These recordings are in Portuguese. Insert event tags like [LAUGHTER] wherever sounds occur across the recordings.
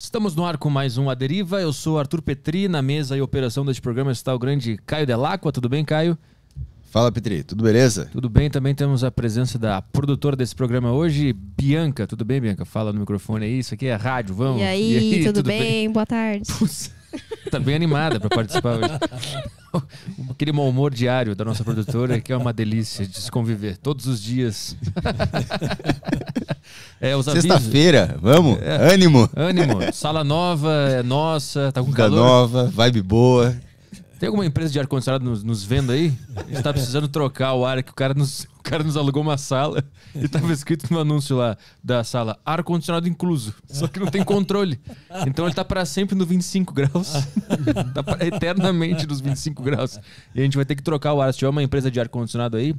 Estamos no ar com mais um A Deriva. Eu sou Arthur Petri, na mesa e operação deste programa está o grande Caio Delacqua. Tudo bem, Caio? Fala, Petri. Tudo beleza? Tudo bem. Também temos a presença da produtora desse programa hoje, Bianca. Tudo bem, Bianca? Fala no microfone aí. Isso aqui é rádio, vamos. E aí, e aí tudo, tudo bem? bem? Boa tarde. Puxa. Tá bem animada para participar hoje. [LAUGHS] Aquele mau humor diário da nossa produtora, que é uma delícia de se conviver todos os dias. [LAUGHS] É, Sexta-feira, vamos, é. ânimo. Ânimo, sala nova, é nossa, tá com calor nova, vibe boa. Tem alguma empresa de ar-condicionado nos, nos vendo aí? A gente tá precisando trocar o ar que o cara nos cara nos alugou uma sala e tava escrito no anúncio lá da sala ar-condicionado incluso. Só que não tem controle. Então ele tá para sempre no 25 graus. [LAUGHS] tá pra, eternamente nos 25 graus. E a gente vai ter que trocar o ar. Se tiver uma empresa de ar-condicionado aí,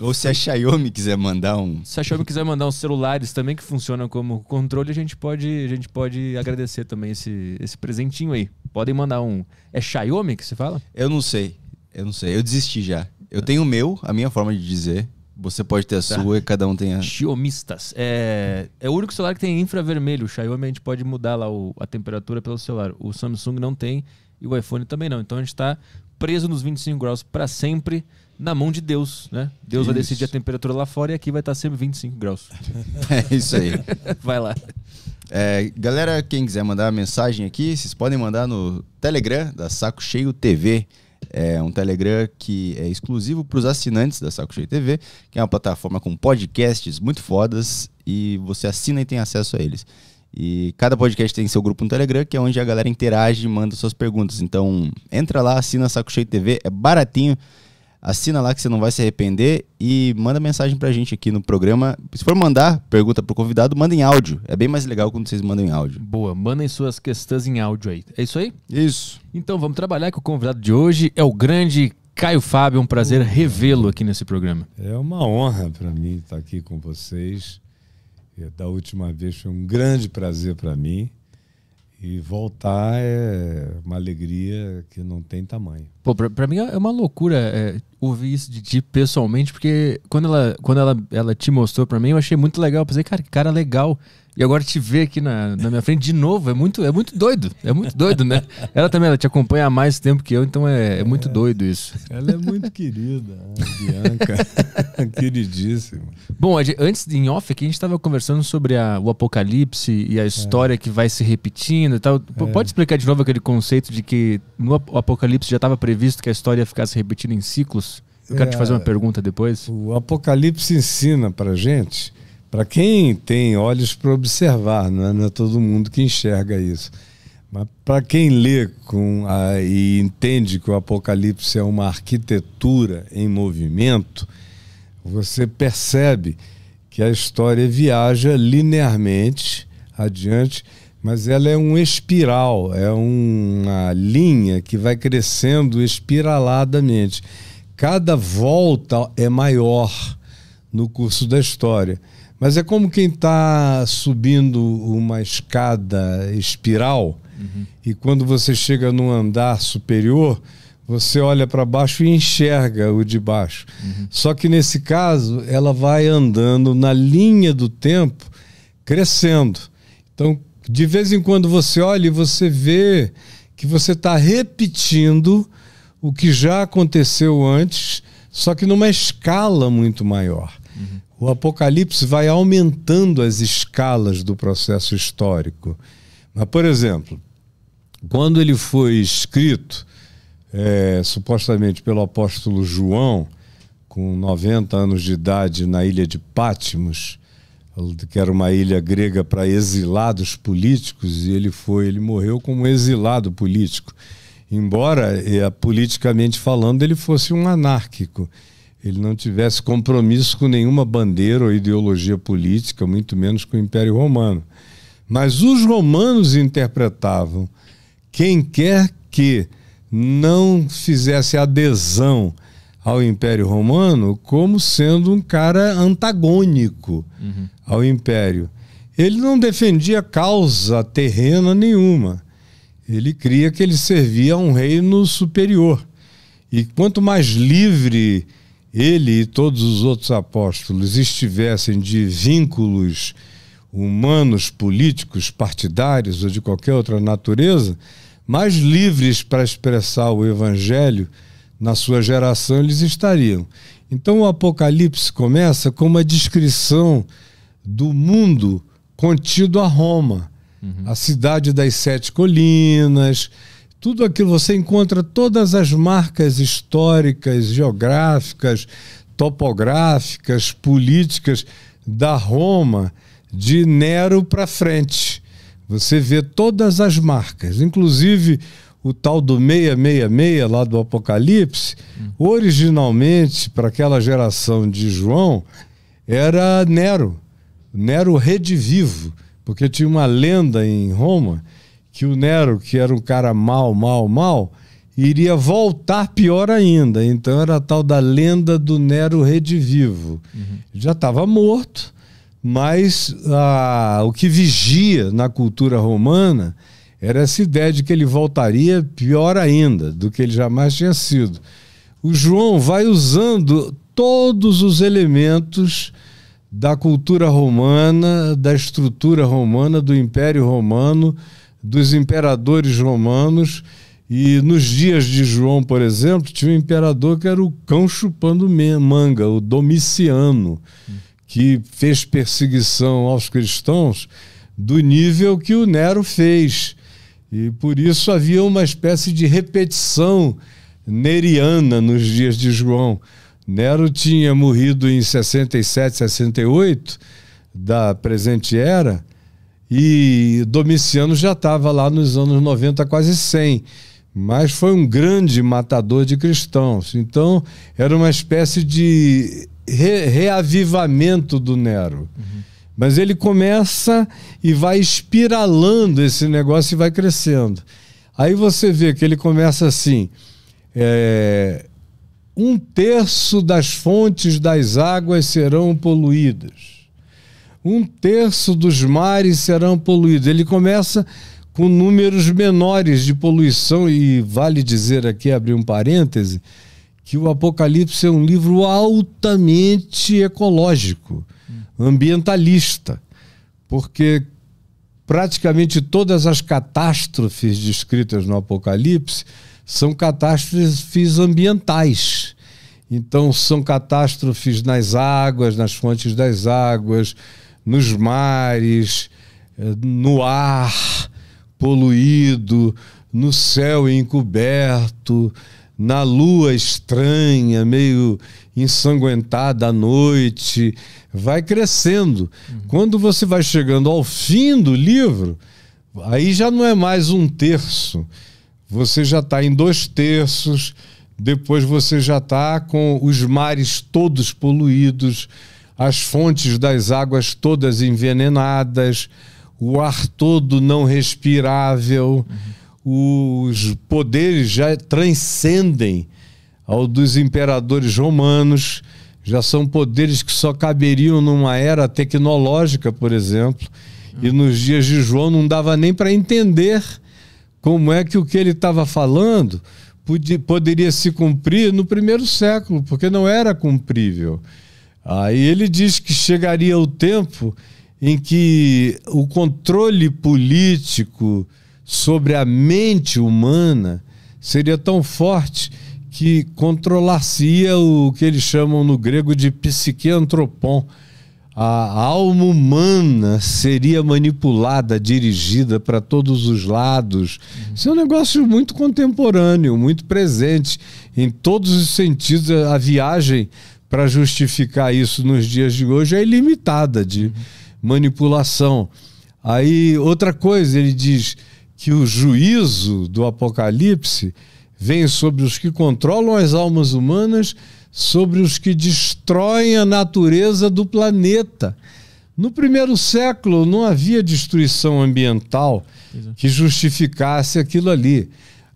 ou se a Xiaomi quiser mandar um. Se a Xiaomi quiser mandar uns celulares também que funcionam como controle, a gente pode, a gente pode agradecer também esse, esse presentinho aí. Podem mandar um. É Xiaomi que se fala? Eu não sei. Eu não sei. Eu desisti já. Eu tenho o meu, a minha forma de dizer. Você pode ter a tá. sua e cada um tem a. Xiomistas. É, é o único celular que tem infravermelho. O Xiaomi a gente pode mudar lá o, a temperatura pelo celular. O Samsung não tem e o iPhone também não. Então a gente está preso nos 25 graus para sempre na mão de Deus, né? Deus isso. vai decidir a temperatura lá fora e aqui vai estar tá sempre 25 graus. [LAUGHS] é isso aí. [LAUGHS] vai lá. É, galera, quem quiser mandar mensagem aqui, vocês podem mandar no Telegram da Saco Cheio TV. É um Telegram que é exclusivo para os assinantes da Saco Cheio TV, que é uma plataforma com podcasts muito fodas e você assina e tem acesso a eles. E cada podcast tem seu grupo no Telegram, que é onde a galera interage e manda suas perguntas. Então, entra lá, assina a Saco Cheio TV, é baratinho Assina lá que você não vai se arrepender e manda mensagem pra gente aqui no programa. Se for mandar pergunta pro convidado, manda em áudio. É bem mais legal quando vocês mandam em áudio. Boa, mandem suas questões em áudio aí. É isso aí? Isso. Então vamos trabalhar que o convidado de hoje é o grande Caio Fábio. É um prazer revê-lo aqui nesse programa. É uma honra para mim estar aqui com vocês. É, da última vez foi um grande prazer para mim. E voltar é uma alegria que não tem tamanho. Pô, pra, pra mim é, é uma loucura é, ouvir isso de ti pessoalmente, porque quando ela, quando ela, ela te mostrou pra mim, eu achei muito legal. Eu pensei, cara, que cara legal. E agora te ver aqui na, na minha frente de novo é muito, é muito doido. É muito doido, né? Ela também ela te acompanha há mais tempo que eu, então é, é muito doido isso. Ela é muito querida, a Bianca. [LAUGHS] Queridíssima. Bom, antes em off aqui, a gente estava conversando sobre a, o apocalipse e a história é. que vai se repetindo e tal. É. Pode explicar de novo aquele conceito de que no apocalipse já estava previsto que a história ficasse repetindo em ciclos? Eu quero te é. fazer uma pergunta depois. O apocalipse ensina pra gente para quem tem olhos para observar, não é? não é todo mundo que enxerga isso. Mas para quem lê com a, e entende que o Apocalipse é uma arquitetura em movimento, você percebe que a história viaja linearmente adiante, mas ela é um espiral, é uma linha que vai crescendo espiraladamente. Cada volta é maior no curso da história. Mas é como quem está subindo uma escada espiral uhum. e quando você chega num andar superior, você olha para baixo e enxerga o de baixo. Uhum. Só que nesse caso, ela vai andando na linha do tempo, crescendo. Então, de vez em quando você olha e você vê que você está repetindo o que já aconteceu antes, só que numa escala muito maior. Uhum. O Apocalipse vai aumentando as escalas do processo histórico. Mas, por exemplo, quando ele foi escrito, é, supostamente pelo apóstolo João, com 90 anos de idade, na ilha de Pátimos, que era uma ilha grega para exilados políticos, e ele foi, ele morreu como exilado político. Embora, é, politicamente falando, ele fosse um anárquico ele não tivesse compromisso com nenhuma bandeira ou ideologia política, muito menos com o Império Romano. Mas os romanos interpretavam quem quer que não fizesse adesão ao Império Romano como sendo um cara antagônico uhum. ao Império. Ele não defendia causa terrena nenhuma. Ele cria que ele servia a um reino superior. E quanto mais livre ele e todos os outros apóstolos estivessem de vínculos humanos, políticos, partidários ou de qualquer outra natureza, mais livres para expressar o evangelho na sua geração eles estariam. Então o Apocalipse começa com uma descrição do mundo contido a Roma, uhum. a cidade das sete colinas, tudo aquilo, você encontra todas as marcas históricas, geográficas, topográficas, políticas da Roma de Nero para frente. Você vê todas as marcas, inclusive o tal do 666 lá do Apocalipse, hum. originalmente para aquela geração de João era Nero, Nero redivivo, porque tinha uma lenda em Roma que o Nero, que era um cara mal, mal, mal, iria voltar pior ainda. Então era a tal da lenda do Nero redivivo. Uhum. Já estava morto, mas ah, o que vigia na cultura romana era essa ideia de que ele voltaria pior ainda do que ele jamais tinha sido. O João vai usando todos os elementos da cultura romana, da estrutura romana, do Império Romano dos imperadores romanos. E nos dias de João, por exemplo, tinha um imperador que era o cão chupando manga, o Domiciano, que fez perseguição aos cristãos do nível que o Nero fez. E por isso havia uma espécie de repetição neriana nos dias de João. Nero tinha morrido em 67, 68 da presente era e Domiciano já estava lá nos anos 90, quase 100, mas foi um grande matador de cristãos. Então, era uma espécie de re reavivamento do Nero. Uhum. Mas ele começa e vai espiralando esse negócio e vai crescendo. Aí você vê que ele começa assim: é, um terço das fontes das águas serão poluídas um terço dos mares serão poluídos. Ele começa com números menores de poluição, e vale dizer aqui, abrir um parêntese, que o Apocalipse é um livro altamente ecológico, ambientalista, porque praticamente todas as catástrofes descritas no Apocalipse são catástrofes ambientais. Então, são catástrofes nas águas, nas fontes das águas, nos mares, no ar poluído, no céu encoberto, na lua estranha, meio ensanguentada à noite, vai crescendo. Uhum. Quando você vai chegando ao fim do livro, aí já não é mais um terço, você já está em dois terços, depois você já está com os mares todos poluídos as fontes das águas todas envenenadas, o ar todo não respirável, uhum. os poderes já transcendem ao dos imperadores romanos, já são poderes que só caberiam numa era tecnológica, por exemplo, uhum. e nos dias de João não dava nem para entender como é que o que ele estava falando podia, poderia se cumprir no primeiro século, porque não era cumprível. Aí ele diz que chegaria o tempo em que o controle político sobre a mente humana seria tão forte que controlar-se-ia o que eles chamam no grego de psique antropon. A alma humana seria manipulada, dirigida para todos os lados. Uhum. Isso é um negócio muito contemporâneo, muito presente em todos os sentidos. A viagem para justificar isso nos dias de hoje é ilimitada de manipulação. Aí, outra coisa, ele diz que o juízo do Apocalipse vem sobre os que controlam as almas humanas, sobre os que destroem a natureza do planeta. No primeiro século não havia destruição ambiental que justificasse aquilo ali.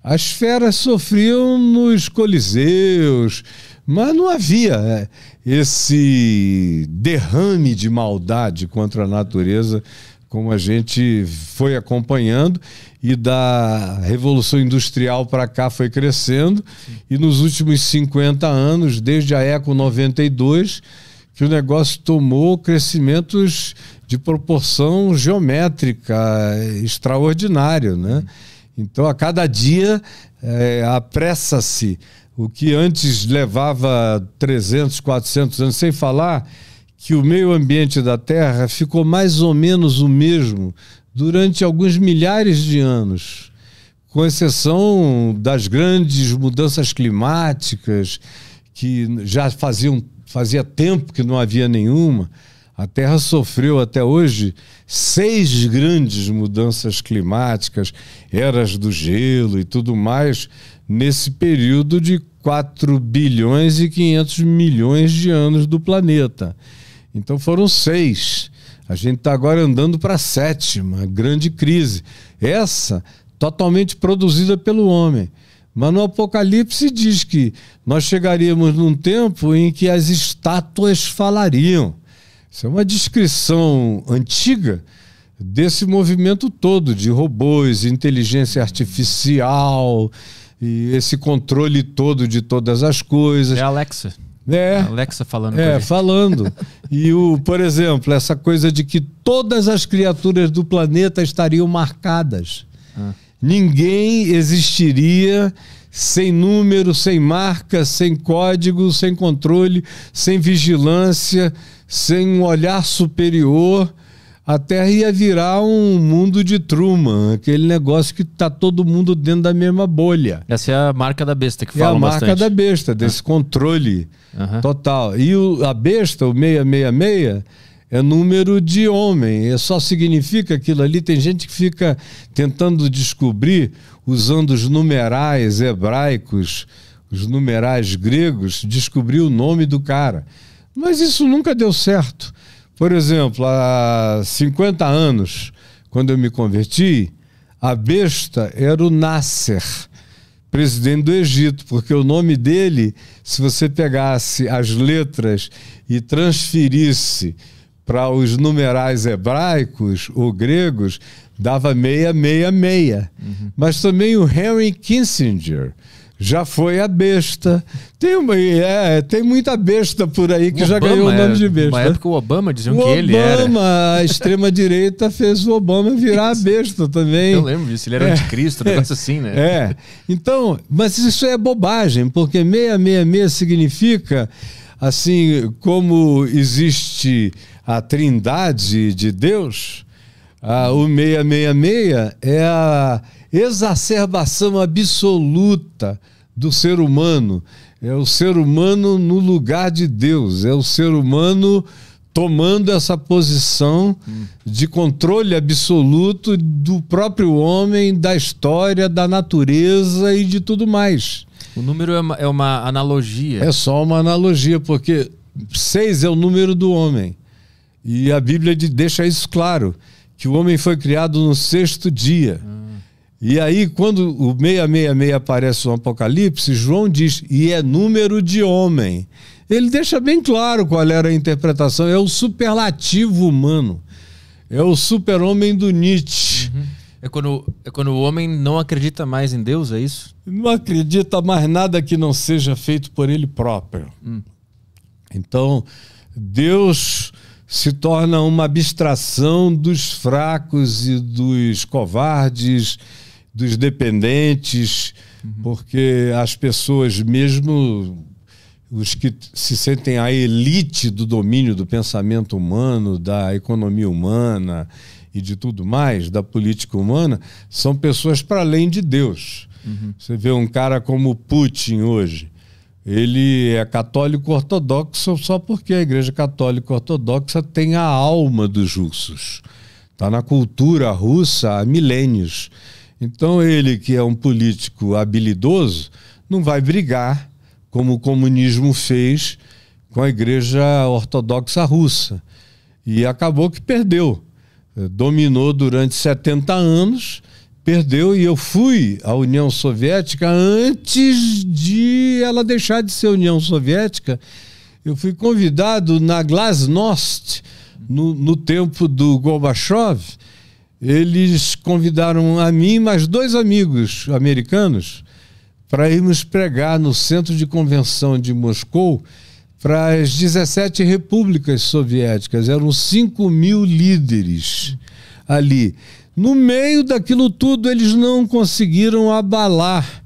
As feras sofriam nos coliseus, mas não havia é, esse derrame de maldade contra a natureza como a gente foi acompanhando e da Revolução Industrial para cá foi crescendo e nos últimos 50 anos, desde a Eco 92, que o negócio tomou crescimentos de proporção geométrica extraordinário, né? Então, a cada dia é, apressa-se o que antes levava 300, 400 anos, sem falar que o meio ambiente da Terra ficou mais ou menos o mesmo durante alguns milhares de anos, com exceção das grandes mudanças climáticas, que já faziam, fazia tempo que não havia nenhuma. A Terra sofreu até hoje seis grandes mudanças climáticas, eras do gelo e tudo mais, nesse período de 4 bilhões e 500 milhões de anos do planeta. Então foram seis. A gente está agora andando para a sétima grande crise. Essa totalmente produzida pelo homem. Mas no Apocalipse diz que nós chegaríamos num tempo em que as estátuas falariam. Isso é uma descrição antiga desse movimento todo de robôs, inteligência artificial, e esse controle todo de todas as coisas. É a Alexa. É. A Alexa falando. É, falando. [LAUGHS] E o, por exemplo, essa coisa de que todas as criaturas do planeta estariam marcadas. Ah. Ninguém existiria sem número, sem marca, sem código, sem controle, sem vigilância, sem um olhar superior a Terra ia virar um mundo de Truman, aquele negócio que tá todo mundo dentro da mesma bolha. Essa é a marca da besta que é fala bastante. É a marca da besta, ah. desse ah. controle uhum. total. E o, a besta, o 666, é número de homem. É só significa aquilo ali. Tem gente que fica tentando descobrir, usando os numerais hebraicos, os numerais gregos, descobrir o nome do cara. Mas isso nunca deu certo. Por exemplo, há 50 anos, quando eu me converti, a besta era o Nasser, presidente do Egito, porque o nome dele, se você pegasse as letras e transferisse para os numerais hebraicos ou gregos, dava 666. Uhum. Mas também o Henry Kissinger, já foi a besta. Tem, uma, é, tem muita besta por aí que o já Obama ganhou o nome é de besta. Na época o Obama diziam o que Obama, ele era. Obama, a extrema-direita fez o Obama virar a besta também. Eu lembro disso, ele era é, anticristo, um negócio assim, né? É. Então, mas isso é bobagem, porque 666 significa, assim, como existe a trindade de Deus, a, o 666 é a exacerbação absoluta do ser humano. É o ser humano no lugar de Deus, é o ser humano tomando essa posição de controle absoluto do próprio homem, da história, da natureza e de tudo mais. O número é uma, é uma analogia. É só uma analogia, porque seis é o número do homem. E a Bíblia deixa isso claro: que o homem foi criado no sexto dia. E aí, quando o 666 aparece no Apocalipse, João diz, e é número de homem. Ele deixa bem claro qual era a interpretação, é o superlativo humano. É o super-homem do Nietzsche. Uhum. É, quando, é quando o homem não acredita mais em Deus, é isso? Não acredita mais nada que não seja feito por ele próprio. Hum. Então, Deus se torna uma abstração dos fracos e dos covardes dos dependentes, uhum. porque as pessoas, mesmo os que se sentem a elite do domínio do pensamento humano, da economia humana e de tudo mais, da política humana, são pessoas para além de Deus. Uhum. Você vê um cara como Putin hoje. Ele é católico ortodoxo só porque a Igreja Católica Ortodoxa tem a alma dos russos. Está na cultura russa há milênios. Então, ele, que é um político habilidoso, não vai brigar, como o comunismo fez com a Igreja Ortodoxa Russa. E acabou que perdeu. Eh, dominou durante 70 anos, perdeu, e eu fui à União Soviética antes de ela deixar de ser União Soviética. Eu fui convidado na Glasnost, no, no tempo do Gorbachev eles convidaram a mim mais dois amigos americanos para irmos pregar no centro de convenção de Moscou para as 17 repúblicas soviéticas. Eram 5 mil líderes ali. No meio daquilo tudo, eles não conseguiram abalar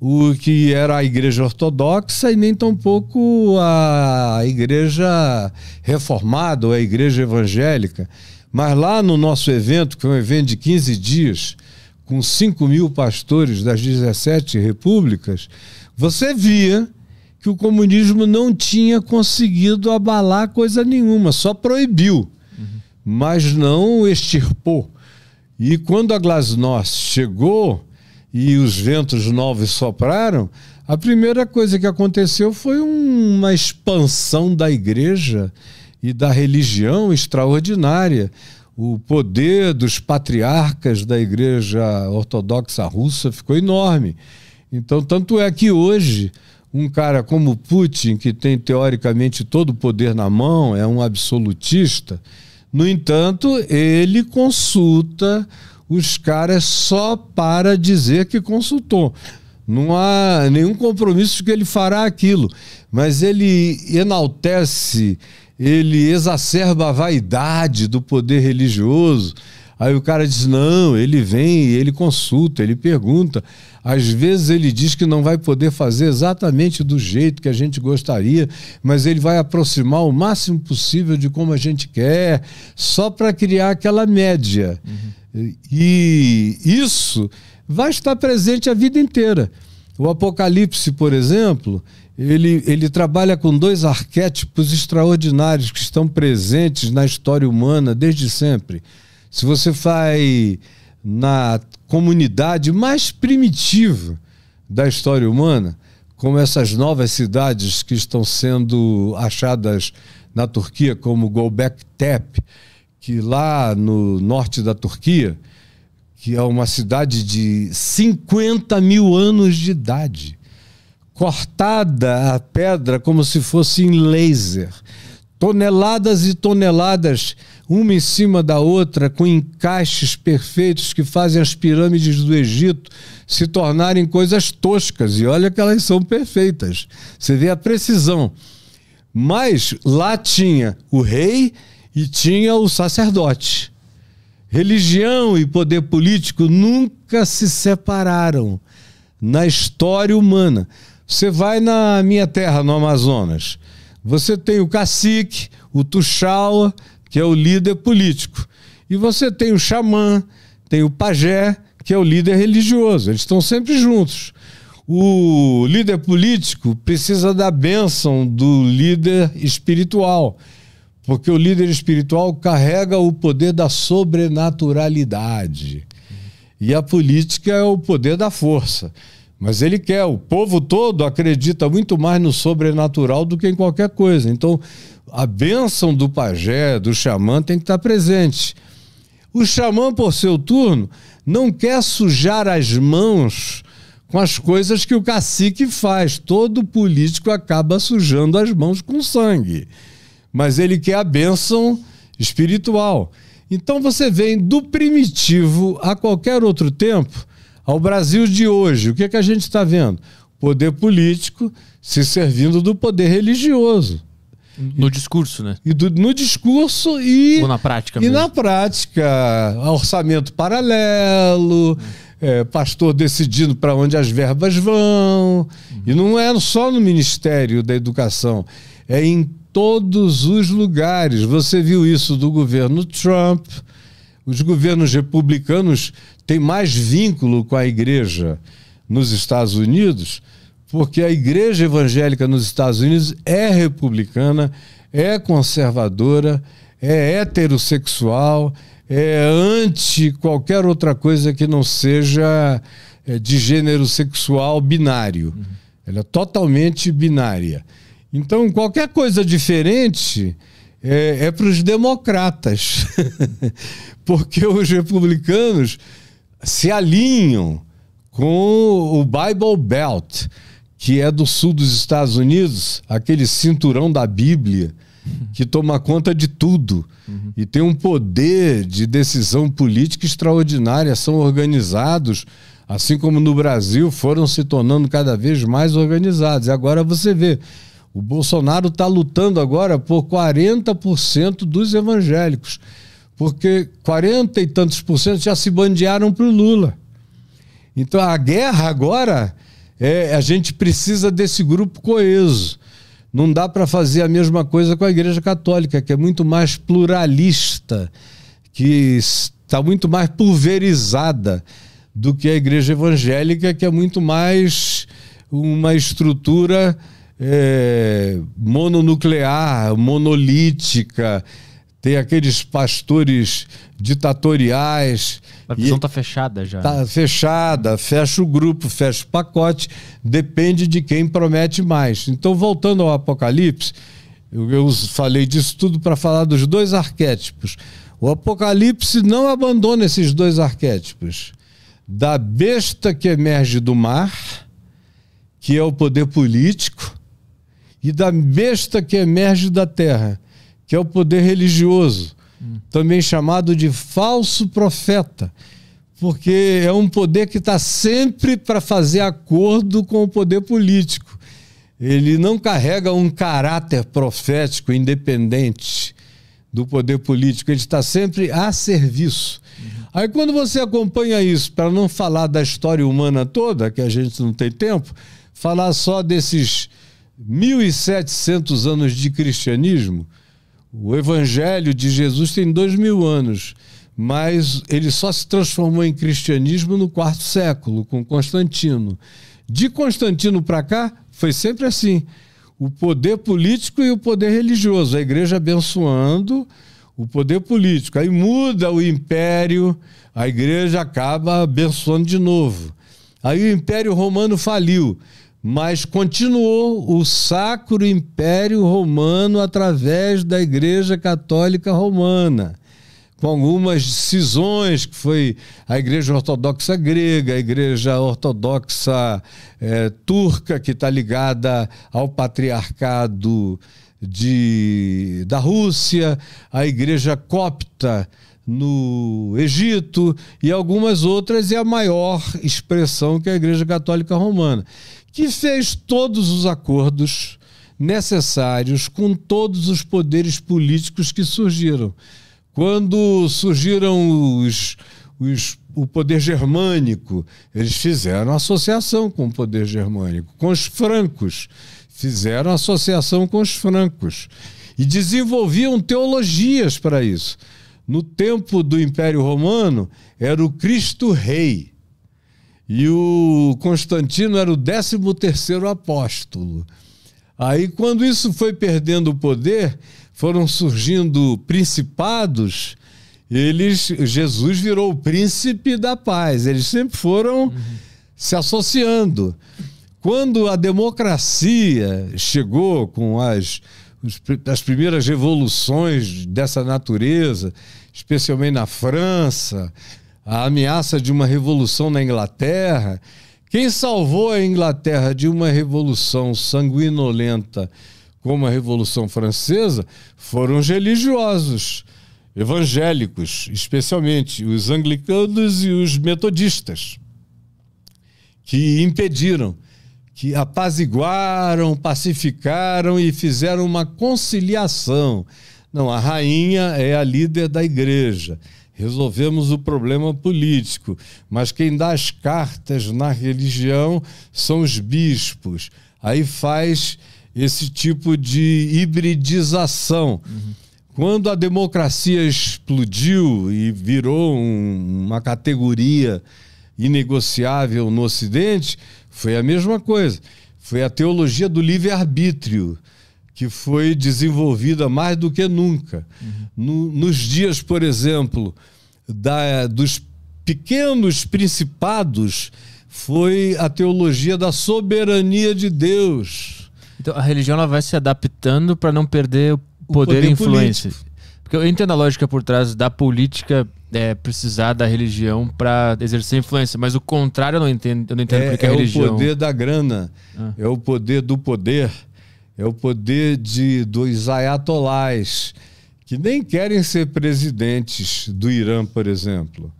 o que era a Igreja Ortodoxa e nem tampouco a Igreja Reformada ou a Igreja Evangélica. Mas lá no nosso evento, que foi um evento de 15 dias, com 5 mil pastores das 17 repúblicas, você via que o comunismo não tinha conseguido abalar coisa nenhuma, só proibiu, uhum. mas não extirpou. E quando a glasnost chegou e os ventos novos sopraram, a primeira coisa que aconteceu foi uma expansão da igreja e da religião extraordinária. O poder dos patriarcas da Igreja Ortodoxa Russa ficou enorme. Então, tanto é que hoje, um cara como Putin, que tem teoricamente todo o poder na mão, é um absolutista, no entanto, ele consulta os caras só para dizer que consultou. Não há nenhum compromisso de que ele fará aquilo, mas ele enaltece ele exacerba a vaidade do poder religioso. Aí o cara diz: não, ele vem, ele consulta, ele pergunta. Às vezes ele diz que não vai poder fazer exatamente do jeito que a gente gostaria, mas ele vai aproximar o máximo possível de como a gente quer, só para criar aquela média. Uhum. E isso vai estar presente a vida inteira. O Apocalipse, por exemplo, ele, ele trabalha com dois arquétipos extraordinários que estão presentes na história humana desde sempre. Se você vai na comunidade mais primitiva da história humana, como essas novas cidades que estão sendo achadas na Turquia, como Göbek Tepe, que lá no norte da Turquia, que é uma cidade de 50 mil anos de idade cortada a pedra como se fosse em laser. Toneladas e toneladas, uma em cima da outra, com encaixes perfeitos que fazem as pirâmides do Egito se tornarem coisas toscas. E olha que elas são perfeitas. Você vê a precisão. Mas lá tinha o rei e tinha o sacerdote. Religião e poder político nunca se separaram na história humana. Você vai na minha terra, no Amazonas. Você tem o cacique, o tuxaua, que é o líder político. E você tem o xamã, tem o pajé, que é o líder religioso. Eles estão sempre juntos. O líder político precisa da bênção do líder espiritual, porque o líder espiritual carrega o poder da sobrenaturalidade. E a política é o poder da força. Mas ele quer, o povo todo acredita muito mais no sobrenatural do que em qualquer coisa. Então, a bênção do pajé, do xamã, tem que estar presente. O xamã, por seu turno, não quer sujar as mãos com as coisas que o cacique faz. Todo político acaba sujando as mãos com sangue. Mas ele quer a bênção espiritual. Então você vem do primitivo a qualquer outro tempo ao Brasil de hoje, o que, é que a gente está vendo? Poder político se servindo do poder religioso. No discurso, né? E do, no discurso e. Ou na prática E na prática. Orçamento paralelo, é, pastor decidindo para onde as verbas vão. E não é só no Ministério da Educação, é em todos os lugares. Você viu isso do governo Trump. Os governos republicanos tem mais vínculo com a igreja nos Estados Unidos, porque a igreja evangélica nos Estados Unidos é republicana, é conservadora, é heterossexual, é anti qualquer outra coisa que não seja eh, de gênero sexual binário. Uhum. Ela é totalmente binária. Então, qualquer coisa diferente eh, é, é para os democratas, [LAUGHS] porque os republicanos se alinham com o Bible Belt, que é do sul dos Estados Unidos, aquele cinturão da Bíblia que toma conta de tudo uhum. e tem um poder de decisão política extraordinária, são organizados, assim como no Brasil foram se tornando cada vez mais organizados. E agora você vê, o Bolsonaro está lutando agora por 40% dos evangélicos porque 40 e tantos por cento já se bandearam para o Lula. Então a guerra agora, é, a gente precisa desse grupo coeso. Não dá para fazer a mesma coisa com a Igreja Católica, que é muito mais pluralista, que está muito mais pulverizada do que a Igreja Evangélica, que é muito mais uma estrutura é, mononuclear, monolítica tem aqueles pastores ditatoriais. A visão está fechada já. Está né? fechada, fecha o grupo, fecha o pacote, depende de quem promete mais. Então, voltando ao Apocalipse, eu, eu falei disso tudo para falar dos dois arquétipos. O Apocalipse não abandona esses dois arquétipos. Da besta que emerge do mar, que é o poder político, e da besta que emerge da terra que é o poder religioso, hum. também chamado de falso profeta, porque é um poder que está sempre para fazer acordo com o poder político. Ele não carrega um caráter profético independente do poder político, ele está sempre a serviço. Aí, quando você acompanha isso, para não falar da história humana toda, que a gente não tem tempo, falar só desses 1.700 anos de cristianismo, o evangelho de Jesus tem dois mil anos, mas ele só se transformou em cristianismo no quarto século, com Constantino. De Constantino para cá, foi sempre assim: o poder político e o poder religioso, a igreja abençoando o poder político. Aí muda o império, a igreja acaba abençoando de novo. Aí o império romano faliu mas continuou o Sacro Império Romano através da Igreja Católica Romana, com algumas cisões, que foi a Igreja Ortodoxa Grega, a Igreja Ortodoxa é, Turca, que está ligada ao patriarcado de, da Rússia, a Igreja Copta no Egito e algumas outras, e a maior expressão que é a Igreja Católica Romana que fez todos os acordos necessários com todos os poderes políticos que surgiram. Quando surgiram os, os, o poder germânico, eles fizeram associação com o poder germânico, com os francos, fizeram associação com os francos e desenvolviam teologias para isso. No tempo do Império Romano, era o Cristo Rei. E o Constantino era o 13 apóstolo. Aí, quando isso foi perdendo o poder, foram surgindo principados, eles, Jesus virou o príncipe da paz. Eles sempre foram uhum. se associando. Quando a democracia chegou com as, as primeiras revoluções dessa natureza, especialmente na França, a ameaça de uma revolução na Inglaterra. Quem salvou a Inglaterra de uma revolução sanguinolenta como a Revolução Francesa foram os religiosos, evangélicos, especialmente os anglicanos e os metodistas, que impediram, que apaziguaram, pacificaram e fizeram uma conciliação. Não, a rainha é a líder da igreja resolvemos o problema político, mas quem dá as cartas na religião são os bispos. Aí faz esse tipo de hibridização. Uhum. Quando a democracia explodiu e virou um, uma categoria inegociável no Ocidente, foi a mesma coisa. Foi a teologia do livre-arbítrio que foi desenvolvida mais do que nunca. Uhum. No, nos dias, por exemplo, da, dos pequenos principados, foi a teologia da soberania de Deus. Então a religião ela vai se adaptando para não perder o poder, o poder e influência. Político. Porque eu entendo a lógica por trás da política é, precisar da religião para exercer influência, mas o contrário eu não entendo, eu não entendo é, porque é a religião. É o poder da grana, ah. é o poder do poder, é o poder de dos ayatolás, que nem querem ser presidentes do Irã, por exemplo.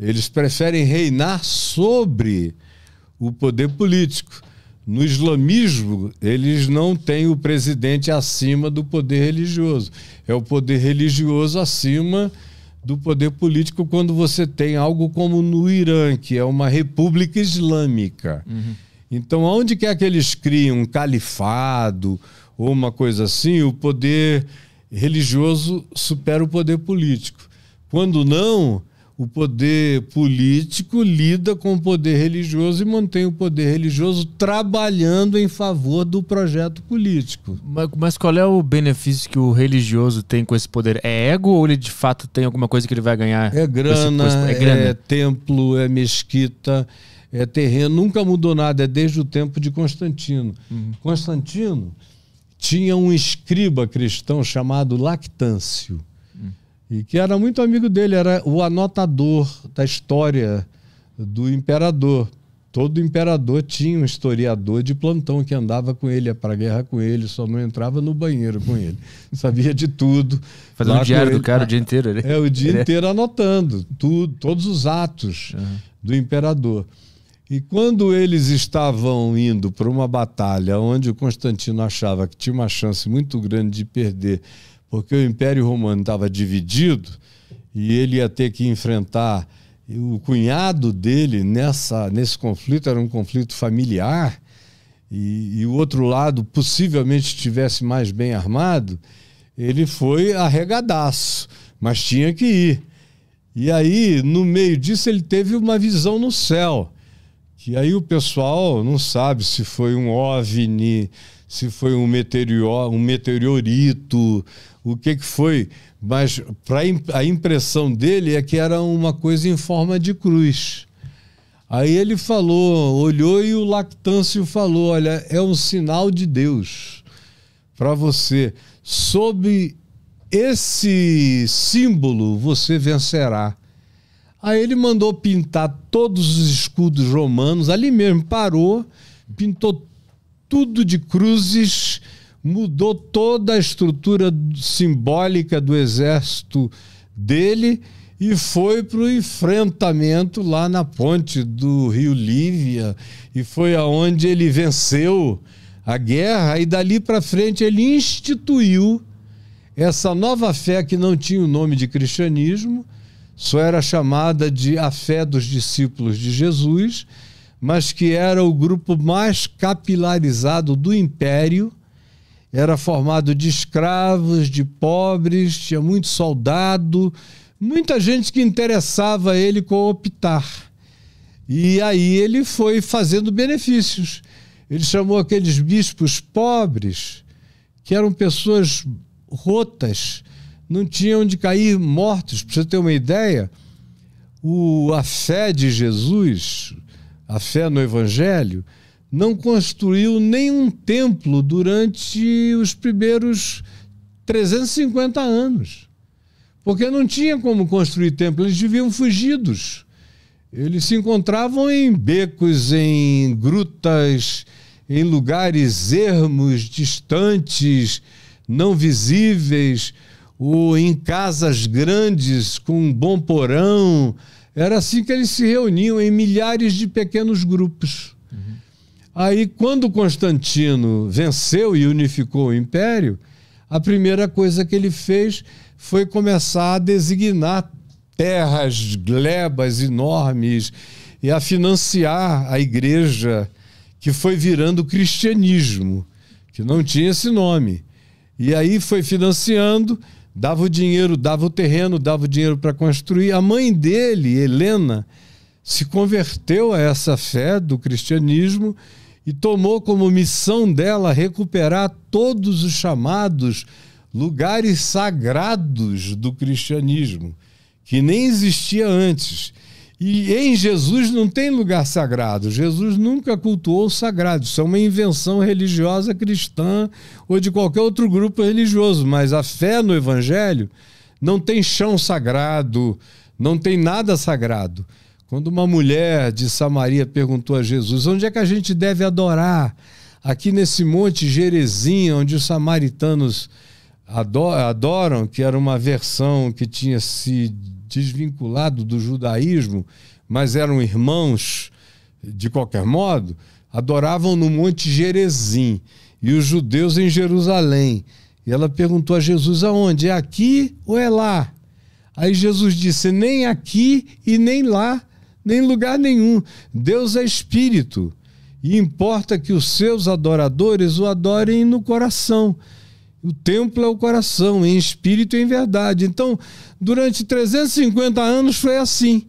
Eles preferem reinar sobre o poder político. No islamismo, eles não têm o presidente acima do poder religioso. É o poder religioso acima do poder político quando você tem algo como no Irã, que é uma república islâmica. Uhum. Então, onde quer que eles criam um califado ou uma coisa assim, o poder religioso supera o poder político. Quando não, o poder político lida com o poder religioso e mantém o poder religioso trabalhando em favor do projeto político. Mas, mas, qual é o benefício que o religioso tem com esse poder? É ego ou ele de fato tem alguma coisa que ele vai ganhar? É grana, esse, esse, é, grana? é templo, é mesquita, é terreno, nunca mudou nada, é desde o tempo de Constantino. Uhum. Constantino tinha um escriba cristão chamado Lactâncio, uhum. e que era muito amigo dele, era o anotador da história do imperador. Todo imperador tinha um historiador de plantão que andava com ele, ia para guerra com ele, só não entrava no banheiro com ele. [LAUGHS] Sabia de tudo. Fazendo o diário do cara o dia inteiro. Ele... É, o dia ele... [LAUGHS] É. inteiro anotando tudo, todos os atos uhum. do imperador. E quando eles estavam indo para uma batalha onde o Constantino achava que tinha uma chance muito grande de perder, porque o Império Romano estava dividido e ele ia ter que enfrentar o cunhado dele nessa, nesse conflito, era um conflito familiar, e, e o outro lado possivelmente estivesse mais bem armado, ele foi arregadaço, mas tinha que ir. E aí, no meio disso, ele teve uma visão no céu que aí o pessoal não sabe se foi um OVNI, se foi um, um meteorito, o que, que foi. Mas pra, a impressão dele é que era uma coisa em forma de cruz. Aí ele falou, olhou e o Lactâncio falou: olha, é um sinal de Deus para você. Sob esse símbolo você vencerá. Aí ele mandou pintar todos os escudos romanos, ali mesmo parou, pintou tudo de cruzes, mudou toda a estrutura simbólica do exército dele e foi para o enfrentamento lá na ponte do Rio Lívia e foi aonde ele venceu a guerra e dali para frente ele instituiu essa nova fé que não tinha o nome de cristianismo, só era chamada de a fé dos discípulos de Jesus, mas que era o grupo mais capilarizado do império. Era formado de escravos, de pobres, tinha muito soldado, muita gente que interessava ele cooptar. E aí ele foi fazendo benefícios. Ele chamou aqueles bispos pobres, que eram pessoas rotas, não tinha onde cair mortos. Para você ter uma ideia, o, a fé de Jesus, a fé no Evangelho, não construiu nenhum templo durante os primeiros 350 anos. Porque não tinha como construir templo, eles viviam fugidos. Eles se encontravam em becos, em grutas, em lugares ermos, distantes, não visíveis ou em casas grandes com um bom porão. Era assim que eles se reuniam em milhares de pequenos grupos. Uhum. Aí, quando Constantino venceu e unificou o império, a primeira coisa que ele fez foi começar a designar terras, glebas enormes e a financiar a igreja que foi virando cristianismo, que não tinha esse nome. E aí foi financiando dava o dinheiro, dava o terreno, dava o dinheiro para construir. A mãe dele, Helena, se converteu a essa fé do cristianismo e tomou como missão dela recuperar todos os chamados lugares sagrados do cristianismo, que nem existia antes. E em Jesus não tem lugar sagrado. Jesus nunca cultuou o sagrado. Isso é uma invenção religiosa cristã ou de qualquer outro grupo religioso. Mas a fé no Evangelho não tem chão sagrado, não tem nada sagrado. Quando uma mulher de Samaria perguntou a Jesus: onde é que a gente deve adorar? Aqui nesse monte Jerezinha, onde os samaritanos adoram, que era uma versão que tinha se desvinculado do judaísmo, mas eram irmãos de qualquer modo, adoravam no Monte Gerezim e os judeus em Jerusalém. E ela perguntou a Jesus: aonde? É aqui ou é lá? Aí Jesus disse: nem aqui e nem lá, nem lugar nenhum. Deus é espírito e importa que os seus adoradores o adorem no coração. O templo é o coração, em espírito e em verdade. Então, durante 350 anos foi assim.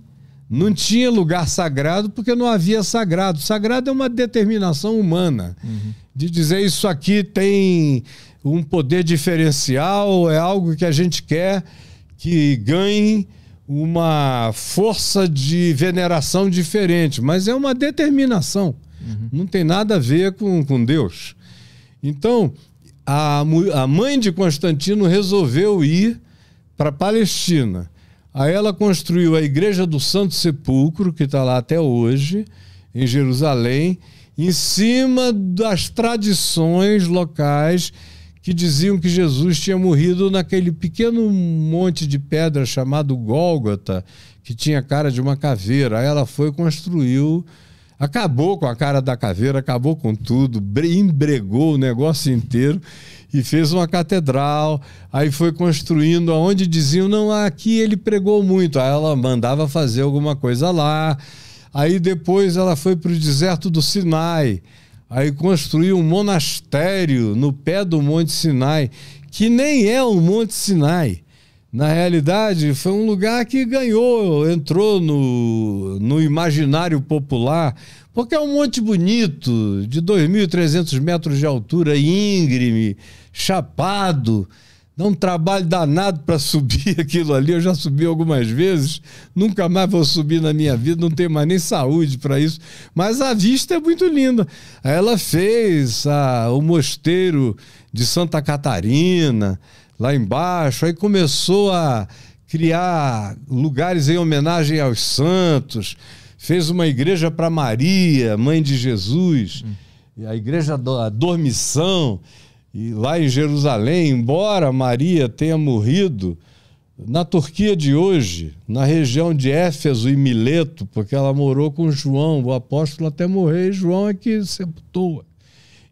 Não tinha lugar sagrado porque não havia sagrado. Sagrado é uma determinação humana uhum. de dizer isso aqui tem um poder diferencial, é algo que a gente quer que ganhe uma força de veneração diferente, mas é uma determinação. Uhum. Não tem nada a ver com, com Deus. Então, a, a mãe de Constantino resolveu ir para a Palestina. Aí ela construiu a Igreja do Santo Sepulcro, que está lá até hoje, em Jerusalém, em cima das tradições locais que diziam que Jesus tinha morrido naquele pequeno monte de pedra chamado Gólgota, que tinha cara de uma caveira. Aí ela foi e construiu acabou com a cara da caveira, acabou com tudo, embregou o negócio inteiro e fez uma catedral. Aí foi construindo aonde diziam, não, aqui ele pregou muito. Aí ela mandava fazer alguma coisa lá. Aí depois ela foi para o deserto do Sinai. Aí construiu um monastério no pé do Monte Sinai, que nem é o Monte Sinai na realidade, foi um lugar que ganhou, entrou no, no imaginário popular, porque é um monte bonito, de 2.300 metros de altura, íngreme, chapado. Dá um trabalho danado para [LAUGHS] subir aquilo ali. Eu já subi algumas vezes, nunca mais vou subir na minha vida, não tenho mais nem saúde para isso. Mas a vista é muito linda. Ela fez a, ah, o mosteiro de Santa Catarina, lá embaixo, aí começou a criar lugares em homenagem aos santos, fez uma igreja para Maria, mãe de Jesus, hum. a igreja da Dormição, e lá em Jerusalém, embora Maria tenha morrido, na Turquia de hoje, na região de Éfeso e Mileto, porque ela morou com João, o apóstolo até morrer, e João é que sepultou.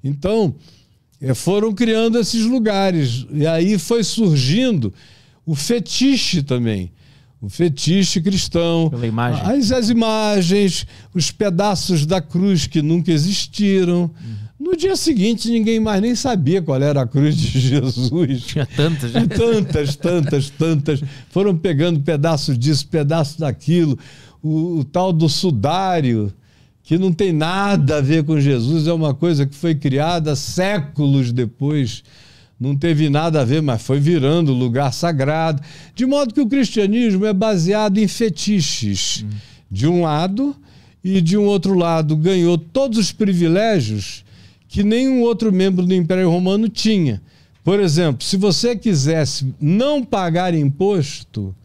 Então, é, foram criando esses lugares. E aí foi surgindo o fetiche também. O fetiche cristão. Pela imagem. As, as imagens, os pedaços da cruz que nunca existiram. No dia seguinte, ninguém mais nem sabia qual era a cruz de [LAUGHS] Jesus. Tinha tantas. Né? tantas, tantas, tantas. Foram pegando pedaço disso, pedaço daquilo. O, o tal do sudário que não tem nada a ver com Jesus, é uma coisa que foi criada séculos depois, não teve nada a ver, mas foi virando lugar sagrado. De modo que o cristianismo é baseado em fetiches. Hum. De um lado, e de um outro lado, ganhou todos os privilégios que nenhum outro membro do Império Romano tinha. Por exemplo, se você quisesse não pagar imposto,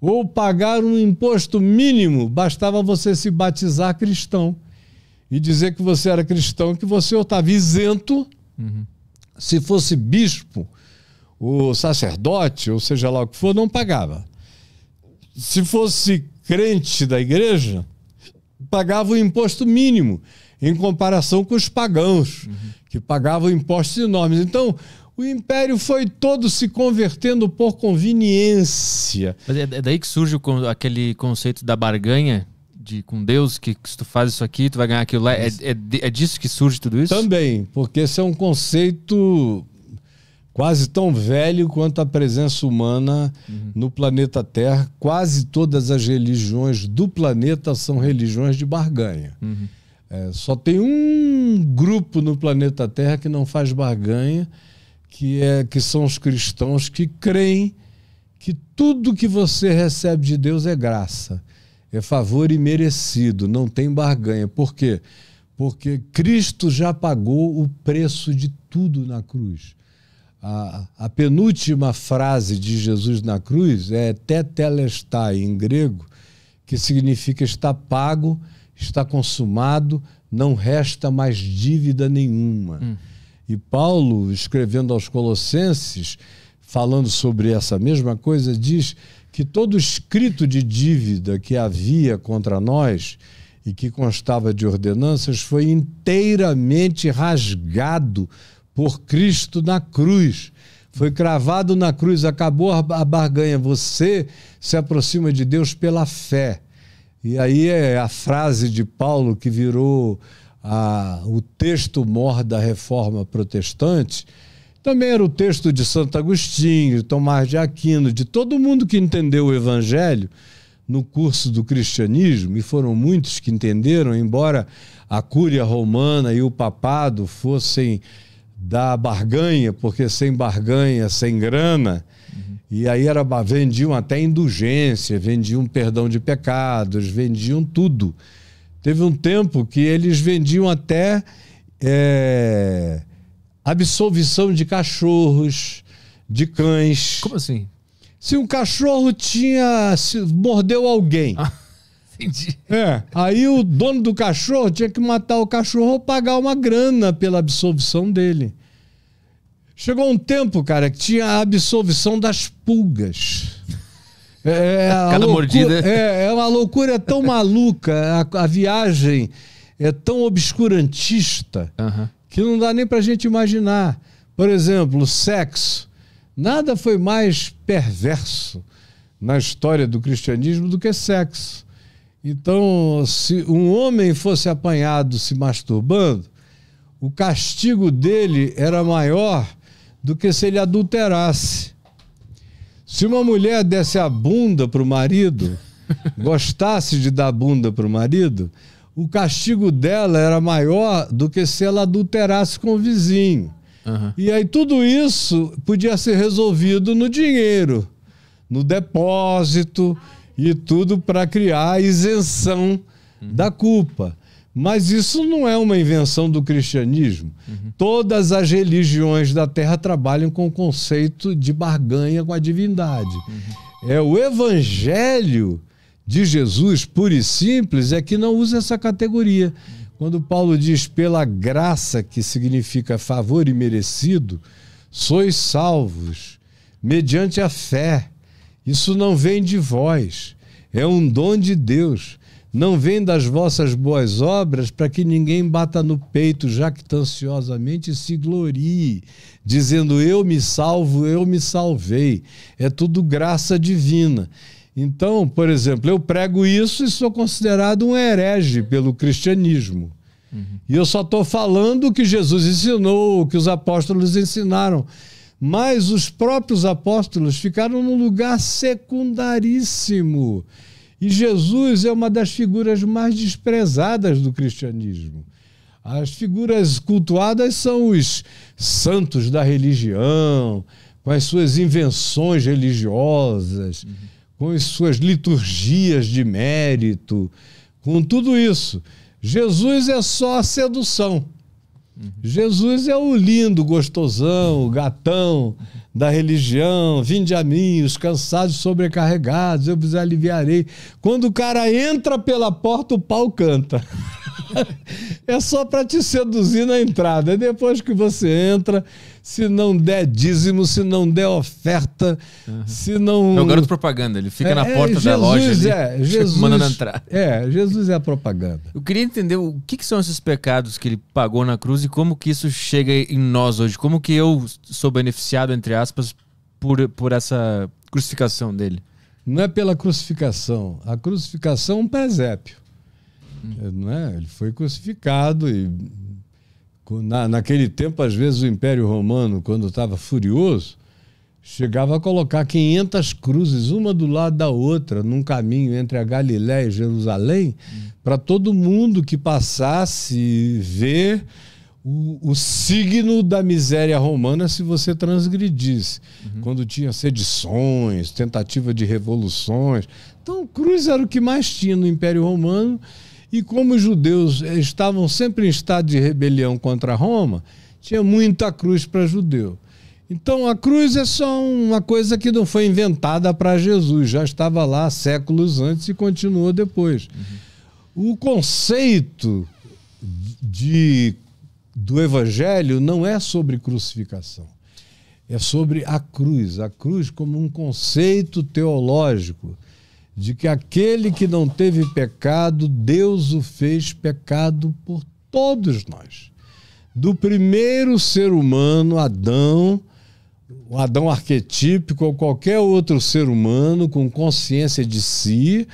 ou pagar um imposto mínimo, bastava você se batizar cristão e dizer que você era cristão, que você estava isento. Uhum. Se fosse bispo, o sacerdote, ou seja lá o que for, não pagava. Se fosse crente da igreja, pagava o imposto mínimo, em comparação com os pagãos, uhum. que pagavam impostos enormes. Então, o império foi todo se convertendo por conveniência. Mas é, é daí que surge o, aquele conceito da barganha de com Deus, que, que se tu faz isso aqui, tu vai ganhar aquilo lá. É, é, é disso que surge tudo isso? Também, porque esse é um conceito quase tão velho quanto a presença humana uhum. no planeta Terra. Quase todas as religiões do planeta são religiões de barganha. Uhum. É, só tem um grupo no planeta Terra que não faz barganha que, é, que são os cristãos que creem que tudo que você recebe de Deus é graça, é favor e merecido, não tem barganha. Por quê? Porque Cristo já pagou o preço de tudo na cruz. A, a penúltima frase de Jesus na cruz é tetelestai, em grego, que significa está pago, está consumado, não resta mais dívida nenhuma. Hum. E Paulo, escrevendo aos Colossenses, falando sobre essa mesma coisa, diz que todo escrito de dívida que havia contra nós e que constava de ordenanças foi inteiramente rasgado por Cristo na cruz. Foi cravado na cruz, acabou a barganha. Você se aproxima de Deus pela fé. E aí é a frase de Paulo que virou a, o texto mor da reforma protestante, também era o texto de Santo Agostinho, de Tomás de Aquino, de todo mundo que entendeu o Evangelho no curso do cristianismo, e foram muitos que entenderam, embora a Cúria Romana e o Papado fossem da barganha, porque sem barganha, sem grana, uhum. e aí era, vendiam até indulgência, vendiam perdão de pecados, vendiam tudo. Teve um tempo que eles vendiam até é, absolvição de cachorros, de cães. Como assim? Se um cachorro tinha. Se, mordeu alguém. Ah, [LAUGHS] entendi. É. Aí o dono do cachorro tinha que matar o cachorro ou pagar uma grana pela absolvição dele. Chegou um tempo, cara, que tinha a absolvição das pulgas. É, é, é, Cada loucura, mordida. É, é uma loucura tão maluca, a, a, viagem é tão obscurantista uhum. que não dá nem pra gente imaginar. Por exemplo, o sexo. Nada foi mais perverso na história do cristianismo do que sexo. Então, se um homem fosse apanhado se masturbando, o castigo dele era maior do que se ele adulterasse. Se uma mulher desse a bunda pro marido, [LAUGHS] gostasse de dar bunda pro marido, o castigo dela era maior do que se ela adulterasse com o vizinho. Uhum. E aí tudo isso podia ser resolvido no dinheiro, no depósito e tudo para criar a isenção uhum. da culpa. Mas isso não é uma invenção do cristianismo. Uhum. Todas as religiões da terra trabalham com o conceito de barganha com a divindade. Uhum. É o evangelho de Jesus, puro e simples, é que não usa essa categoria. Quando Paulo diz pela graça, que significa favor e merecido, sois salvos mediante a fé. Isso não vem de vós, é um dom de Deus não vem as vossas boas obras para que ninguém bata no peito, jactanciosamente se glorie, dizendo: Eu me salvo, eu me salvei. É tudo graça divina. Então, por exemplo, eu prego isso e sou considerado um herege pelo cristianismo. Uhum. E eu só estou falando o que Jesus ensinou, o que os apóstolos ensinaram. Mas os próprios apóstolos ficaram num lugar secundaríssimo e Jesus é uma das figuras mais desprezadas do cristianismo. As figuras cultuadas são os santos da religião, com as suas invenções religiosas, uhum. com as suas liturgias de mérito, com tudo isso. Jesus é só a sedução. Uhum. Jesus é o lindo, gostosão, o gatão, da religião, vinde a mim, os cansados sobrecarregados, eu vos aliviarei. Quando o cara entra pela porta, o pau canta. [LAUGHS] é só para te seduzir na entrada. É depois que você entra, se não der dízimo, se não der oferta, uhum. se não. É o garoto propaganda, ele fica é, na porta é, Jesus, da loja. É, Jesus, mandando entrar. É, Jesus é a propaganda. Eu queria entender o que, que, são esses pecados que ele pagou na cruz e como que isso chega em nós hoje. Como que eu sou beneficiado, entre aspas aspas, por, por essa crucificação dele? Não é pela crucificação. A crucificação é um presépio. Hum. É, não é? Ele foi crucificado e. Na, naquele tempo, às vezes, o Império Romano, quando estava furioso, chegava a colocar 500 cruzes, uma do lado da outra, num caminho entre a Galiléia e Jerusalém, hum. para todo mundo que passasse ver o, o, signo da miséria romana se você transgredisse. Uhum. Quando tinha sedições, tentativa de revoluções. Então, cruz era o que mais tinha no Império Romano. E como os judeus eh, estavam sempre em estado de rebelião contra Roma, tinha muita cruz para judeu. Então, a cruz é só uma coisa que não foi inventada para Jesus, já estava lá séculos antes e continuou depois. Uhum. O conceito de do Evangelho não é sobre crucificação, é sobre a cruz. A cruz, como um conceito teológico, de que aquele que não teve pecado, Deus o fez pecado por todos nós. Do primeiro ser humano, Adão, o Adão arquetípico ou qualquer outro ser humano com consciência de si,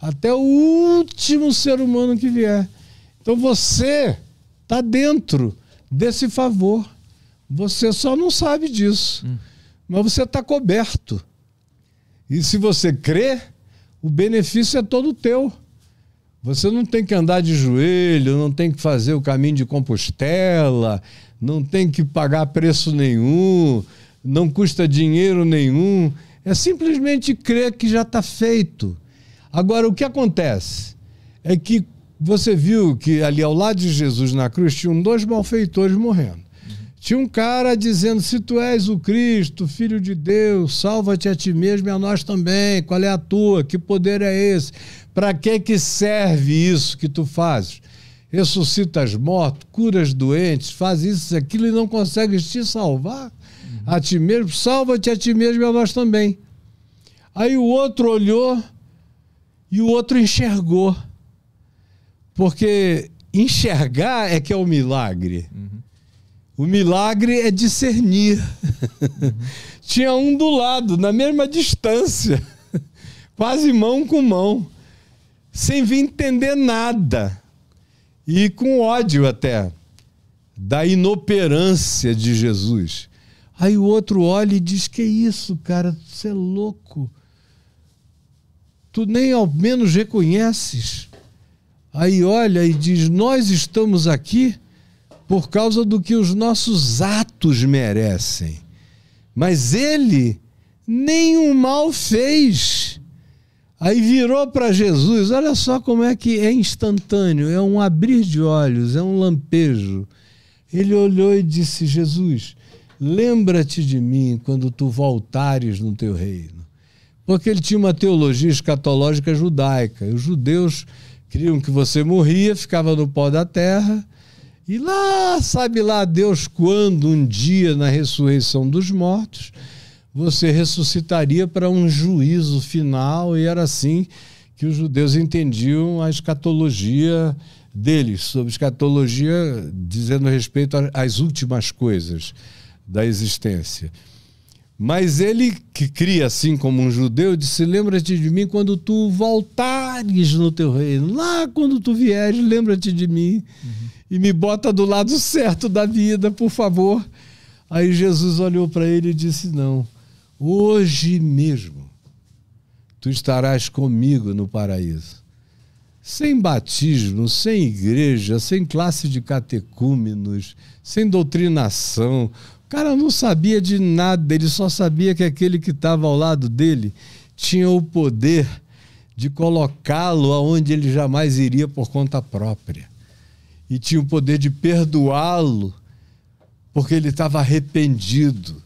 até o último ser humano que vier. Então você Está dentro desse favor. Você só não sabe disso. Hum. Mas você está coberto. E se você crê, o benefício é todo teu. Você não tem que andar de joelho, não tem que fazer o caminho de Compostela, não tem que pagar preço nenhum, não custa dinheiro nenhum. É simplesmente crer que já está feito. Agora, o que acontece é que você viu que ali ao lado de Jesus na cruz tinham dois malfeitores morrendo. Tinha um cara dizendo: Se tu és o Cristo, filho de Deus, salva-te a ti mesmo e a nós também. Qual é a tua? Que poder é esse? Para que que serve isso que tu fazes? Ressuscitas mortos, curas doentes, faz isso, aquilo e não consegues te salvar uhum. a ti mesmo. Salva-te a ti mesmo e a nós também. Aí o outro olhou e o outro enxergou. Porque enxergar é que é o milagre. Uhum. O milagre é discernir. Uhum. [LAUGHS] Tinha um do lado, na mesma distância, [LAUGHS] quase mão com mão, sem vir entender nada e com ódio até da inoperância de Jesus. Aí o outro olha e diz: Que isso, cara? Você é louco. Tu nem ao menos reconheces aí olha e diz: Nós estamos aqui por causa do que os nossos atos merecem. Mas ele nenhum mal fez. Aí virou para Jesus. Olha só como é que é instantâneo, é um abrir de olhos, é um lampejo. Ele olhou e disse: Jesus, lembra-te de mim quando tu voltares no teu reino. Porque ele tinha uma teologia escatológica judaica. Os judeus Criam que você morria, ficava no pó da terra. E lá, sabe lá Deus quando, um dia na ressurreição dos mortos, você ressuscitaria para um juízo final, e era assim que os judeus entendiam a escatologia deles, sobre escatologia dizendo respeito às últimas coisas da existência. Mas ele que cria assim como um judeu disse: Lembra-te de mim quando tu voltares no teu reino. Lá quando tu vieres, lembra-te de mim. Uhum. E me bota do lado certo da vida, por favor. Aí Jesus olhou para ele e disse: Não, hoje mesmo tu estarás comigo no paraíso. Sem batismo, sem igreja, sem classe de catecúmenos, sem doutrinação, cara não sabia de nada, ele só sabia que aquele que estava ao lado dele tinha o poder de colocá-lo aonde ele jamais iria por conta própria. E tinha o poder de perdoá-lo, porque ele estava arrependido.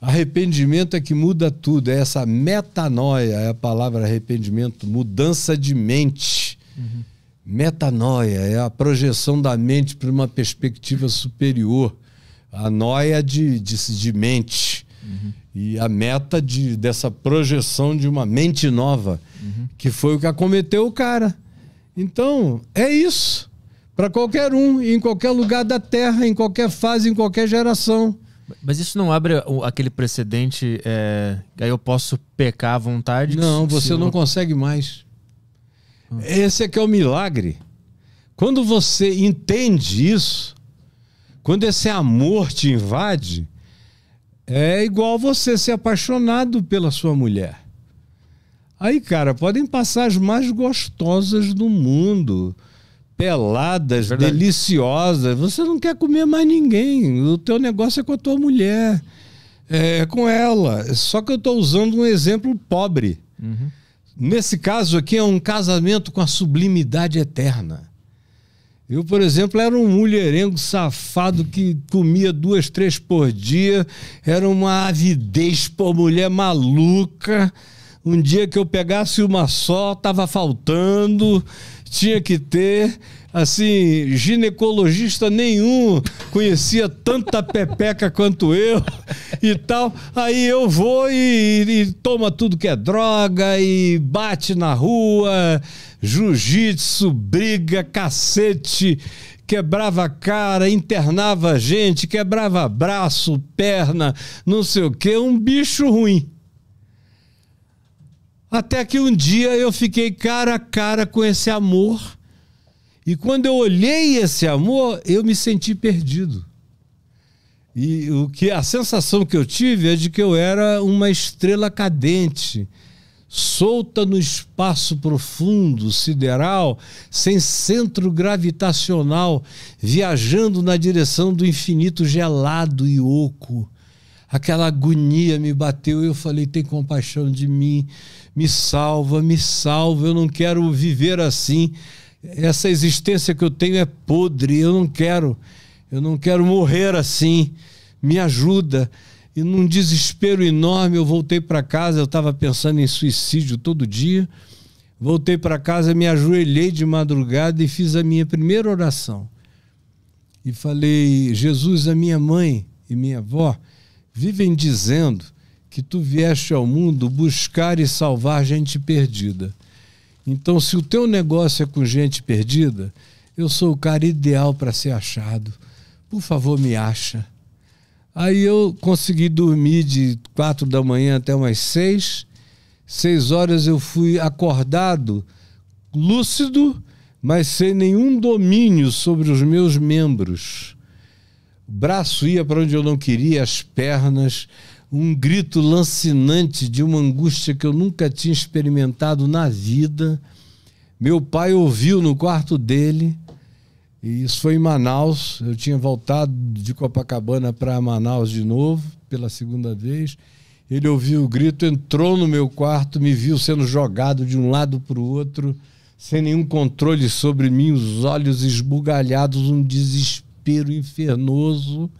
Arrependimento é que muda tudo, é essa metanoia, é a palavra arrependimento, mudança de mente. Uhum. Metanoia é a projeção da mente para uma perspectiva superior a noia de, de, de mente. Uhum. E a meta de, dessa projeção de uma mente nova, uhum. que foi o que acometeu o cara. Então, é isso. Para qualquer um, em qualquer lugar da Terra, em qualquer fase, em qualquer geração. Mas isso não abre aquele precedente, é, aí eu posso pecar à vontade? Não, você eu... não consegue mais. Ah. Esse é que é o milagre. Quando você entende isso, quando esse amor te invade, é igual você ser apaixonado pela sua mulher. Aí, cara, podem passar as mais gostosas do mundo, peladas, deliciosas. Você não quer comer mais ninguém. O teu negócio é com a tua mulher, é, é com ela. Só que eu estou usando um exemplo pobre. Uhum. Nesse caso aqui é um casamento com a sublimidade eterna. Eu, por exemplo, era um mulherengo safado que comia duas, três por dia, era uma avidez por mulher maluca. Um dia que eu pegasse uma só, estava faltando, tinha que ter. Assim, ginecologista nenhum conhecia tanta pepeca quanto eu e tal. Aí eu vou e, e toma tudo que é droga e bate na rua jiu-jitsu, briga, cacete, quebrava cara, internava gente, quebrava braço, perna, não sei o que, um bicho ruim. Até que um dia eu fiquei cara a cara com esse amor. E quando eu olhei esse amor, eu me senti perdido. E o que a sensação que eu tive é de que eu era uma estrela cadente solta no espaço profundo, sideral, sem centro gravitacional, viajando na direção do infinito gelado e oco. Aquela agonia me bateu e eu falei: tem compaixão de mim, me salva, me salva, eu não quero viver assim. Essa existência que eu tenho é podre, eu não quero, eu não quero morrer assim, me ajuda. E num desespero enorme, eu voltei para casa, eu estava pensando em suicídio todo dia. Voltei para casa, me ajoelhei de madrugada e fiz a minha primeira oração. E falei: Jesus, a minha mãe e minha avó vivem dizendo que tu vieste ao mundo buscar e salvar gente perdida. Então, se o teu negócio é com gente perdida, eu sou o cara ideal para ser achado. Por favor, me acha. Aí eu consegui dormir de quatro da manhã até umas seis. Seis horas eu fui acordado, lúcido, mas sem nenhum domínio sobre os meus membros. O braço ia para onde eu não queria, as pernas, um grito lancinante de uma angústia que eu nunca tinha experimentado na vida. Meu pai ouviu no quarto dele e isso foi em Manaus. Eu tinha voltado de Copacabana para Manaus de novo, pela segunda vez. Ele ouviu o grito, entrou no meu quarto, me viu sendo jogado de um lado para o outro, sem nenhum controle sobre mim, os olhos esbugalhados, um desespero infernoso.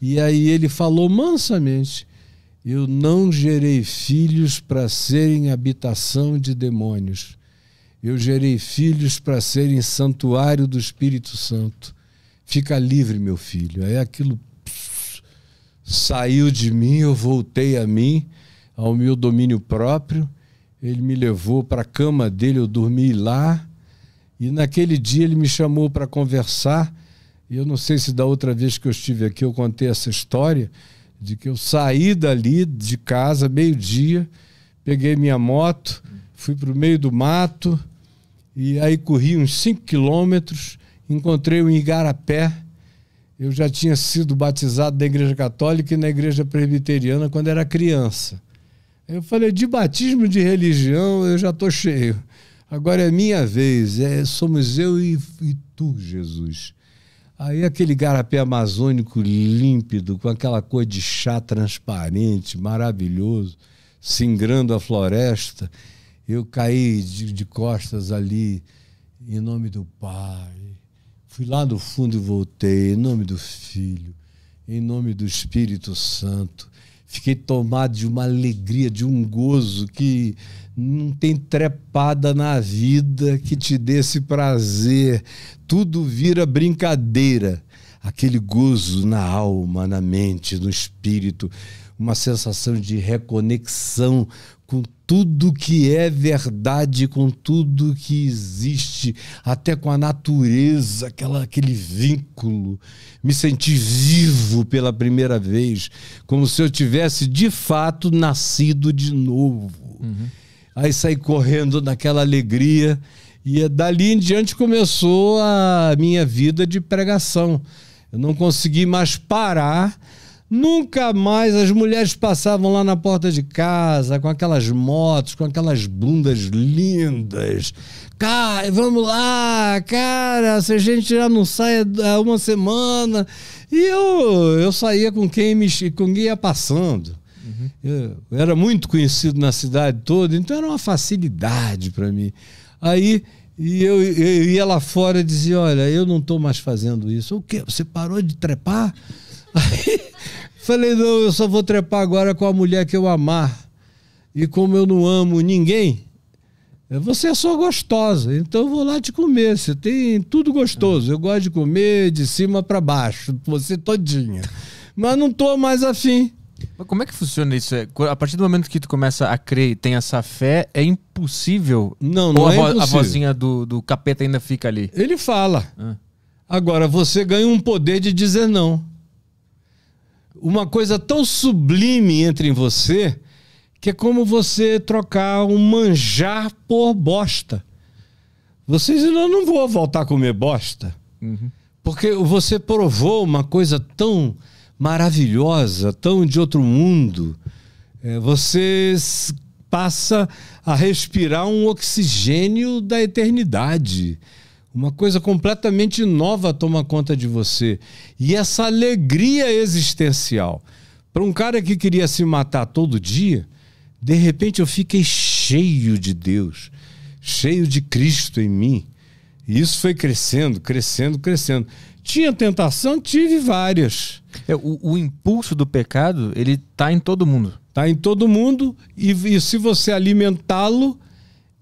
E aí ele falou mansamente: Eu não gerei filhos para serem habitação de demônios. Eu gerei filhos para serem santuário do Espírito Santo. Fica livre, meu filho. Aí aquilo pss, saiu de mim, eu voltei a mim, ao meu domínio próprio. Ele me levou para a cama dele, eu dormi lá. E naquele dia ele me chamou para conversar. E eu não sei se da outra vez que eu estive aqui eu contei essa história de que eu saí dali de casa meio-dia, peguei minha moto, fui para o meio do mato, e aí corri uns 5 quilômetros, encontrei um Igarapé. Eu já tinha sido batizado da Igreja Católica e na Igreja Presbiteriana quando era criança. Eu falei, de batismo de religião eu já estou cheio. Agora é minha vez, é, somos eu e, e tu, Jesus. Aí aquele garapé amazônico límpido, com aquela cor de chá transparente, maravilhoso, singrando a floresta. Eu caí de, de costas ali, em nome do Pai. Fui lá no fundo e voltei, em nome do Filho, em nome do Espírito Santo. Fiquei tomado de uma alegria, de um gozo que não tem trepada na vida que te dê esse prazer. Tudo vira brincadeira. Aquele gozo na alma, na mente, no espírito, uma sensação de reconexão com tudo que é verdade, com tudo que existe, até com a natureza, aquela, aquele vínculo. Me senti vivo pela primeira vez, como se eu tivesse de fato nascido de novo. Uhum. Aí saí correndo naquela alegria, e é dali em diante começou a minha vida de pregação. Eu não consegui mais parar Nunca mais as mulheres passavam lá na porta de casa com aquelas motos, com aquelas bundas lindas. Cara, vamos lá, cara, se a gente já não sai há uma semana. E eu, eu saía com quem, me, com quem ia passando. Uhum. Eu, eu era muito conhecido na cidade toda, então era uma facilidade para mim. Aí e eu, eu ia lá fora e dizia: Olha, eu não estou mais fazendo isso. O quê? Você parou de trepar? Aí, [LAUGHS] falei, não, eu só vou trepar agora com a mulher que eu amar. E como eu não amo ninguém, eh, você é só gostosa, então eu vou lá te comer. Você tem tudo gostoso. Eu gosto de comer de cima para baixo, você todinha. Mas não tô mais afim. Mas como é que funciona isso? É, a partir do momento que tu começa a crer e tem essa fé, é impossível. Não, não Ou é a, impossível. a vozinha do, do capeta ainda fica ali. Ele fala. Ah. Agora você ganha um poder de dizer não uma coisa tão sublime entra em você que é como você trocar um manjar por bosta. Vocês não, não vou voltar a comer bosta. Uhum. Porque você provou uma coisa tão maravilhosa, tão de outro mundo. É, você passa a respirar um oxigênio da eternidade. Uma coisa completamente nova toma conta de você. E essa alegria existencial. Para um cara que queria se matar todo dia, de repente eu fiquei cheio de Deus, cheio de Cristo em mim. E isso foi crescendo, crescendo, crescendo. Tinha tentação, tive várias. É, o, o, impulso do pecado, ele está em todo mundo. está em todo mundo, e, e se você alimentá-lo,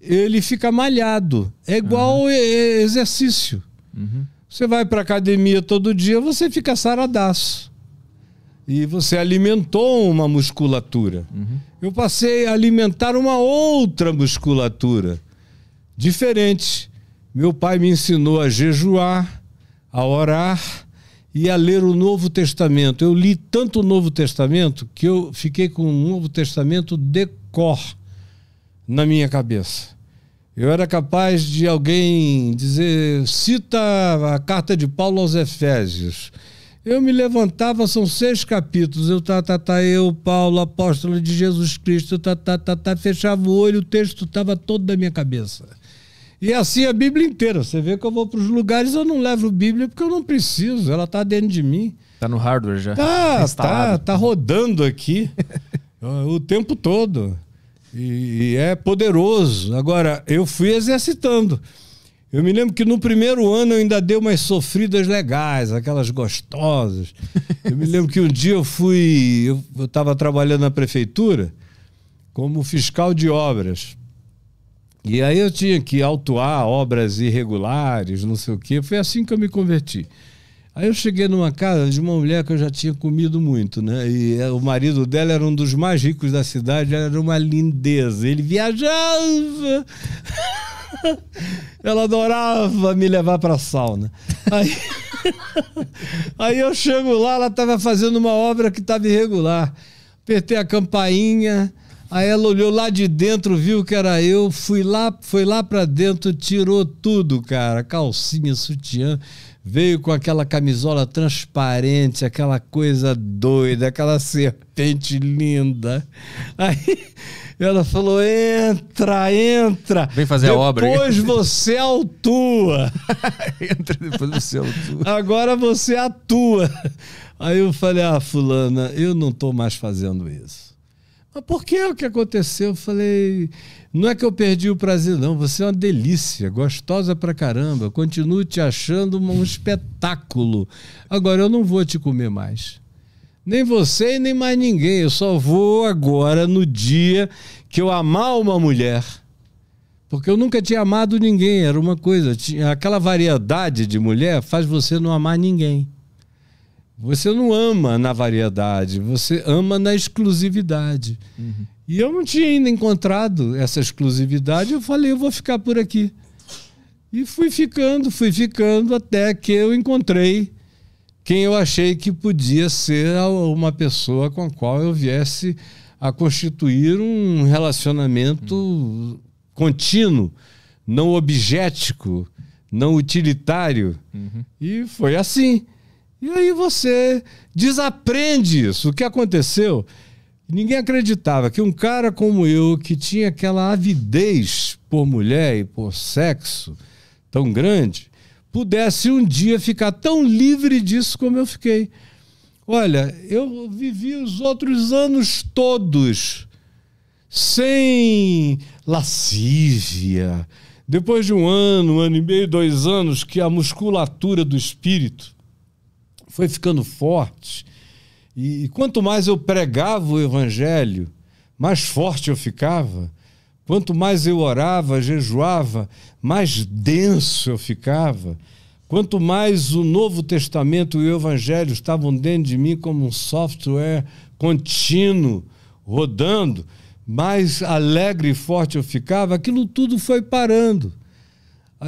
ele fica malhado. É igual uhum. exercício. Uhum. Você vai para academia todo dia, você fica saradaço. E você alimentou uma musculatura. Uhum. Eu passei a alimentar uma outra musculatura, diferente. Meu pai me ensinou a jejuar, a orar e a ler o Novo Testamento. Eu li tanto o Novo Testamento que eu fiquei com o Novo Testamento de cor na minha cabeça. Eu era capaz de alguém dizer, cita a carta de Paulo aos Efésios. Eu me levantava, são seis capítulos. Eu, tá, tá, tá, eu, Paulo, apóstolo de Jesus Cristo, tá, tá, tá, tá, fechava o olho, o texto estava todo da minha cabeça. E assim é a Bíblia inteira. Você vê que eu vou para os lugares, eu não levo Bíblia porque eu não preciso, ela está dentro de mim. Está no hardware já. Tá, tá, tá rodando aqui [LAUGHS] o tempo todo. E, e é poderoso. Agora, eu fui exercitando. Eu me lembro que no primeiro ano eu ainda dei umas sofridas legais, aquelas gostosas. Eu me lembro que um dia eu fui, eu estava trabalhando na prefeitura como fiscal de obras. E aí eu tinha que autuar obras irregulares, não sei o quê. Foi assim que eu me converti. Aí eu cheguei numa casa de uma mulher que eu já tinha comido muito, né? E é, o marido dela era um dos mais ricos da cidade, ela era uma lindeza. Ele viajava. [LAUGHS] Ela adorava me levar para sauna. Aí, [LAUGHS] aí eu chego lá, ela estava fazendo uma obra que estava irregular. Apertei a campainha, aí ela olhou lá de dentro, viu que era eu, fui lá, foi lá para dentro, tirou tudo, cara, calcinha, sutiã veio com aquela camisola transparente, aquela coisa doida, aquela serpente linda. Aí ela falou: entra, entra. Vem fazer depois a obra. Depois você atua. [LAUGHS] entra, depois você atua. Agora você atua. Aí eu falei: ah, Fulana, eu não estou mais fazendo isso. Mas por que o que aconteceu? Eu falei, não é que eu perdi o prazer, não. Você é uma delícia, gostosa pra caramba. Continuo te achando um espetáculo. Agora eu não vou te comer mais. Nem você e nem mais ninguém. Eu só vou agora no dia que eu amar uma mulher. Porque eu nunca tinha amado ninguém, era uma coisa. Aquela variedade de mulher faz você não amar ninguém. Você não ama na variedade, você ama na exclusividade. Uhum. E eu não tinha ainda encontrado essa exclusividade, eu falei, eu vou ficar por aqui. E fui ficando, fui ficando até que eu encontrei quem eu achei que podia ser uma pessoa com a qual eu viesse a constituir um relacionamento hum. contínuo, não objetico não utilitário. Uhum. E foi assim. E aí você desaprende isso. O que aconteceu? Ninguém acreditava que um cara como eu, que tinha aquela avidez por mulher e por sexo tão grande, pudesse um dia ficar tão livre disso como eu fiquei. Olha, eu vivi os outros anos todos sem lascívia. Depois de um ano, um ano e meio, dois anos, que a musculatura do espírito foi ficando forte, e, e quanto mais eu pregava o Evangelho, mais forte eu ficava. Quanto mais eu orava, jejuava, mais denso eu ficava. Quanto mais o Novo Testamento e o Evangelho estavam dentro de mim como um software contínuo, rodando, mais alegre e forte eu ficava, aquilo tudo foi parando.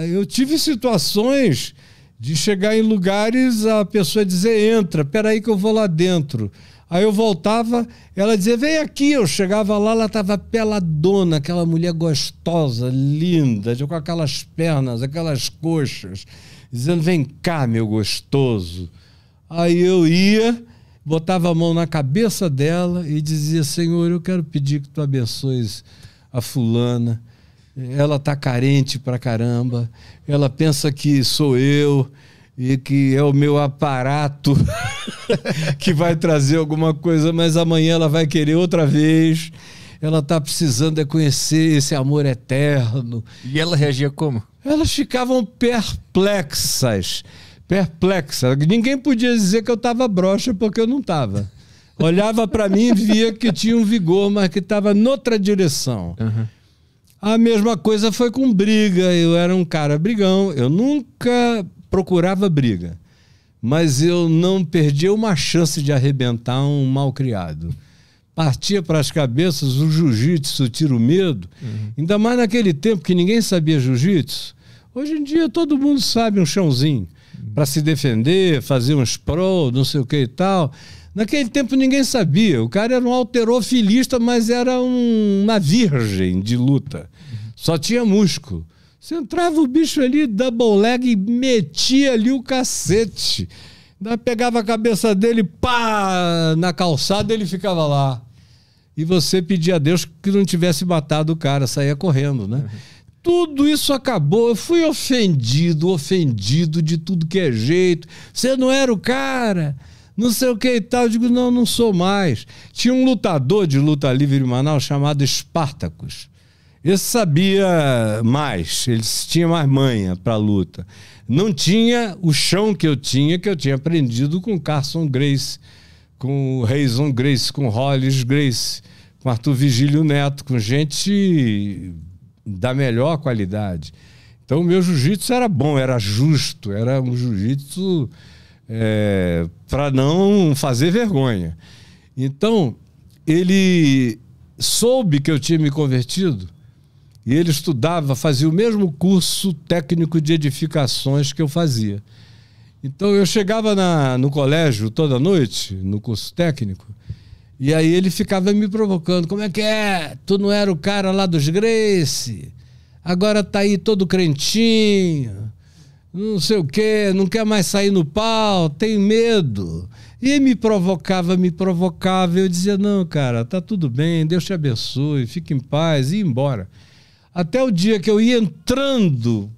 Eu tive situações de chegar em lugares, a pessoa dizer, entra, peraí que eu vou lá dentro. Aí eu voltava, ela dizia, vem aqui. Eu chegava lá, ela estava peladona, aquela mulher gostosa, linda, com aquelas pernas, aquelas coxas, dizendo, vem cá, meu gostoso. Aí eu ia, botava a mão na cabeça dela e dizia, Senhor, eu quero pedir que tu abençoes a fulana ela tá carente pra caramba, ela pensa que sou eu e que é o meu aparato [LAUGHS] que vai trazer alguma coisa, mas amanhã ela vai querer outra vez. Ela tá precisando é conhecer esse amor eterno. E ela reagia como? Elas ficavam perplexas. Perplexas. Ninguém podia dizer que eu tava broxa porque eu não tava. Olhava para mim e via que tinha um vigor, mas que estava noutra direção. Uhum. A mesma coisa foi com briga. Eu era um cara brigão. Eu nunca procurava briga. Mas eu não perdia uma chance de arrebentar um malcriado partia para as cabeças o jiu-jitsu, o tiro-medo. Uhum. Ainda mais naquele tempo que ninguém sabia jiu-jitsu. Hoje em dia todo mundo sabe um chãozinho uhum. para se defender, fazer um pro, não sei o que e tal. Naquele tempo ninguém sabia. O cara era um alterofilista, mas era um, uma virgem de luta. Só tinha músculo. Você entrava o bicho ali, double leg, e metia ali o cacete. Daí pegava a cabeça dele, pá, na calçada, ele ficava lá. E você pedia a Deus que não tivesse matado o cara, saía correndo, né? [LAUGHS] Tudo isso acabou. Eu fui ofendido, ofendido de tudo que é jeito. Você não era o cara, não sei o que e tal. Eu digo, não, não sou mais. Tinha um lutador de luta livre em Manaus chamado Espartacus. Esse sabia mais, ele tinha mais manha para a luta. Não tinha o chão que eu tinha, que eu tinha aprendido com Carson Grace, com Rayson Grace, com Hollis Grace, com Arthur Vigílio Neto, com gente da melhor qualidade. Então, o meu jiu-jitsu era bom, era justo, era um jiu-jitsu é, para não fazer vergonha. Então, ele soube que eu tinha me convertido e ele estudava, fazia o mesmo curso técnico de edificações que eu fazia. Então eu chegava na, no colégio toda noite, no curso técnico, e aí ele ficava me provocando: como é que é? Tu não era o cara lá dos Grace? Agora tá aí todo crentinho, não sei o quê, não quer mais sair no pau, tem medo. E me provocava, me provocava. Eu dizia: não, cara, tá tudo bem, Deus te abençoe, fique em paz e ir embora. Até o dia que eu ia entrando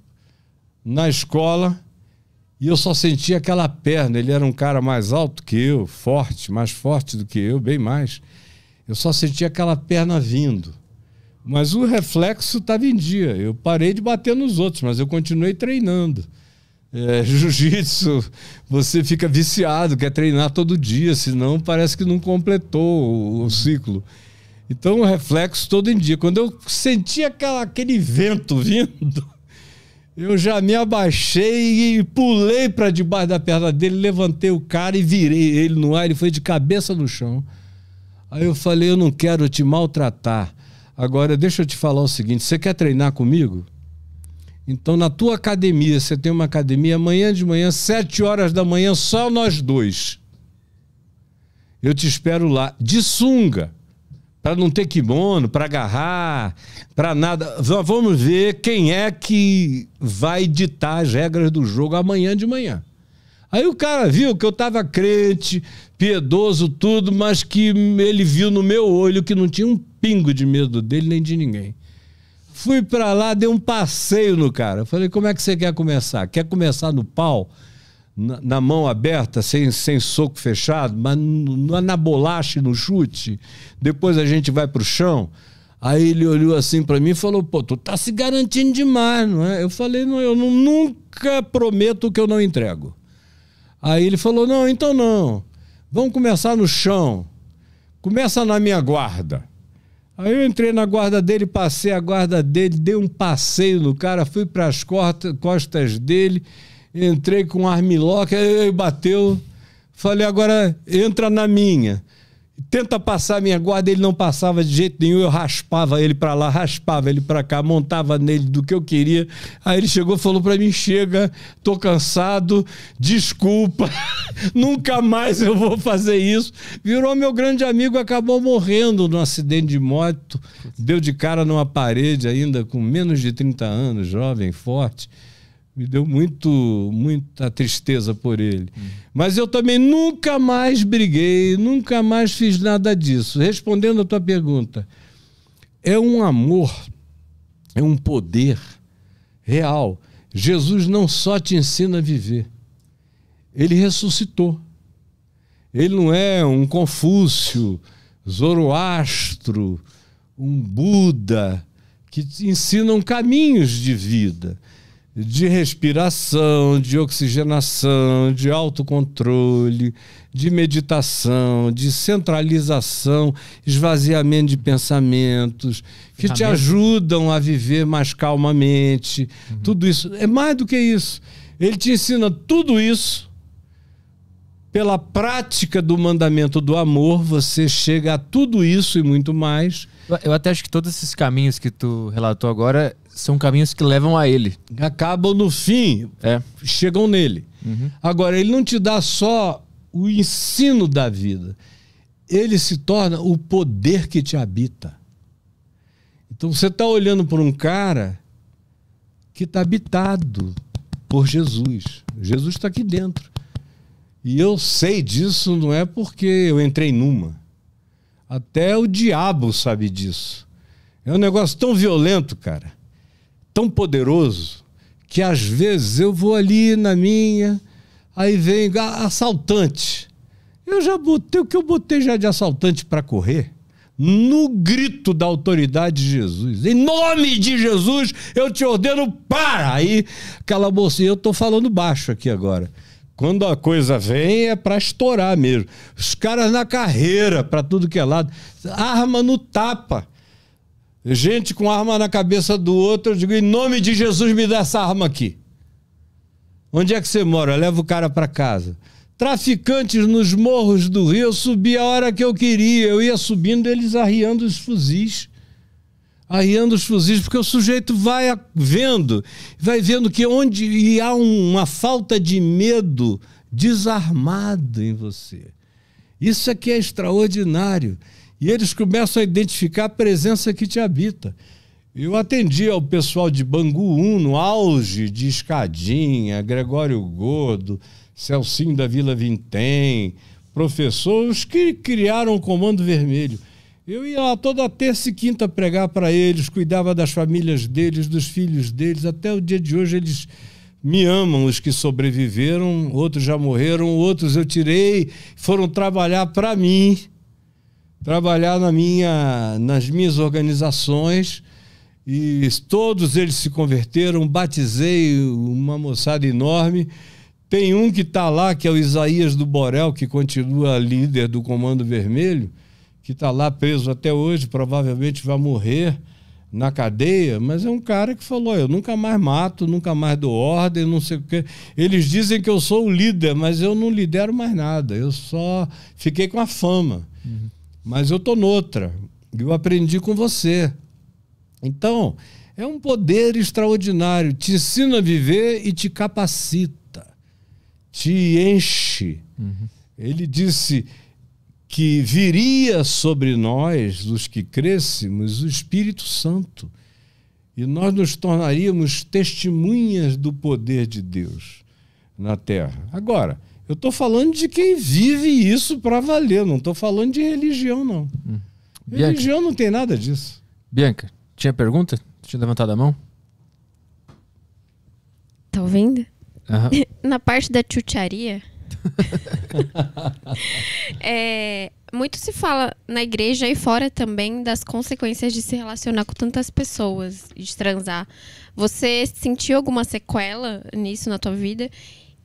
na escola e eu só sentia aquela perna. Ele era um cara mais alto que eu, forte, mais forte do que eu, bem mais. Eu só sentia aquela perna vindo. Mas o reflexo estava em dia. Eu parei de bater nos outros, mas eu continuei treinando. É, [LAUGHS] Jiu-jitsu, você fica viciado, quer treinar todo dia, senão parece que não completou o, o ciclo. Então, o reflexo todo em dia. Quando eu senti aquela, aquele vento vindo, eu já me abaixei e pulei para debaixo da perna dele, levantei o cara e virei ele no ar. Ele foi de cabeça no chão. Aí eu falei: Eu não quero te maltratar. Agora, deixa eu te falar o seguinte: você quer treinar comigo? Então, na tua academia, você tem uma academia amanhã de manhã, sete horas da manhã, só nós dois. Eu te espero lá, de sunga para não ter kimono, para agarrar, para nada. vamos ver quem é que vai ditar as regras do jogo amanhã de manhã. Aí o cara viu que eu estava crente, piedoso, tudo, mas que ele viu no meu olho que não tinha um pingo de medo dele nem de ninguém. Fui para lá, dei um passeio no cara. Falei, como é que você quer começar? Quer começar no pau? na, na, mão aberta, sem, sem soco fechado, mas na, na bolacha e no chute. Depois a gente vai para o chão. Aí ele olhou assim para mim e falou: pô, tu tá se garantindo demais, não é? Eu falei: não, eu não, nunca prometo o que eu não entrego. Aí ele falou: não, então não. Vamos começar no chão. Começa na minha guarda. Aí eu entrei na guarda dele, passei a guarda dele, dei um passeio no cara, fui para as costas dele entrei com um armilock, bateu. Falei, agora entra na minha. Tenta passar a minha guarda, ele não passava de jeito nenhum, eu raspava ele para lá, raspava ele para cá, montava nele do que eu queria. Aí ele chegou e falou para mim: "Chega, tô cansado, desculpa. [LAUGHS] Nunca mais eu vou fazer isso". Virou meu grande amigo, acabou morrendo num acidente de moto, deu de cara numa parede ainda com menos de 30 anos, jovem, forte. Me deu muito, muita tristeza por ele. Hum. Mas eu também nunca mais briguei, nunca mais fiz nada disso. Respondendo a tua pergunta, é um amor, é um poder real. Jesus não só te ensina a viver, ele ressuscitou. Ele não é um Confúcio, Zoroastro, um Buda, que ensinam caminhos de vida de respiração, de oxigenação, de autocontrole, de meditação, de centralização, esvaziamento de pensamentos, que te ajudam a viver mais calmamente. Uhum. Tudo isso. É mais do que isso. Ele te ensina tudo isso. Pela prática do mandamento do amor, você chega a tudo isso e muito mais. Eu até acho que todos esses caminhos que tu relatou agora são caminhos que levam a ele. Acabam no fim, é. chegam nele. Uhum. Agora, ele não te dá só o ensino da vida, ele se torna o poder que te habita. Então você está olhando por um cara que está habitado por Jesus. Jesus está aqui dentro. E eu sei disso não é porque eu entrei numa. Até o diabo sabe disso. É um negócio tão violento, cara tão poderoso que às vezes eu vou ali na minha, aí vem assaltante. Eu já botei o que eu botei já de assaltante para correr. No grito da autoridade de Jesus. Em nome de Jesus, eu te ordeno, para! Aí, aquela mocinha, eu tô falando baixo aqui agora. Quando a coisa vem, é para estourar mesmo. Os caras na carreira, para tudo que é lado. Arma no tapa gente com arma na cabeça do outro, eu digo, em nome de Jesus, me dá essa arma aqui. Onde é que você mora? Leva o cara para casa. Traficantes nos morros do Rio, eu subi a hora que eu queria, eu ia subindo, eles arriando os fuzis. Arriando os fuzis, porque o sujeito vai vendo, vai vendo que onde e há uma falta de medo desarmado em você. Isso aqui é, é extraordinário. E eles começam a identificar a presença que te habita. Eu atendia o pessoal de Bangu 1 no auge de Escadinha, Gregório Gordo, Celcinho da Vila Vintém, professores que criaram o Comando Vermelho. Eu ia lá toda terça e quinta pregar para eles, cuidava das famílias deles, dos filhos deles. Até o dia de hoje eles me amam, os que sobreviveram, outros já morreram, outros eu tirei, foram trabalhar para mim trabalhar na minha, nas minhas organizações e todos eles se converteram, batizei uma moçada enorme. Tem um que está lá, que é o Isaías do Borel, que continua líder do Comando Vermelho, que está lá preso até hoje, provavelmente vai morrer na cadeia, mas é um cara que falou: eu nunca mais mato, nunca mais dou ordem, não sei o quê. Eles dizem que eu sou o líder, mas eu não lidero mais nada, eu só fiquei com a fama. Uhum mas eu tô noutra. Eu aprendi com você. Então, é um poder extraordinário. Te ensina a viver e te capacita. Te enche. Uhum. Ele disse que viria sobre nós, os que crêssemos, o Espírito Santo. E nós nos tornaríamos testemunhas do poder de Deus na terra. Agora, eu estou falando de quem vive isso para valer, não estou falando de religião, não. Hum. Religião não tem nada disso. Bianca, tinha pergunta? Tinha levantado a mão? Tá ouvindo? Uhum. [LAUGHS] Na parte da chucharia. [LAUGHS] é, muito se fala na igreja e fora também das consequências de se relacionar com tantas pessoas, de transar. Você sentiu alguma sequela nisso na tua vida?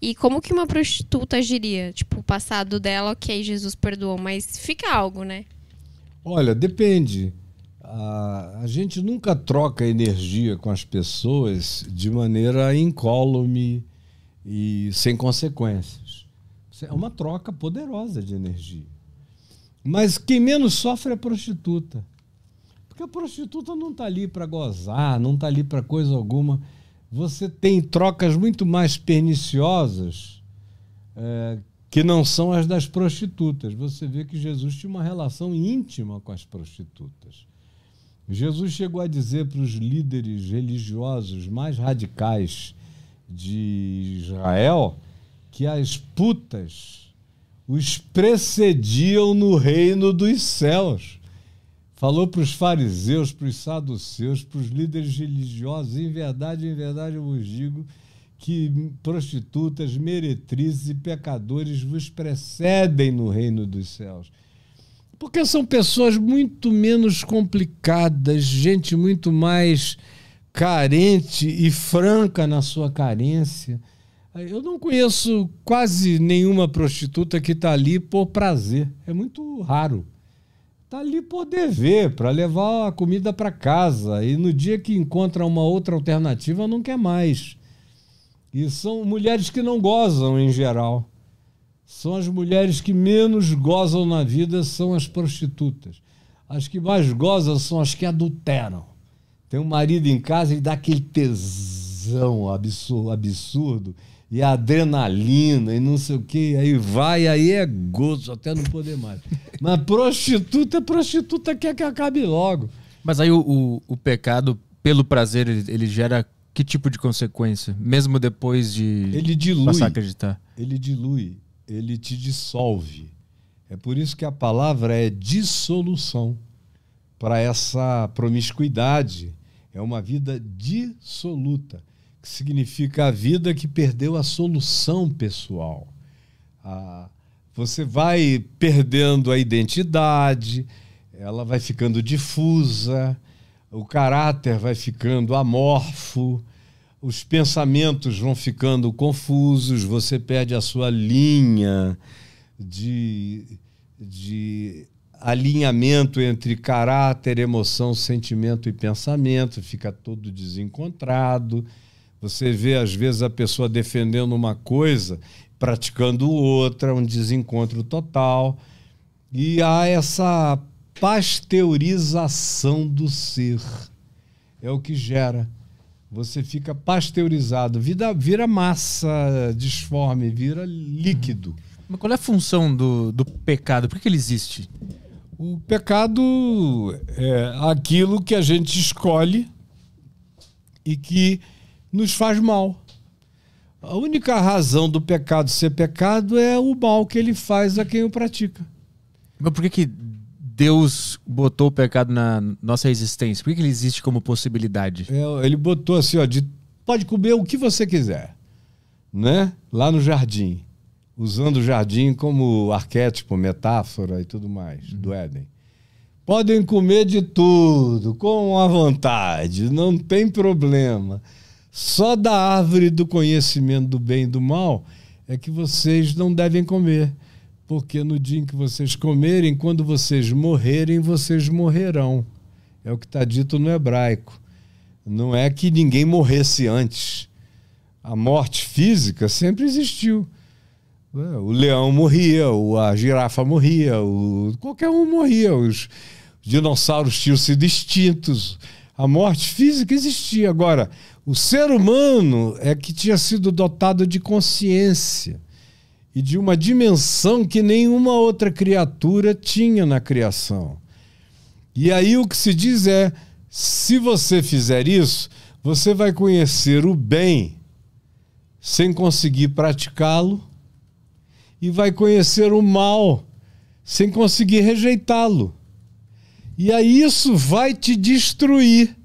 E como que uma prostituta agiria? Tipo, o passado dela, ok, Jesus perdoou, mas fica algo, né? Olha, depende. A, a gente nunca troca energia com as pessoas de maneira incólume e sem consequências. É uma troca poderosa de energia. Mas quem menos sofre é a prostituta. Porque a prostituta não está ali para gozar, não está ali para coisa alguma você tem trocas muito mais perniciosas é, que não são as das prostitutas. Você vê que Jesus tinha uma relação íntima com as prostitutas. Jesus chegou a dizer para os líderes religiosos mais radicais de Israel que as putas os precediam no reino dos céus. Falou para os fariseus, para os saduceus, para os líderes religiosos, em verdade, em verdade eu vos digo que prostitutas, meretrizes e pecadores vos precedem no reino dos céus. Porque são pessoas muito menos complicadas, gente muito mais carente e franca na sua carência. Eu não conheço quase nenhuma prostituta que está ali por prazer. É muito raro tá ali por dever, para levar a comida para casa. E no dia que encontra uma outra alternativa, não quer mais. E são mulheres que não gozam em geral. São as mulheres que menos gozam na vida, são as prostitutas. As que mais gozam são as que adulteram. Tem um marido em casa, e dá aquele tesão absurdo. absurdo e adrenalina e não sei o que, aí vai, aí é gozo, até não poder mais. Mas prostituta, prostituta quer que acabe logo. Mas aí o, o, o pecado, pelo prazer, ele, ele, gera que tipo de consequência? Mesmo depois de ele dilui, passar a acreditar. Ele dilui, ele te dissolve. É por isso que a palavra é dissolução para essa promiscuidade. É uma vida dissoluta que significa a vida que perdeu a solução pessoal. Ah, você vai perdendo a identidade, ela vai ficando difusa, o caráter vai ficando amorfo, os pensamentos vão ficando confusos, você perde a sua linha de, de alinhamento entre caráter, emoção, sentimento e pensamento, fica todo desencontrado. Você vê, às vezes, a pessoa defendendo uma coisa, praticando outra, um desencontro total. E há essa pasteurização do ser. É o que gera. Você fica pasteurizado, vira, vira massa disforme, vira líquido. Mas qual é a função do, do pecado? Por que ele existe? O pecado é aquilo que a gente escolhe e que nos faz mal. A única razão do pecado ser pecado é o mal que ele faz a quem o pratica. Mas por que, que Deus botou o pecado na nossa existência? Por que, que ele existe como possibilidade? É, ele botou assim, ó, de, pode comer o que você quiser, né? Lá no jardim, usando o jardim como arquétipo, metáfora e tudo mais uhum. do Éden. Podem comer de tudo, com a vontade, não tem problema. Só da árvore do conhecimento do bem e do mal é que vocês não devem comer, porque no dia em que vocês comerem, quando vocês morrerem, vocês morrerão. É o que está dito no hebraico. Não é que ninguém morresse antes. A morte física sempre existiu. É, o leão morria, a girafa morria, o... qualquer um morria. Os dinossauros tinham sido extintos. A morte física existia. Agora, o ser humano é que tinha sido dotado de consciência e de uma dimensão que nenhuma outra criatura tinha na criação. E aí o que se diz é: se você fizer isso, você vai conhecer o bem sem conseguir praticá-lo e vai conhecer o mal sem conseguir rejeitá-lo. E aí isso vai te destruir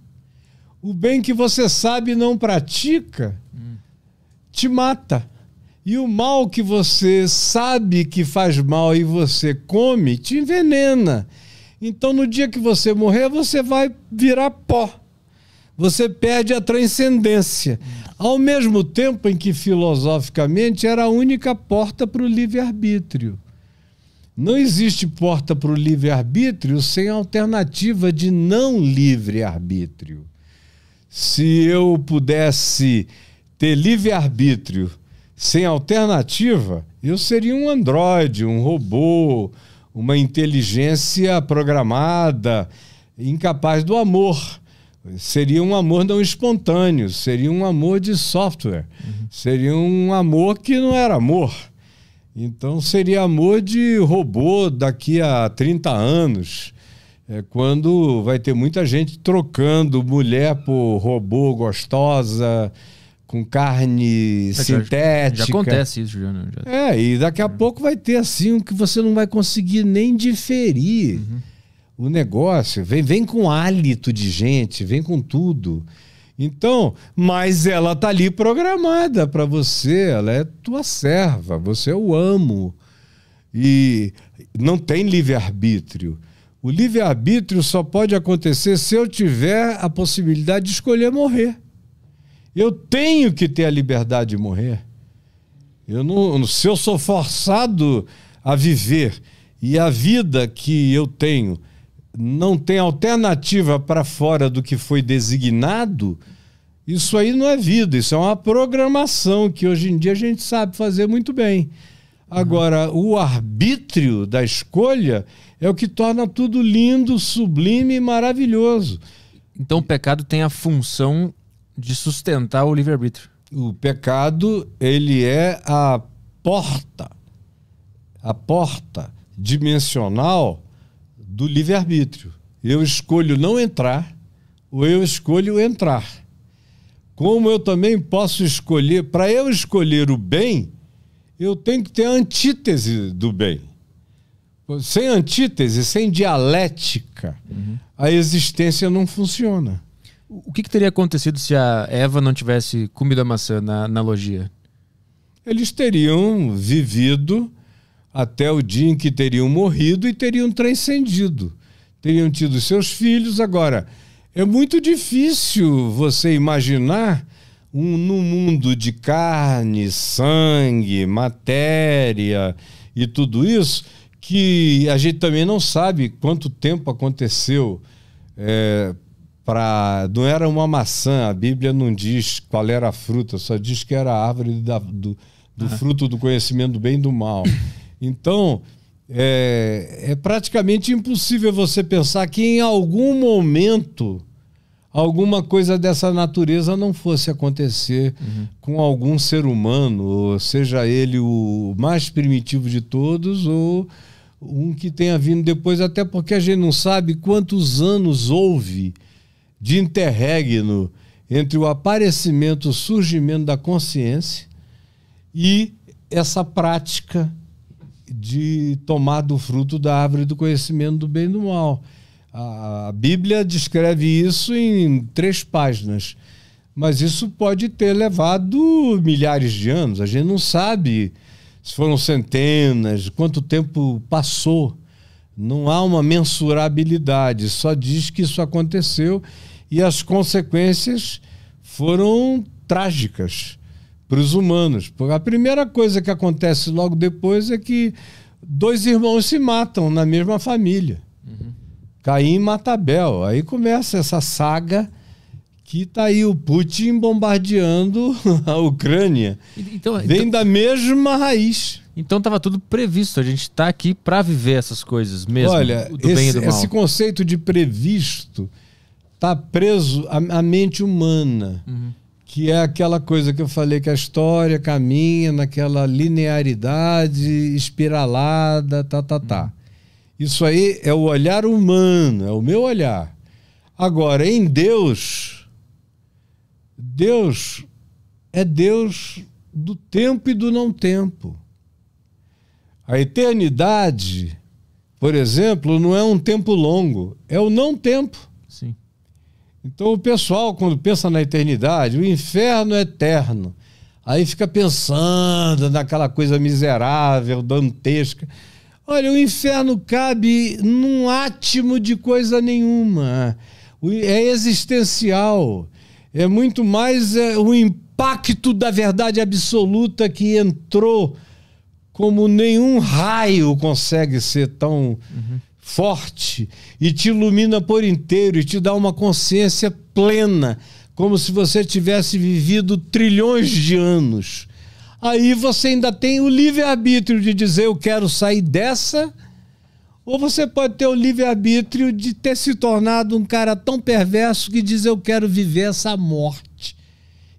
o bem que você sabe não pratica te mata. E o mal que você sabe que faz mal e você come te envenena. Então, no dia que você morrer, você vai virar pó. Você perde a transcendência. Ao mesmo tempo em que, filosoficamente, era a única porta para o livre-arbítrio. Não existe porta para o livre-arbítrio sem alternativa de não livre-arbítrio se eu pudesse ter livre-arbítrio sem alternativa, eu seria um androide, um robô, uma inteligência programada, incapaz do amor. Seria um amor não espontâneo, seria um amor de software, uhum. seria um amor que não era amor. Então seria amor de robô daqui a 30 anos é quando vai ter muita gente trocando mulher por robô gostosa, com carne é sintética. Já, já acontece isso, Juliano. Já... É, e daqui a é. pouco vai ter assim o que você não vai conseguir nem diferir. Uhum. O negócio vem, vem com hálito de gente, vem com tudo. Então, mas ela tá ali programada para você, ela é tua serva, você eu amo. E não tem livre-arbítrio. O livre-arbítrio só pode acontecer se eu tiver a possibilidade de escolher morrer. Eu tenho que ter a liberdade de morrer. Eu não, se eu sou forçado a viver e a vida que eu tenho não tem alternativa para fora do que foi designado, isso aí não é vida, isso é uma programação que hoje em dia a gente sabe fazer muito bem. Uhum. Agora, o arbítrio da escolha é o que torna tudo lindo, sublime e maravilhoso. Então o pecado tem a função de sustentar o livre-arbítrio. O pecado, ele é a porta, a porta dimensional do livre-arbítrio. Eu escolho não entrar ou eu escolho entrar. Como eu também posso escolher, para eu escolher o bem, eu tenho que ter a antítese do bem. Sem antítese, sem dialética, uhum. a existência não funciona. O que, que, teria acontecido se a Eva não tivesse comido a maçã na analogia? Eles teriam vivido até o dia em que teriam morrido e teriam transcendido. Teriam tido seus filhos. Agora, é muito difícil você imaginar um, num mundo de carne, sangue, matéria e tudo isso que a gente também não sabe quanto tempo aconteceu é, para. Não era uma maçã, a Bíblia não diz qual era a fruta, só diz que era a árvore da, do, do ah. fruto do conhecimento do bem e do mal. Então, é, é praticamente impossível você pensar que em algum momento alguma coisa dessa natureza não fosse acontecer uhum. com algum ser humano, seja ele o mais primitivo de todos ou um que tenha vindo depois, até porque a gente não sabe quantos anos houve de interregno entre o aparecimento, o surgimento da consciência e essa prática de tomar do fruto da árvore do conhecimento do bem e do mal. A Bíblia descreve isso em três páginas, mas isso pode ter levado milhares de anos. A gente não sabe se foram centenas, quanto tempo passou. Não há uma mensurabilidade, só diz que isso aconteceu e as consequências foram trágicas para os humanos. A primeira coisa que acontece logo depois é que dois irmãos se matam na mesma família. Uhum. Caim mata Abel. Aí começa essa saga que está aí o Putin bombardeando a Ucrânia. Então, então, Vem então, da mesma raiz. Então estava tudo previsto. A gente está aqui para viver essas coisas mesmo. Olha, esse, esse, conceito de previsto está preso à, à, mente humana, uhum. que é aquela coisa que eu falei que a história caminha naquela linearidade espiralada, tá, tá, tá. Uhum. Isso aí é o olhar humano, é o meu olhar. Agora, em Deus, Deus é Deus do tempo e do não tempo. A eternidade, por exemplo, não é um tempo longo, é o não tempo. Sim. Então o pessoal, quando pensa na eternidade, o inferno é eterno. Aí fica pensando naquela coisa miserável, dantesca. Olha, o inferno cabe num átimo de coisa nenhuma. É existencial. É muito mais é, o impacto da verdade absoluta que entrou como nenhum raio consegue ser tão uhum. forte e te ilumina por inteiro e te dá uma consciência plena, como se você tivesse vivido trilhões de anos. Aí você ainda tem o livre-arbítrio de dizer: eu quero sair dessa ou você pode ter o livre-arbítrio de ter se tornado um cara tão perverso que diz eu quero viver essa morte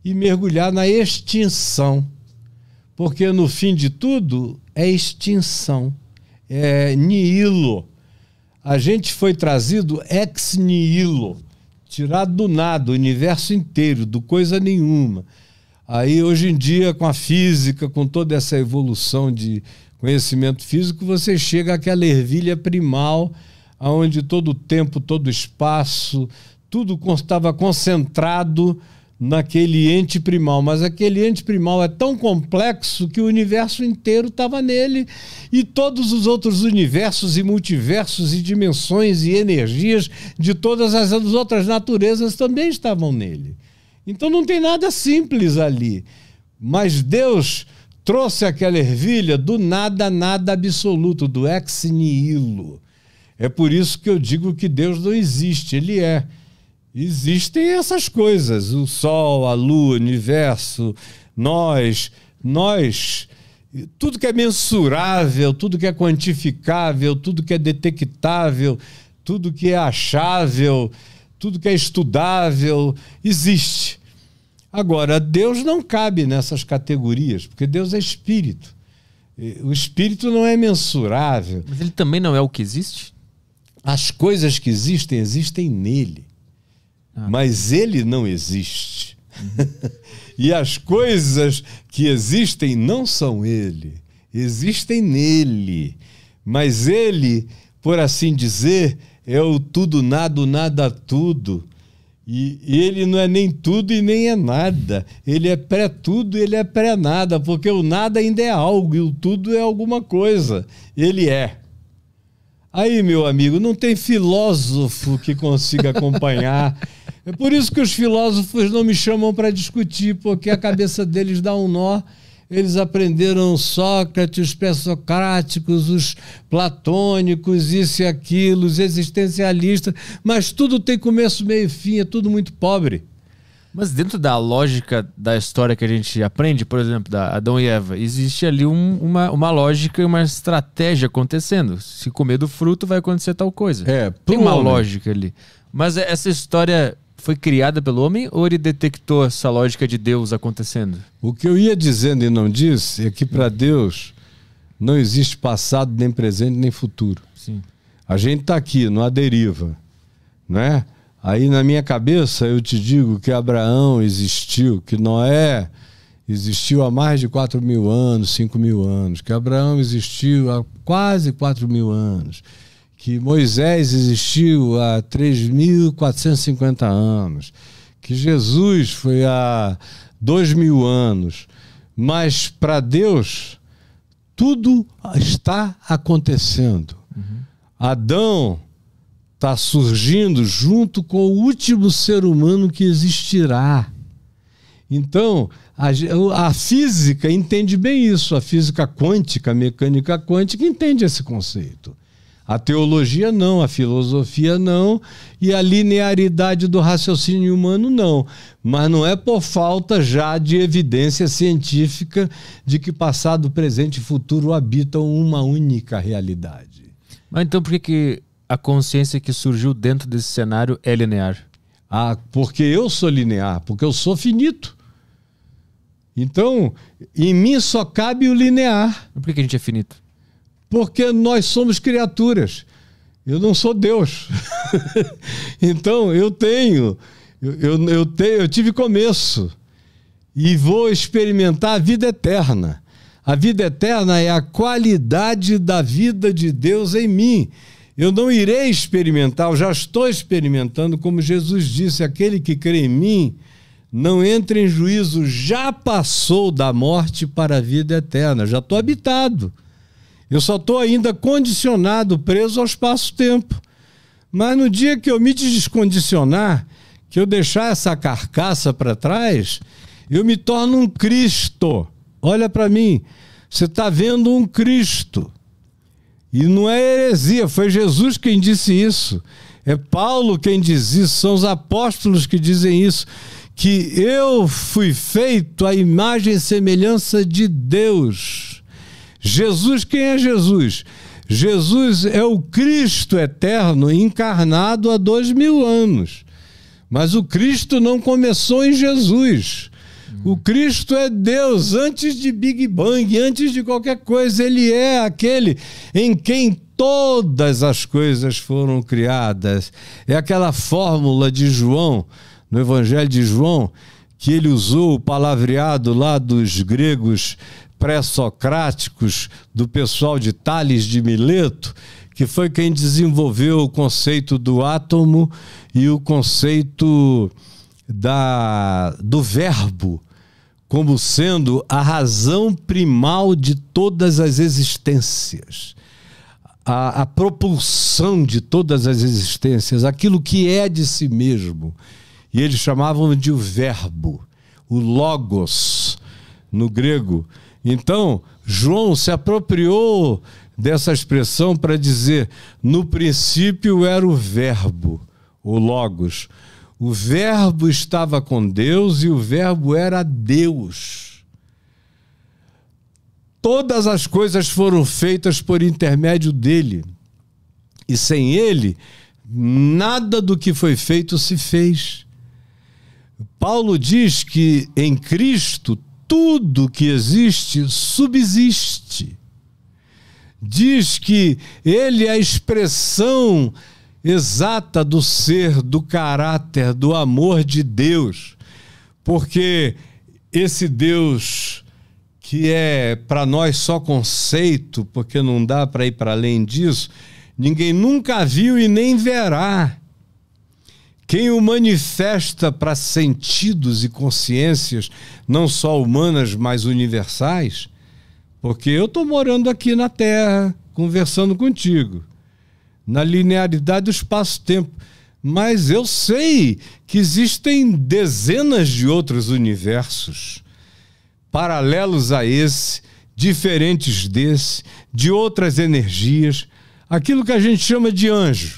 e mergulhar na extinção. Porque no fim de tudo é extinção, é nihilo. A gente foi trazido ex nihilo, tirado do nada, o universo inteiro, do coisa nenhuma. Aí hoje em dia, com a física, com toda essa evolução de conhecimento físico, você chega àquela ervilha primal, onde todo o tempo, todo o espaço, tudo estava concentrado naquele ente primal, mas aquele ente primal é tão complexo que o universo inteiro estava nele e todos os outros universos e multiversos e dimensões e energias de todas as outras naturezas também estavam nele. Então não tem nada simples ali. Mas Deus Trouxe aquela ervilha do nada, nada absoluto, do ex nihilo. É por isso que eu digo que Deus não existe, ele é. Existem essas coisas, o sol, a lua, o universo, nós, nós, tudo que é mensurável, tudo que é quantificável, tudo que é detectável, tudo que é achável, tudo que é estudável, existe. Agora, Deus não cabe nessas categorias, porque Deus é espírito. O espírito não é mensurável. Mas ele também não é o que existe? As coisas que existem, existem nele. Ah. Mas ele não existe. Uhum. [LAUGHS] e as coisas que existem não são ele. Existem nele. Mas ele, por assim dizer, é o tudo, nada, nada, tudo e ele não é nem tudo e nem é nada. Ele é pré-tudo, ele é pré-nada, porque o nada ainda é algo e o tudo é alguma coisa. Ele é. Aí, meu amigo, não tem filósofo que consiga acompanhar. É por isso que os filósofos não me chamam para discutir, porque a cabeça deles dá um nó eles aprenderam Sócrates, os pré-socráticos, os platônicos, isso e aquilo, os existencialistas, mas tudo tem começo, meio e fim, é tudo muito pobre. Mas dentro da lógica da história que a gente aprende, por exemplo, da Adão e Eva, existe ali um, uma, uma lógica e uma estratégia acontecendo. Se comer do fruto, vai acontecer tal coisa. É, tem uma homem. Né? lógica ali. Mas essa história foi criada pelo homem ou ele detectou essa lógica de Deus acontecendo? O que eu ia dizendo e não disse é que para Deus não existe passado, nem presente, nem futuro. Sim. A gente está aqui, numa deriva, né? Aí na minha cabeça eu te digo que Abraão existiu, que Noé existiu há mais de 4 mil anos, 5 mil anos, que Abraão existiu há quase 4 mil anos que Moisés existiu há 3.450 anos, que Jesus foi há dois mil anos, mas para Deus tudo está acontecendo. Uhum. Adão está surgindo junto com o último ser humano que existirá. Então, a, a, física entende bem isso, a física quântica, a mecânica quântica entende esse conceito. A teologia não, a filosofia não, e a linearidade do raciocínio humano não. Mas não é por falta já de evidência científica de que passado, presente e futuro habitam uma única realidade. Mas então por que, que a consciência que surgiu dentro desse cenário é linear? Ah, porque eu sou linear, porque eu sou finito. Então, em mim só cabe o linear. Por que, que a gente é finito? porque nós somos criaturas. Eu não sou Deus. [LAUGHS] então eu tenho, eu, eu, eu tive começo e vou experimentar a vida eterna. A vida eterna é a qualidade da vida de Deus em mim. Eu não irei experimentar, eu já estou experimentando, como Jesus disse: aquele que crê em mim não entra em juízo, já passou da morte para a vida eterna, já estou habitado. Eu só estou ainda condicionado, preso ao espaço-tempo. Mas no dia que eu me descondicionar, que eu deixar essa carcaça para trás, eu me torno um Cristo. Olha para mim, você está vendo um Cristo. E não é heresia, foi Jesus quem disse isso. É Paulo quem diz isso, são os apóstolos que dizem isso. Que eu fui feito à imagem e semelhança de Deus. Jesus, quem é Jesus? Jesus é o Cristo eterno encarnado há dois mil anos. Mas o Cristo não começou em Jesus. O Cristo é Deus antes de Big Bang, antes de qualquer coisa. Ele é aquele em quem todas as coisas foram criadas. É aquela fórmula de João, no Evangelho de João, que ele usou o palavreado lá dos gregos pré-socráticos do pessoal de Tales de Mileto, que foi quem desenvolveu o conceito do átomo e o conceito da, do verbo como sendo a razão primal de todas as existências, a, a propulsão de todas as existências, aquilo que é de si mesmo. E eles chamavam de o verbo, o logos, no grego então, João se apropriou dessa expressão para dizer: no princípio era o Verbo, o Logos. O Verbo estava com Deus e o Verbo era Deus. Todas as coisas foram feitas por intermédio dele. E sem ele, nada do que foi feito se fez. Paulo diz que em Cristo tudo que existe subsiste. Diz que ele é a expressão exata do ser, do caráter, do amor de Deus, porque esse Deus que é para nós só conceito, porque não dá para ir para além disso, ninguém nunca viu e nem verá. Quem o manifesta para sentidos e consciências, não só humanas, mas universais, porque eu estou morando aqui na Terra, conversando contigo, na linearidade do espaço-tempo. Mas eu sei que existem dezenas de outros universos paralelos a esse, diferentes desse, de outras energias, aquilo que a gente chama de anjo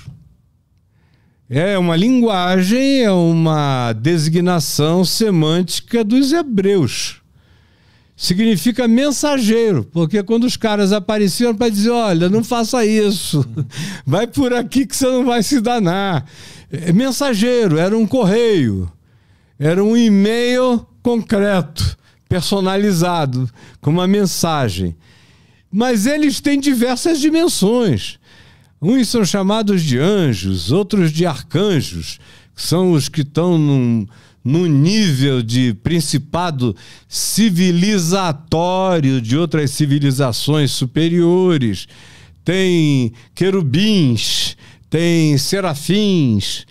é uma linguagem, é uma designação semântica dos hebreus. Significa mensageiro, porque quando os caras apareciam para dizer: olha, não faça isso, [LAUGHS] vai por aqui que você não vai se danar. É mensageiro, era um correio, era um e-mail concreto, personalizado, com uma mensagem. Mas eles têm diversas dimensões. Uns são chamados de anjos, outros de arcanjos, que são os que estão num, num nível de principado civilizatório de outras civilizações superiores. Tem querubins, tem serafins,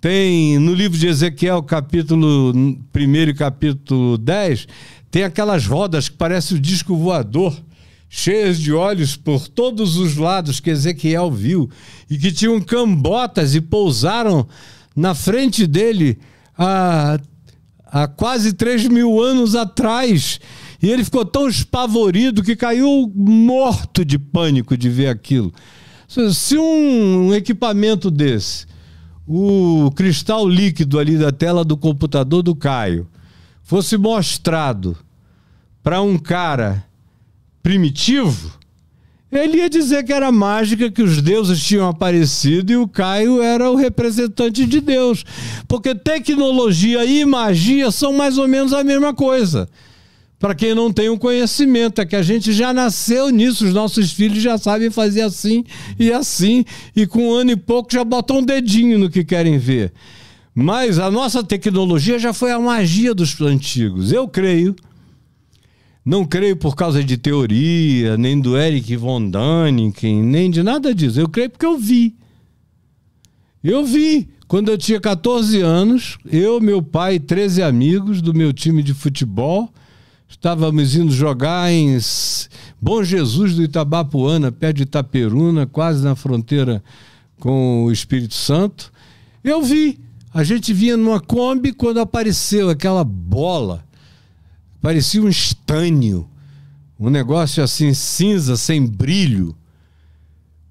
tem no livro de Ezequiel, capítulo 1 e capítulo 10, tem aquelas rodas que parece o disco voador cheias de olhos por todos os lados que Ezequiel viu, e que tinham cambotas e pousaram na frente dele há, há quase três mil anos atrás. E ele ficou tão espavorido que caiu morto de pânico de ver aquilo. Se um equipamento desse, o cristal líquido ali da tela do computador do Caio, fosse mostrado para um cara primitivo, ele ia dizer que era mágica, que os deuses tinham aparecido e o Caio era o representante de Deus. Porque tecnologia e magia são mais ou menos a mesma coisa. Para quem não tem o um conhecimento, é que a gente já nasceu nisso, os nossos filhos já sabem fazer assim e assim, e com um ano e pouco já botam um dedinho no que querem ver. Mas a nossa tecnologia já foi a magia dos antigos. Eu creio não creio por causa de teoria, nem do Eric von Däniken, nem de nada disso. Eu creio porque eu vi. Eu vi. Quando eu tinha 14 anos, eu, meu pai e 13 amigos do meu time de futebol, estávamos indo jogar em Bom Jesus do Itabapuana, perto de Itaperuna, quase na fronteira com o Espírito Santo. Eu vi. A gente vinha numa Kombi quando apareceu aquela bola Parecia um estânio, um negócio assim cinza, sem brilho,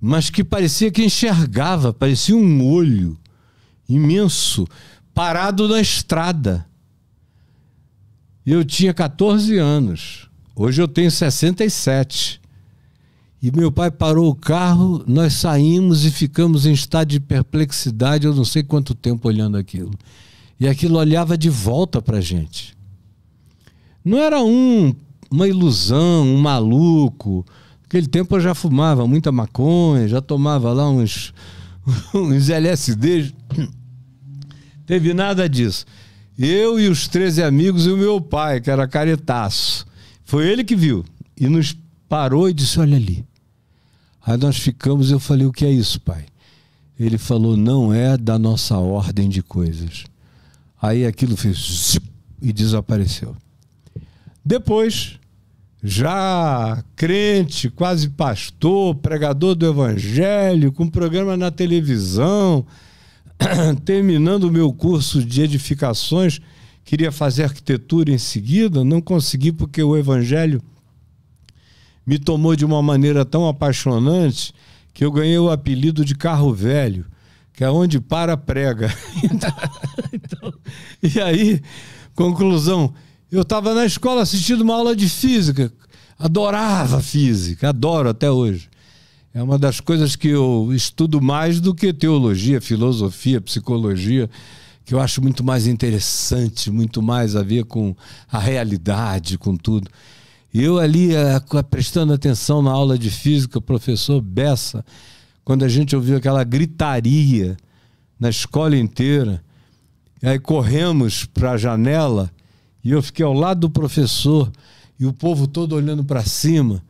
mas que parecia que enxergava, parecia um olho imenso, parado na estrada. Eu tinha 14 anos, hoje eu tenho 67. E meu pai parou o carro, nós saímos e ficamos em estado de perplexidade, eu não sei quanto tempo olhando aquilo. E aquilo olhava de volta para a gente. Não era um, uma ilusão, um maluco. Naquele tempo eu já fumava muita maconha, já tomava lá uns, [LAUGHS] uns LSD. [CLEARS THROAT] Teve nada disso. Eu e os 13 amigos e o meu pai, que era caretaço. Foi ele que viu e nos parou e disse: Olha ali. Aí nós ficamos, eu falei: O que é isso, pai? Ele falou: Não é da nossa ordem de coisas. Aí aquilo fez e desapareceu. Depois, já crente, quase pastor, pregador do evangelho, com programa na televisão, [CLEARS THROAT] terminando o meu curso de edificações, queria fazer arquitetura em seguida, não consegui porque o evangelho me tomou de uma maneira tão apaixonante que eu ganhei o apelido de carro velho, que é onde para prega. [LAUGHS] então, e aí, conclusão, eu estava na escola assistindo uma aula de física. Adorava física, adoro até hoje. É uma das coisas que eu estudo mais do que teologia, filosofia, psicologia, que eu acho muito mais interessante, muito mais a ver com a realidade, com tudo. Eu ali, prestando atenção na aula de física, o professor Bessa, quando a gente ouviu aquela gritaria na escola inteira, aí corremos para a janela e eu fiquei ao lado do professor e o povo todo olhando para cima.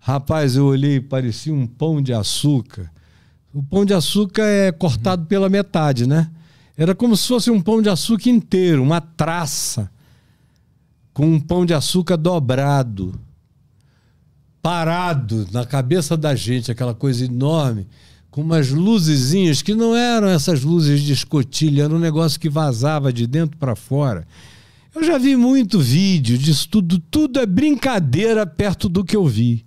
Rapaz, eu olhei, e parecia um pão de açúcar. O pão de açúcar é cortado uhum. pela metade, né? Era como se fosse um pão de açúcar inteiro, uma traça, com um pão de açúcar dobrado, parado na cabeça da gente, aquela coisa enorme, com umas luzezinhas que não eram essas luzes de escotilha, era um negócio que vazava de dentro para fora. Eu já vi muito vídeo disso tudo, tudo é brincadeira perto do que eu vi.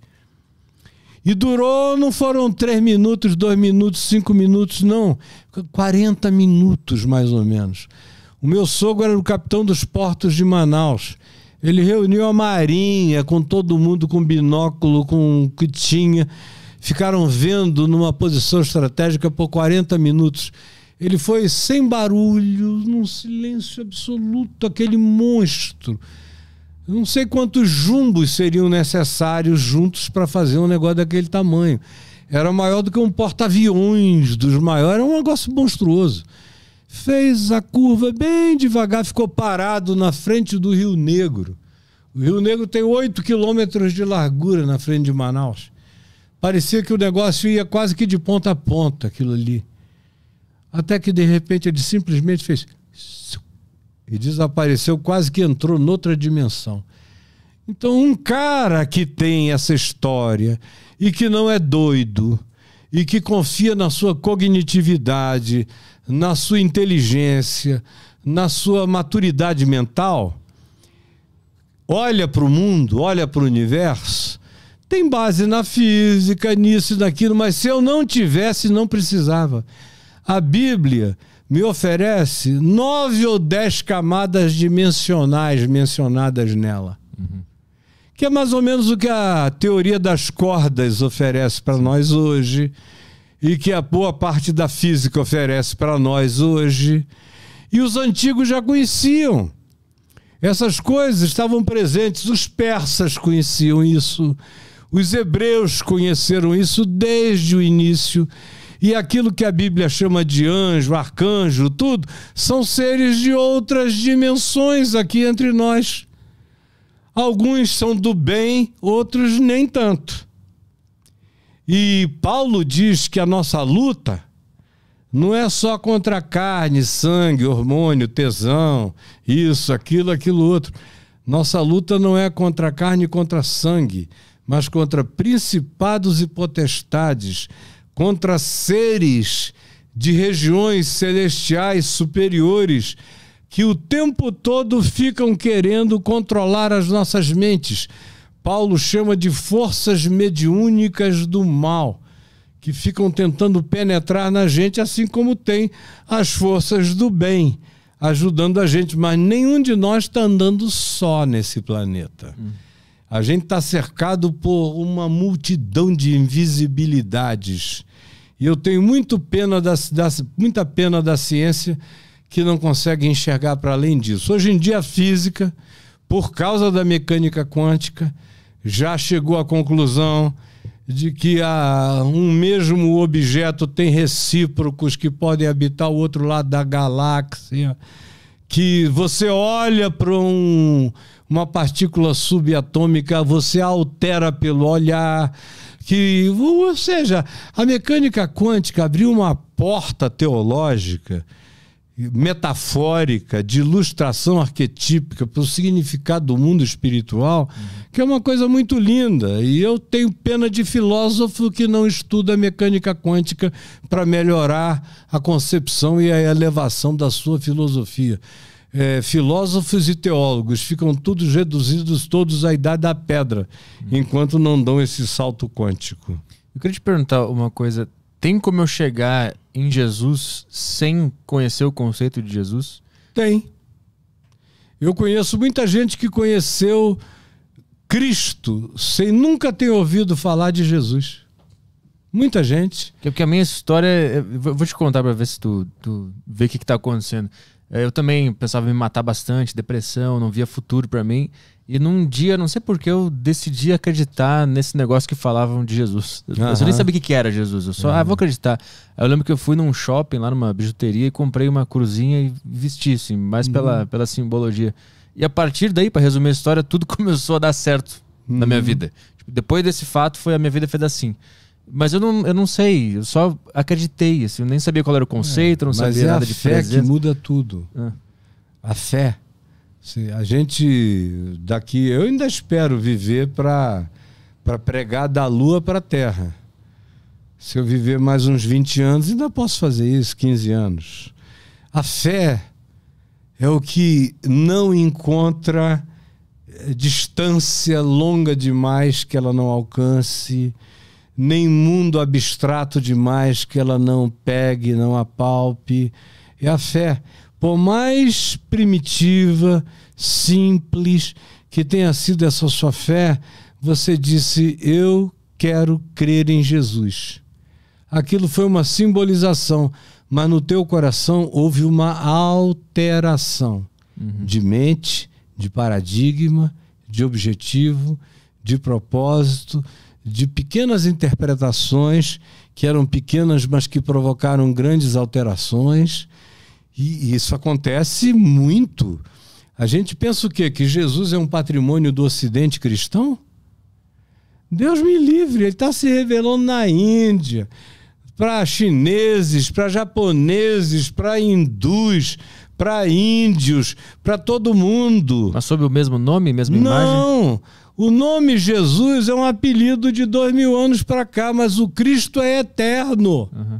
E durou, não foram três minutos, dois minutos, cinco minutos, não. 40 minutos, mais ou menos. O meu sogro era o capitão dos portos de Manaus. Ele reuniu a marinha com todo mundo, com binóculo, com o que tinha. Ficaram vendo numa posição estratégica por 40 minutos. Ele foi sem barulho, num silêncio absoluto, aquele monstro. Não sei quantos jumbos seriam necessários juntos para fazer um negócio daquele tamanho. Era maior do que um porta-aviões dos maiores, era um negócio monstruoso. Fez a curva bem devagar, ficou parado na frente do Rio Negro. O Rio Negro tem 8 quilômetros de largura na frente de Manaus. Parecia que o negócio ia quase que de ponta a ponta, aquilo ali. Até que de repente ele simplesmente fez e desapareceu, quase que entrou noutra dimensão. Então, um cara que tem essa história e que não é doido e que confia na sua cognitividade, na sua inteligência, na sua maturidade mental, olha para o mundo, olha para o universo, tem base na física, nisso e naquilo, mas se eu não tivesse, não precisava a Bíblia me oferece nove ou dez camadas dimensionais mencionadas nela. Uhum. Que é mais ou menos o que a teoria das cordas oferece para nós hoje, e que a boa parte da física oferece para nós hoje. E os antigos já conheciam. Essas coisas estavam presentes, os persas conheciam isso, os hebreus conheceram isso desde o início. E aquilo que a Bíblia chama de anjo, arcanjo, tudo, são seres de outras dimensões aqui entre nós. Alguns são do bem, outros nem tanto. E Paulo diz que a nossa luta não é só contra carne, sangue, hormônio, tesão, isso, aquilo, aquilo outro. Nossa luta não é contra carne e contra sangue, mas contra principados e potestades, contra seres de regiões celestiais superiores que o tempo todo ficam querendo controlar as nossas mentes. Paulo chama de forças mediúnicas do mal, que ficam tentando penetrar na gente, assim como tem as forças do bem ajudando a gente, mas nenhum de nós está andando só nesse planeta. Hum a gente está cercado por uma multidão de invisibilidades. E eu tenho muito pena da, da, muita pena da ciência que não consegue enxergar para além disso. Hoje em dia, a física, por causa da mecânica quântica, já chegou à conclusão de que a, ah, um mesmo objeto tem recíprocos que podem habitar o outro lado da galáxia, que você olha para um, uma partícula subatômica, você altera pelo olhar, que, ou seja, a mecânica quântica abriu uma porta teológica metafórica, de ilustração arquetípica para o significado do mundo espiritual, que é uma coisa muito linda. E eu tenho pena de filósofo que não estuda mecânica quântica para melhorar a concepção e a elevação da sua filosofia é, filósofos e teólogos ficam todos reduzidos todos à idade da pedra, enquanto não dão esse salto quântico. Eu queria te perguntar uma coisa. Tem como eu chegar em Jesus sem conhecer o conceito de Jesus? Tem. Eu conheço muita gente que conheceu Cristo sem nunca ter ouvido falar de Jesus. Muita gente. É porque a minha história. É, vou te contar para ver se tu, tu vê o que está acontecendo. É, eu também pensava em me matar bastante, depressão, não via futuro para mim. E num dia, não sei porque, eu decidi acreditar nesse negócio que falavam de Jesus. Uhum. Eu nem sabia o que, era Jesus, eu só, uhum. ah, vou acreditar. Eu lembro que eu fui num shopping, lá numa bijuteria, e comprei uma cruzinha e vesti, assim, mais uhum. pela, pela simbologia. E a partir daí, para resumir a história, tudo [LAUGHS] começou a dar certo na minha uhum. vida. Tipo, depois desse fato, foi a minha vida fez assim. Mas eu não, eu não sei, eu só acreditei, assim, eu nem sabia qual era o é, conceito, é, não sabia mas é nada a de fé presença. que muda tudo. É. A fé. Assim, a gente daqui, eu ainda espero viver para para pregar da lua para a terra. Se eu viver mais uns 20 anos, ainda posso fazer isso, 15 anos. A fé é o que não encontra eh, distância longa demais que ela não alcance nem mundo abstrato demais que ela não pegue, não apalpe. É a fé, por mais primitiva, simples que tenha sido essa sua fé, você disse: Eu quero crer em Jesus. Aquilo foi uma simbolização, mas no teu coração houve uma alteração uhum. de mente, de paradigma, de objetivo, de propósito de pequenas interpretações que eram pequenas, mas que provocaram grandes alterações. E, e isso acontece muito. A gente pensa o quê? Que Jesus é um patrimônio do Ocidente cristão? Deus me livre, ele está se revelando na Índia, para chineses, para japoneses, para hindus, para índios, para todo mundo. Mas sob o mesmo nome, mesma Não. imagem? Não. O nome Jesus é um apelido de dois mil anos para cá, mas o Cristo é eterno. Uhum.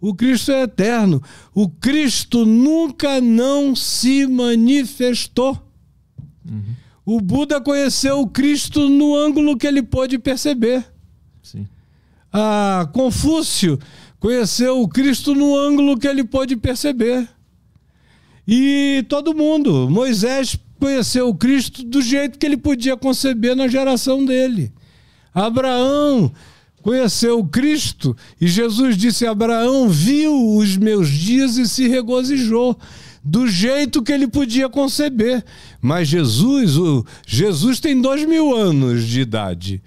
O Cristo é eterno. O Cristo nunca não se manifestou. Uhum. O Buda conheceu o Cristo no ângulo que ele pôde perceber. Sim. Ah, Confúcio conheceu o Cristo no ângulo que ele pôde perceber. E todo mundo, Moisés conheceu o Cristo do jeito que ele podia conceber na geração dele. Abraão conheceu o Cristo e Jesus disse: Abraão viu os meus dias e se regozijou do jeito que ele podia conceber. Mas Jesus, o, Jesus tem dois mil anos de idade.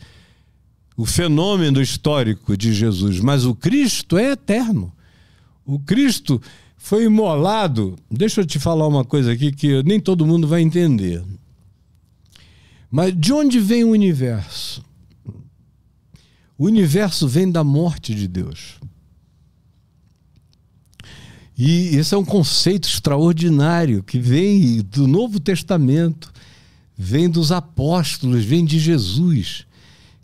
O fenômeno histórico de Jesus, mas o Cristo é eterno. O Cristo foi imolado. Deixa eu te falar uma coisa aqui que nem todo mundo vai entender. Mas de onde vem o universo? O universo vem da morte de Deus. E esse é um conceito extraordinário que vem do Novo Testamento, vem dos apóstolos, vem de Jesus,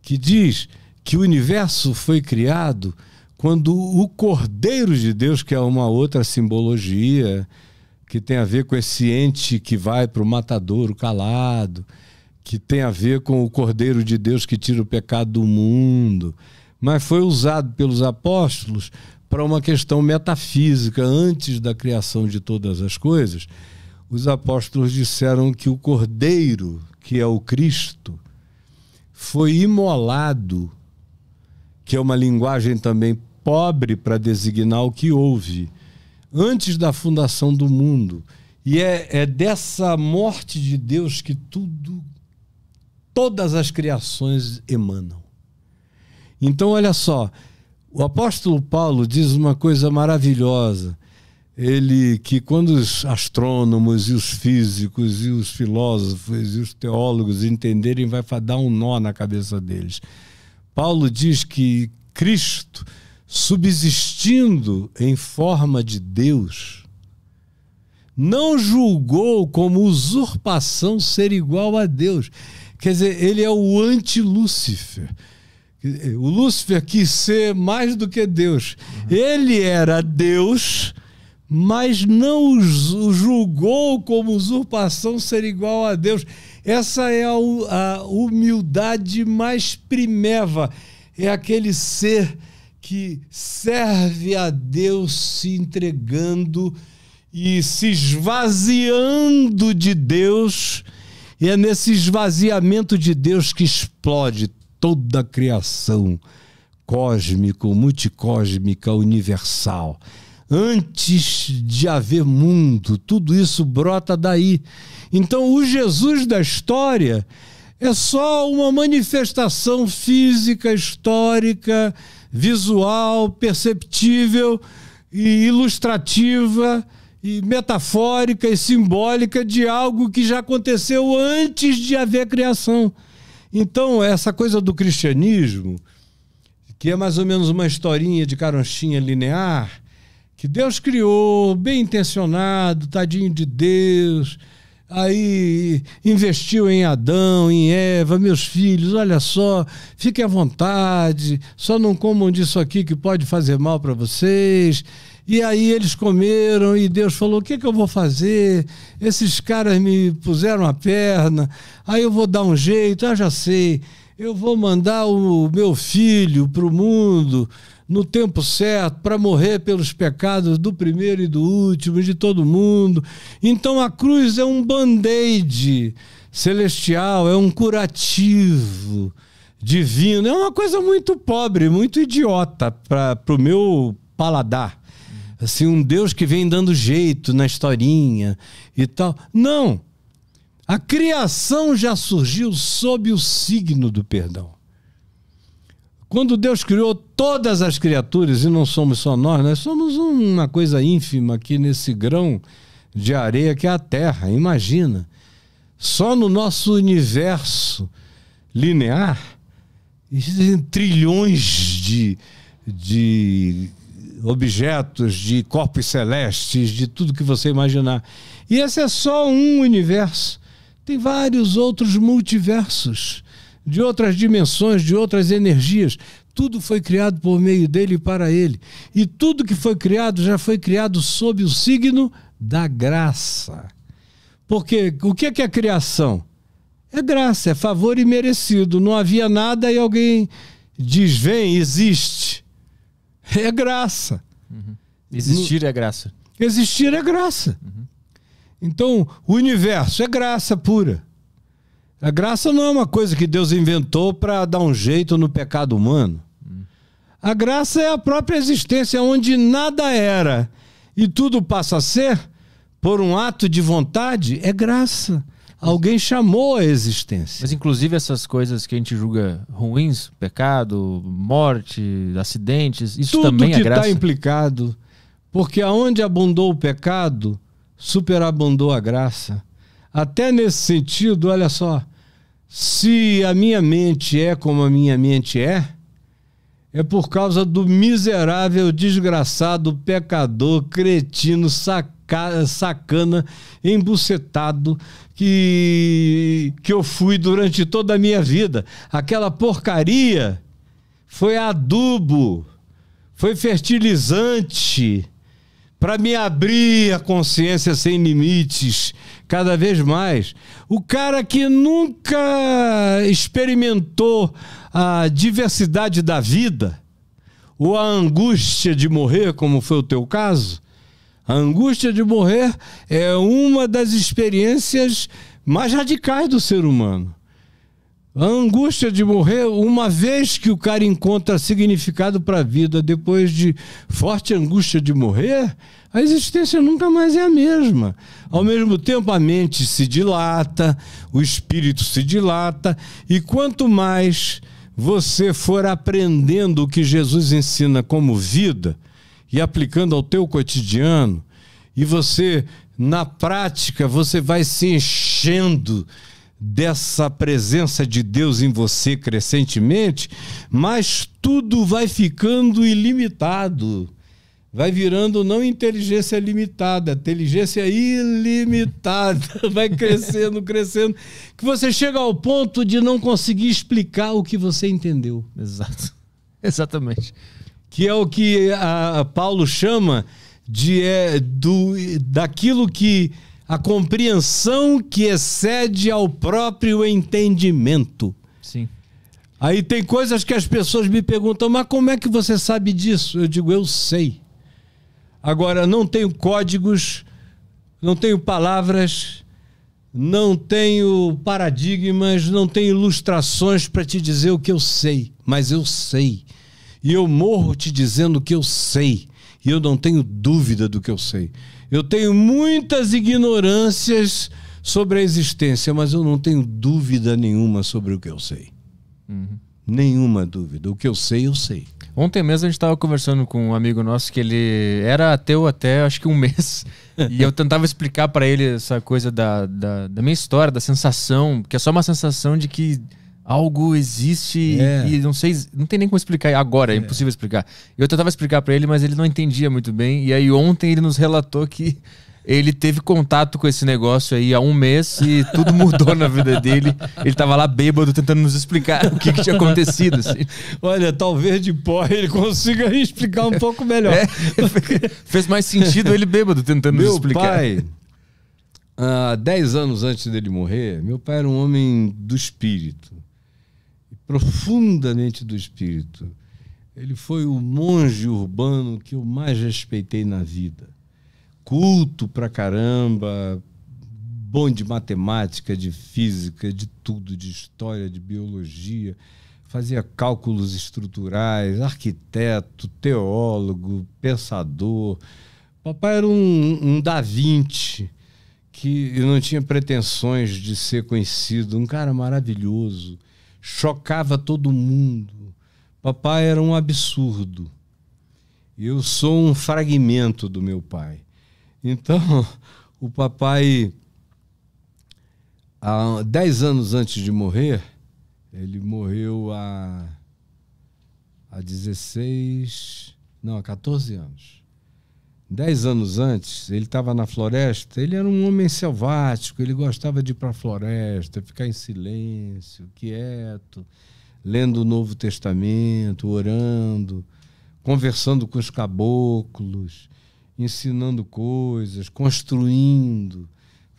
que diz que o universo foi criado quando o Cordeiro de Deus, que é uma outra simbologia, que tem a ver com esse ente que vai para o matadouro calado, que tem a ver com o Cordeiro de Deus que tira o pecado do mundo, mas foi usado pelos apóstolos para uma questão metafísica antes da criação de todas as coisas. Os apóstolos disseram que o Cordeiro, que é o Cristo, foi imolado, que é uma linguagem também pobre para designar o que houve, antes da fundação do mundo. E é, é dessa morte de Deus que tudo, todas as criações emanam. Então, olha só, o apóstolo Paulo diz uma coisa maravilhosa. Ele que quando os astrônomos e os físicos e os filósofos e os teólogos entenderem vai dar um nó na cabeça deles. Paulo diz que Cristo subsistindo em forma de Deus, não julgou como usurpação ser igual a Deus. Quer dizer, ele é o anti-Lúcifer. O Lúcifer quis ser mais do que Deus. Uhum. Ele era Deus, mas não o julgou como usurpação ser igual a Deus. Essa é a humildade mais primeva. É aquele ser que serve a Deus se entregando e se esvaziando de Deus. E é nesse esvaziamento de Deus que explode toda a criação cósmica, multicósmica, universal. Antes de haver mundo, tudo isso brota daí. Então, o Jesus da história é só uma manifestação física, histórica, visual, perceptível e ilustrativa e metafórica e simbólica de algo que já aconteceu antes de haver criação. Então, essa coisa do cristianismo, que é mais ou menos uma historinha de caronchinha linear, que Deus criou, bem intencionado, tadinho de Deus, aí investiu em Adão, em Eva, meus filhos, olha só, fiquem à vontade, só não comam disso aqui que pode fazer mal para vocês. E aí eles comeram e Deus falou: o que, que eu vou fazer? Esses caras me puseram a perna, aí eu vou dar um jeito, ah, já sei, eu vou mandar o meu filho para o mundo no tempo certo, para morrer pelos pecados do primeiro e do último, de todo mundo. Então a cruz é um band-aid celestial, é um curativo divino. É uma coisa muito pobre, muito idiota para o meu paladar. Assim, um Deus que vem dando jeito na historinha e tal. Não! A criação já surgiu sob o signo do perdão. Quando Deus criou todas as criaturas, e não somos só nós, nós somos uma coisa ínfima aqui nesse grão de areia que é a Terra. Imagina. Só no nosso universo linear existem trilhões de, de objetos, de corpos celestes, de tudo que você imaginar. E esse é só um universo. Tem vários outros multiversos de outras dimensões, de outras energias. Tudo foi criado por meio dele e para ele. E tudo que foi criado já foi criado sob o signo da graça. Porque o que é, que é criação? É graça, é favor e merecido. Não havia nada e alguém diz: vem, existe. É graça. Uhum. Existir é graça. Existir é graça. Uhum. Então, o universo é graça pura. A graça não é uma coisa que Deus inventou para dar um jeito no pecado humano. A graça é a própria existência onde nada era e tudo passa a ser por um ato de vontade, é graça. Alguém chamou a existência. Mas inclusive essas coisas que a gente julga ruins, pecado, morte, acidentes, isso tudo também é tá graça. Tudo que está implicado, porque aonde abundou o pecado, superabundou a graça. Até nesse sentido, olha só, se a minha mente é como a minha mente é, é por causa do miserável, desgraçado, pecador, cretino, saca, sacana, embucetado que, que eu fui durante toda a minha vida. Aquela porcaria foi adubo, foi fertilizante para me abrir a consciência sem limites cada vez mais. O cara que nunca experimentou a diversidade da vida ou a angústia de morrer, como foi o teu caso, a angústia de morrer é uma das experiências mais radicais do ser humano. A angústia de morrer, uma vez que o cara encontra significado para a vida, depois de forte angústia de morrer, a existência nunca mais é a mesma. Ao mesmo tempo, a mente se dilata, o espírito se dilata, e quanto mais você for aprendendo o que Jesus ensina como vida e aplicando ao teu cotidiano, e você na prática você vai se enchendo dessa presença de Deus em você crescentemente, mas tudo vai ficando ilimitado vai virando não inteligência limitada, inteligência ilimitada, [LAUGHS] vai crescendo, crescendo, que você chega ao ponto de não conseguir explicar o que você entendeu. Exato. [LAUGHS] Exatamente. Que é o que a, Paulo chama de é, do, daquilo que a compreensão que excede ao próprio entendimento. Sim. Aí tem coisas que as pessoas me perguntam, mas como é que você sabe disso? Eu digo, eu sei. Agora, não tenho códigos, não tenho palavras, não tenho paradigmas, não tenho ilustrações para te dizer o que eu sei, mas eu sei. E eu morro te dizendo o que eu sei, e eu não tenho dúvida do que eu sei. Eu tenho muitas ignorâncias sobre a existência, mas eu não tenho dúvida nenhuma sobre o que eu sei. Uhum. Nenhuma dúvida. O que eu sei, eu sei. Ontem mesmo a gente estava conversando com um amigo nosso que ele era ateu até acho que um [LAUGHS] mês. e eu tentava explicar para ele essa coisa da, da, da, minha história, da sensação, que é só uma sensação de que algo existe é. e, e, não sei, não tem nem como explicar agora, é, é. impossível explicar. Eu tentava explicar para ele, mas ele não entendia muito bem. E aí ontem ele nos relatou que ele teve contato com esse negócio aí há um mês e tudo [LAUGHS] mudou na vida dele. Ele tava lá bêbado tentando nos explicar [LAUGHS] o que, que tinha acontecido. Assim. Olha, talvez de pó ele consiga [LAUGHS] explicar um pouco melhor. É, fez mais sentido ele bêbado tentando Meu nos explicar. Pai... Há dez anos antes dele morrer, meu pai era um homem do espírito, profundamente do espírito. Ele foi o monge urbano que eu mais respeitei na vida culto pra caramba, bom de matemática, de física, de tudo, de história, de biologia, fazia cálculos estruturais, arquiteto, teólogo, pensador. Papai era um, um Da Vinci, que não tinha pretensões de ser conhecido, um cara maravilhoso, chocava todo mundo. Papai era um absurdo. Eu sou um fragmento do meu pai. Então, [LAUGHS] o papai, há anos antes de morrer, ele morreu há, há 16. Não, há 14 anos. Dez anos antes, ele estava na floresta. Ele era um homem selvático, ele gostava de ir para a floresta, ficar em silêncio, quieto, lendo o Novo Testamento, orando, conversando com os caboclos ensinando coisas, construindo.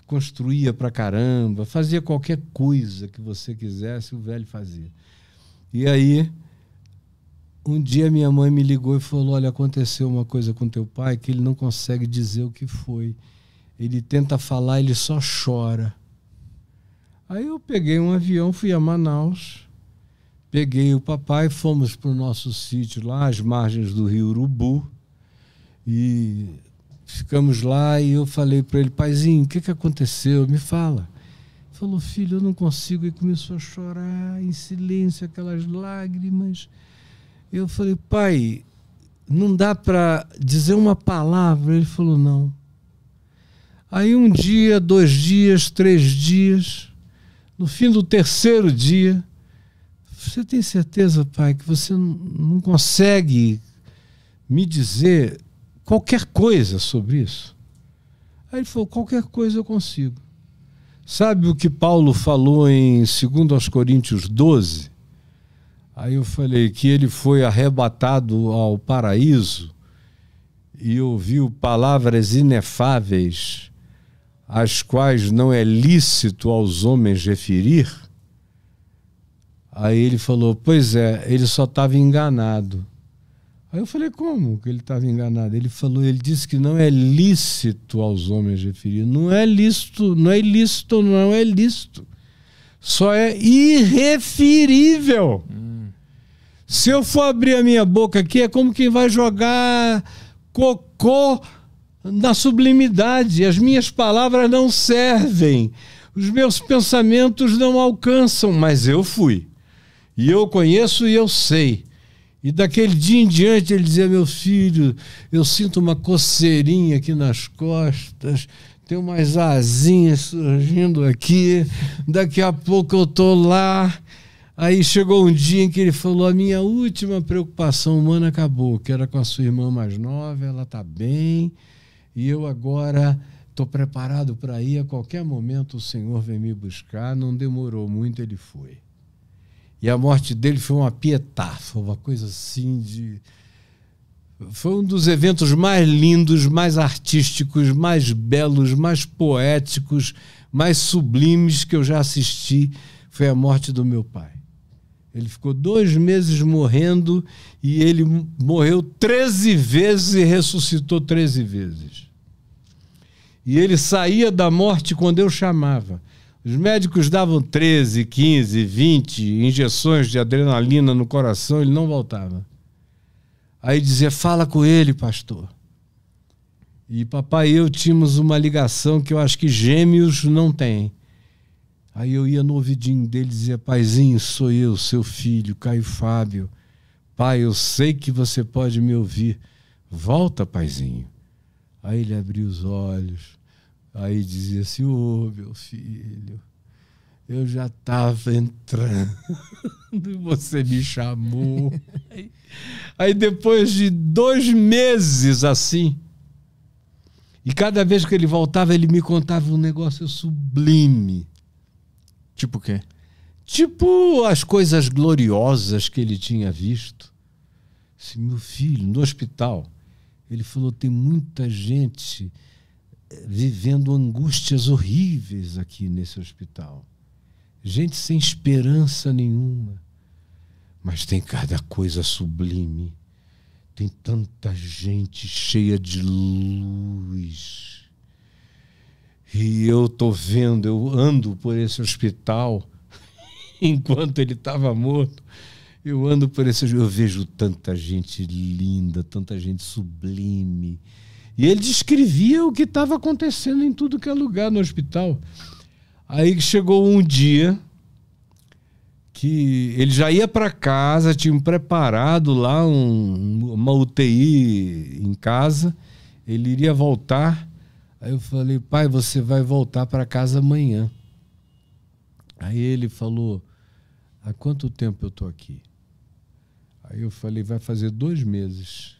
Construía pra caramba, fazia qualquer coisa que você quisesse, o velho fazia. E aí, um dia minha mãe me ligou e falou: Olha, aconteceu uma coisa com teu pai que ele não consegue dizer o que foi. Ele tenta falar, ele só chora. Aí eu peguei um avião, fui a Manaus, peguei o papai, fomos para o nosso sítio lá, às margens do rio Urubu, e ficamos lá e eu falei para ele, paizinho, o que, que aconteceu? Me fala. Ele falou, filho, eu não consigo. E começou a chorar em silêncio, aquelas lágrimas. Eu falei, pai, não dá para dizer uma palavra. Ele falou, não. Aí um dia, dois dias, três dias, no fim do terceiro dia, você tem certeza, pai, que você não consegue me dizer qualquer coisa sobre isso? Aí ele falou: qualquer coisa eu consigo. Sabe o que Paulo falou em 2 Coríntios 12? Aí eu falei que ele foi arrebatado ao paraíso e ouviu palavras inefáveis, as quais não é lícito aos homens referir. Aí ele falou: Pois é, ele só estava enganado. Aí eu falei, como que ele estava enganado? Ele falou, ele disse que não é lícito aos homens referir. Não é lícito, não é ilícito, não é lícito. Só é irreferível. Hum. Se eu for abrir a minha boca aqui, é como quem vai jogar cocô na sublimidade. As minhas palavras não servem. Os meus pensamentos não alcançam, mas eu fui. E eu conheço e eu sei. E daquele dia em diante ele dizia: Meu filho, eu sinto uma coceirinha aqui nas costas, tem umas asinhas surgindo aqui, daqui a pouco eu estou lá. Aí chegou um dia em que ele falou: A minha última preocupação humana acabou, que era com a sua irmã mais nova, ela está bem, e eu agora estou preparado para ir. A qualquer momento o Senhor vem me buscar. Não demorou muito, ele foi. E a morte dele foi uma pietá, foi uma coisa assim de. Foi um dos eventos mais lindos, mais artísticos, mais belos, mais poéticos, mais sublimes que eu já assisti. Foi a morte do meu pai. Ele ficou dois meses morrendo e ele morreu 13 vezes e ressuscitou 13 vezes. E ele saía da morte quando eu chamava. Os médicos davam 13, 15, 20 injeções de adrenalina no coração, ele não voltava. Aí dizia: Fala com ele, pastor. E papai e eu tínhamos uma ligação que eu acho que gêmeos não têm. Aí eu ia no ouvidinho dele e dizia: Paizinho, sou eu, seu filho, Caio Fábio. Pai, eu sei que você pode me ouvir. Volta, paizinho. Aí ele abriu os olhos Aí dizia assim: Ô oh, meu filho, eu já estava entrando, [LAUGHS] e você me chamou. [LAUGHS] Aí depois de dois meses assim, e cada vez que ele voltava, ele me contava um negócio sublime. Tipo o quê? Tipo as coisas gloriosas que ele tinha visto. Esse assim, meu filho, no hospital, ele falou: tem muita gente vivendo angústias horríveis aqui nesse hospital. Gente sem esperança nenhuma. Mas tem cada coisa sublime. Tem tanta gente cheia de luz. E eu tô vendo, eu ando por esse hospital [LAUGHS] enquanto ele estava morto. Eu ando por esse, eu vejo tanta gente linda, tanta gente sublime e ele descrevia o que estava acontecendo em tudo que é lugar no hospital. Aí chegou um dia que ele já ia para casa, tinha preparado lá um, uma UTI em casa, ele iria voltar. Aí eu falei, pai, você vai voltar para casa amanhã. Aí ele falou, há quanto tempo eu tô aqui? Aí eu falei, vai fazer dois meses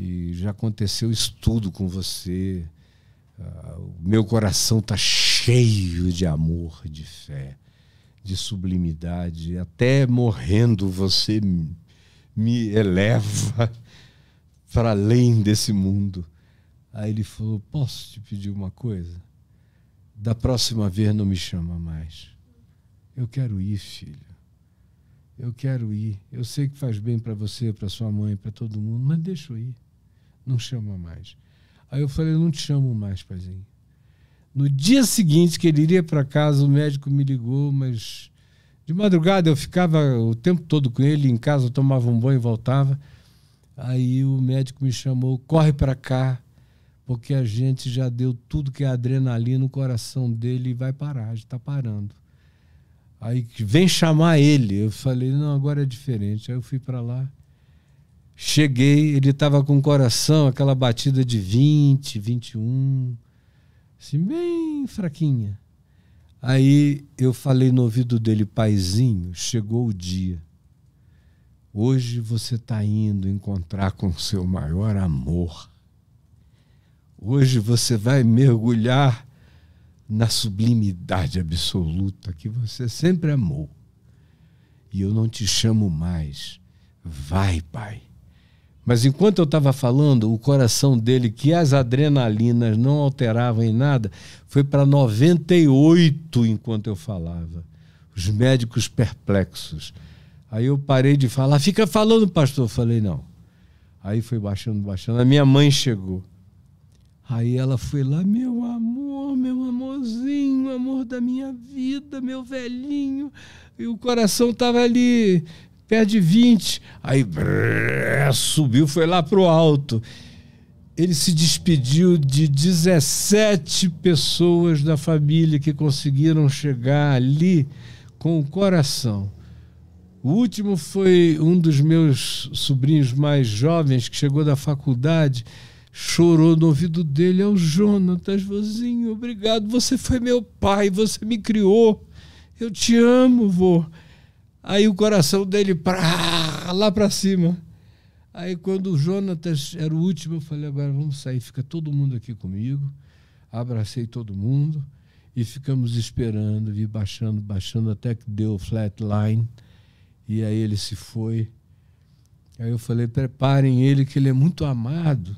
e já aconteceu estudo com você. Ah, o meu coração está cheio de amor, de fé, de sublimidade. Até morrendo você me eleva [LAUGHS] para além desse mundo. Aí ele falou: Posso te pedir uma coisa? Da próxima vez não me chama mais. Eu quero ir, filho. Eu quero ir. Eu sei que faz bem para você, para sua mãe, para todo mundo, mas deixa eu ir não chama mais. Aí eu falei, não te chamo mais, paizinho. No dia seguinte que ele iria para casa, o médico me ligou, mas de madrugada eu ficava o tempo todo com ele, em casa eu tomava um banho e voltava. Aí o médico me chamou, corre para cá, porque a gente já deu tudo que é adrenalina no coração dele e vai parar, está parando. Aí vem chamar ele. Eu falei, não, agora é diferente. Aí eu fui para lá. Cheguei, ele estava com o coração, aquela batida de 20, 21, assim, bem fraquinha. Aí eu falei no ouvido dele, paizinho, chegou o dia. Hoje você está indo encontrar com o seu maior amor. Hoje você vai mergulhar na sublimidade absoluta que você sempre amou. E eu não te chamo mais. Vai, pai. Mas enquanto eu estava falando, o coração dele, que as adrenalinas não alteravam em nada, foi para 98 enquanto eu falava. Os médicos perplexos. Aí eu parei de falar, fica falando, pastor. Eu falei, não. Aí foi baixando, baixando. A minha mãe chegou. Aí ela foi lá, meu amor, meu amorzinho, amor da minha vida, meu velhinho. E o coração estava ali perde 20. Aí brrr, subiu, foi lá para o alto. Ele se despediu de 17 pessoas da família que conseguiram chegar ali com o coração. O último foi um dos meus sobrinhos mais jovens que chegou da faculdade chorou no ouvido dele. É o Jonatas, vozinho, obrigado. Você foi meu pai, você me criou. Eu te amo, vô. Aí o coração dele pra, lá para cima. Aí quando o Jonatas era o último, eu falei, agora vamos sair, fica todo mundo aqui comigo. Abracei todo mundo e ficamos esperando, vi baixando, baixando, até que deu flatline. E aí ele se foi. Aí eu falei, preparem ele, que ele é muito amado.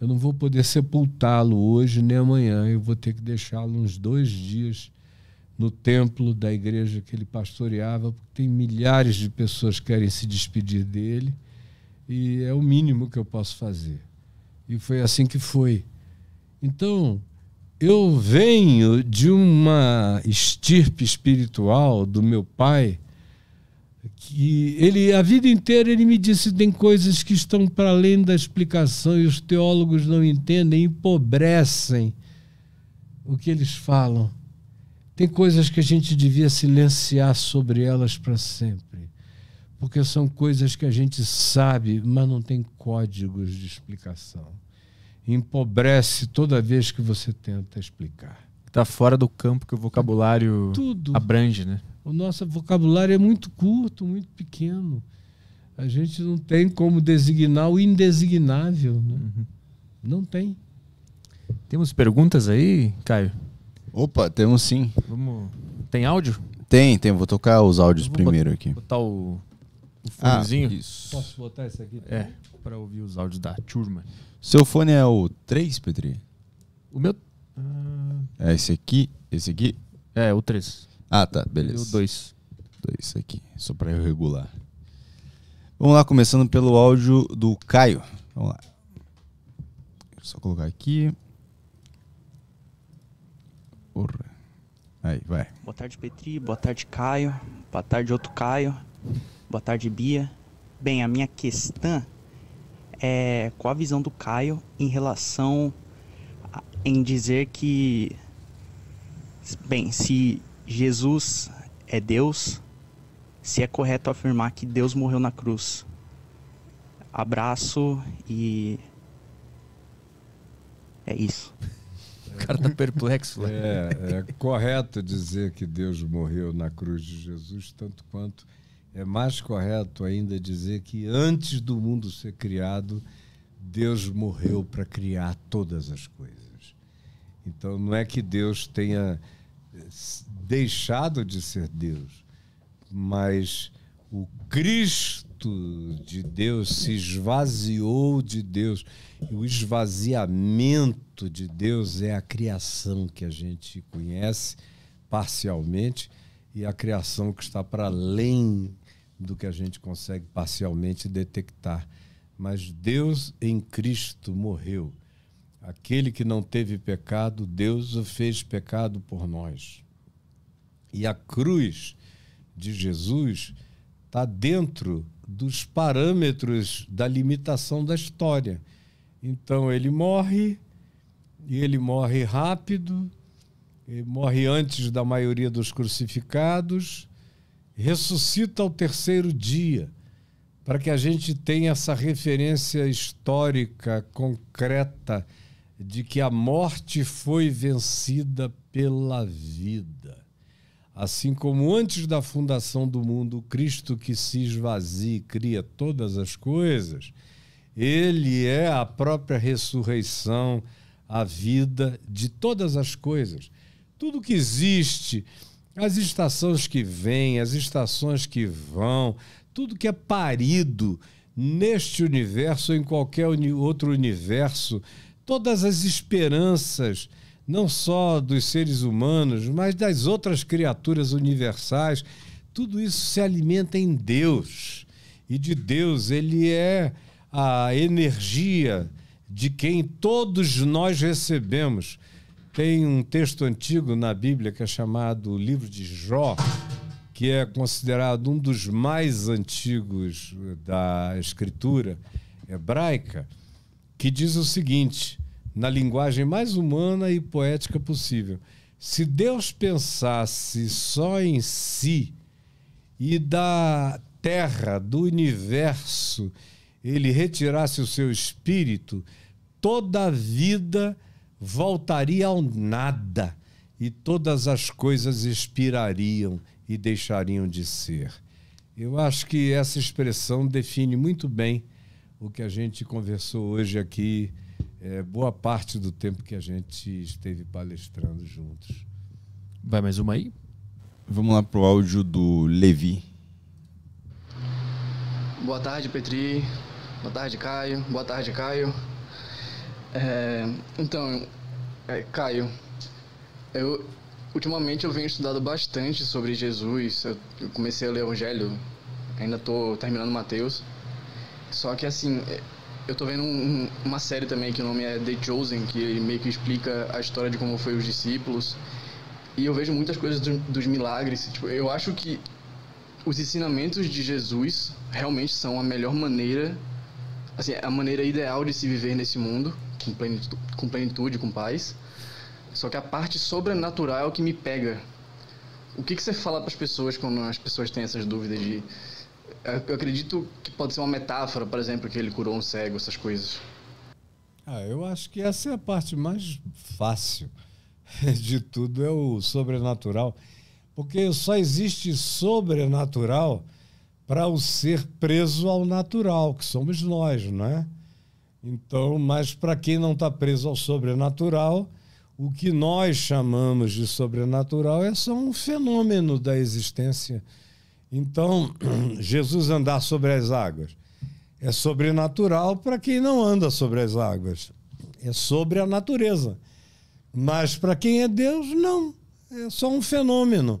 Eu não vou poder sepultá-lo hoje nem amanhã. Eu vou ter que deixá-lo uns dois dias no templo da igreja que ele pastoreava, porque tem milhares de pessoas que querem se despedir dele e é o mínimo que eu posso fazer. E foi assim que foi. Então, eu venho de uma estirpe espiritual do meu pai que ele a vida inteira ele me disse tem coisas que estão para além da explicação e os teólogos não entendem, empobrecem o que eles falam. Tem coisas que a gente devia silenciar sobre elas para sempre, porque são coisas que a gente sabe, mas não tem códigos de explicação. Empobrece toda vez que você tenta explicar. Está fora do campo que o vocabulário Tudo. abrange, né? O nosso vocabulário é muito curto, muito pequeno. A gente não tem como designar o indesignável. Né? Uhum. Não tem. Temos perguntas aí, Caio? Opa, temos sim. Vamos... Tem áudio? Tem, tem. Vou tocar os áudios primeiro botar, aqui. Botar o, o ah, fonezinho. Ah, isso. Posso botar esse aqui? É, para ouvir os áudios da turma. Seu fone é o 3, Petri? O meu... Ah... É esse aqui? Esse aqui? É, o 3. Ah, tá. Beleza. E o 2. 2 aqui, só para eu regular. Vamos lá, começando pelo áudio do Caio. Vamos lá. Só colocar aqui. Porra. Aí, vai. Boa tarde, Petri. Boa tarde, Caio. Boa tarde, outro Caio. Boa tarde, Bia. Bem, a minha questão é qual a visão do Caio em relação a, em dizer que bem, se Jesus é Deus, se é correto afirmar que Deus morreu na cruz. Abraço e é isso. O cara está perplexo. Lá. Né? É, é correto dizer que Deus morreu na cruz de Jesus, tanto quanto é mais correto ainda dizer que antes do mundo ser criado, Deus morreu para criar todas as coisas. Então não é que Deus tenha deixado de ser Deus, mas o Cristo de Deus se esvaziou de Deus. E o esvaziamento de Deus é a criação que a gente conhece parcialmente e a criação que está para além do que a gente consegue parcialmente detectar. Mas Deus em Cristo morreu. Aquele que não teve pecado, Deus o fez pecado por nós. E a cruz de Jesus está dentro dos parâmetros da limitação da história. Então ele morre, e ele morre rápido, morre antes da maioria dos crucificados, ressuscita ao terceiro dia, para que a gente tenha essa referência histórica concreta de que a morte foi vencida pela vida. Assim como antes da fundação do mundo, Cristo que se esvazia e cria todas as coisas, ele é a própria ressurreição a vida de todas as coisas. Tudo que existe, as estações que vêm, as estações que vão, tudo que é parido neste universo ou em qualquer outro universo, todas as esperanças, não só dos seres humanos, mas das outras criaturas universais, tudo isso se alimenta em Deus. E de Deus, ele é a energia de quem todos nós recebemos. Tem um texto antigo na Bíblia que é chamado Livro de Jó, que é considerado um dos mais antigos eh, da escritura hebraica, que diz o seguinte, na linguagem mais humana e poética possível: se Deus pensasse só em si e da terra, do universo, ele retirasse o seu espírito, toda a vida voltaria ao nada e todas as coisas expirariam e deixariam de ser. Eu acho que essa expressão define muito bem o que a gente conversou hoje aqui, é, boa parte do tempo que a gente esteve palestrando juntos. Vai mais uma aí? Vamos lá para o áudio do Levi. Boa tarde, Petri. Boa tarde, Caio. Boa tarde, Caio. É, então, é, Caio, eu ultimamente eu venho estudando bastante sobre Jesus. Eu comecei a ler o Evangelho, ainda estou terminando Mateus. Só que assim, é, eu estou vendo um, uma série também que o nome é The Chosen, que meio que explica a história de como foi os discípulos. E eu vejo muitas coisas do, dos milagres. Tipo, eu acho que os ensinamentos de Jesus realmente são a melhor maneira, assim, a maneira ideal de se viver nesse mundo com plenitude, com, plenitude, com paz. Só que a parte sobrenatural é o que me pega. O que, que você fala para as pessoas quando as pessoas têm essas dúvidas de. Eu acredito que pode ser uma metáfora, por exemplo, que ele curou um cego, essas coisas. Ah, eu acho que essa é a parte mais fácil [LAUGHS] de tudo, é o sobrenatural. Porque só existe sobrenatural para o ser preso ao natural, que somos nós, não é? Então, mas para quem não está preso ao sobrenatural, o que nós chamamos de sobrenatural é só um fenômeno da existência. Então, [CLEARS THROAT] Jesus andar sobre as águas é sobrenatural para quem não anda sobre as águas, é sobre a natureza. Mas para quem é Deus, não, é só um fenômeno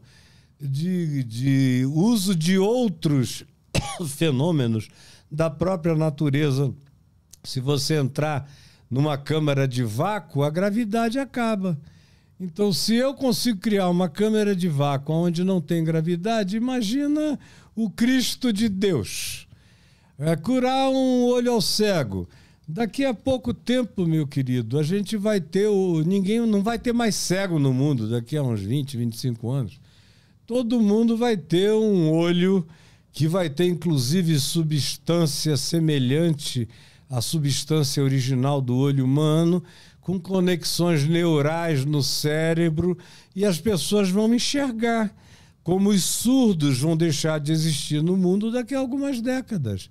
de, de uso de outros [COUGHS] fenômenos da própria natureza se você entrar numa câmara de vácuo, a gravidade acaba. Então, se eu consigo criar uma câmara de vácuo onde não tem gravidade, imagina o Cristo de Deus. É curar um olho ao cego. Daqui a pouco tempo, meu querido, a gente vai ter o. Ninguém não vai ter mais cego no mundo daqui a uns 20, 25 anos. Todo mundo vai ter um olho que vai ter, inclusive, substância semelhante a substância original do olho humano, com conexões neurais no cérebro, e as pessoas vão enxergar como os surdos vão deixar de existir no mundo daqui a algumas décadas.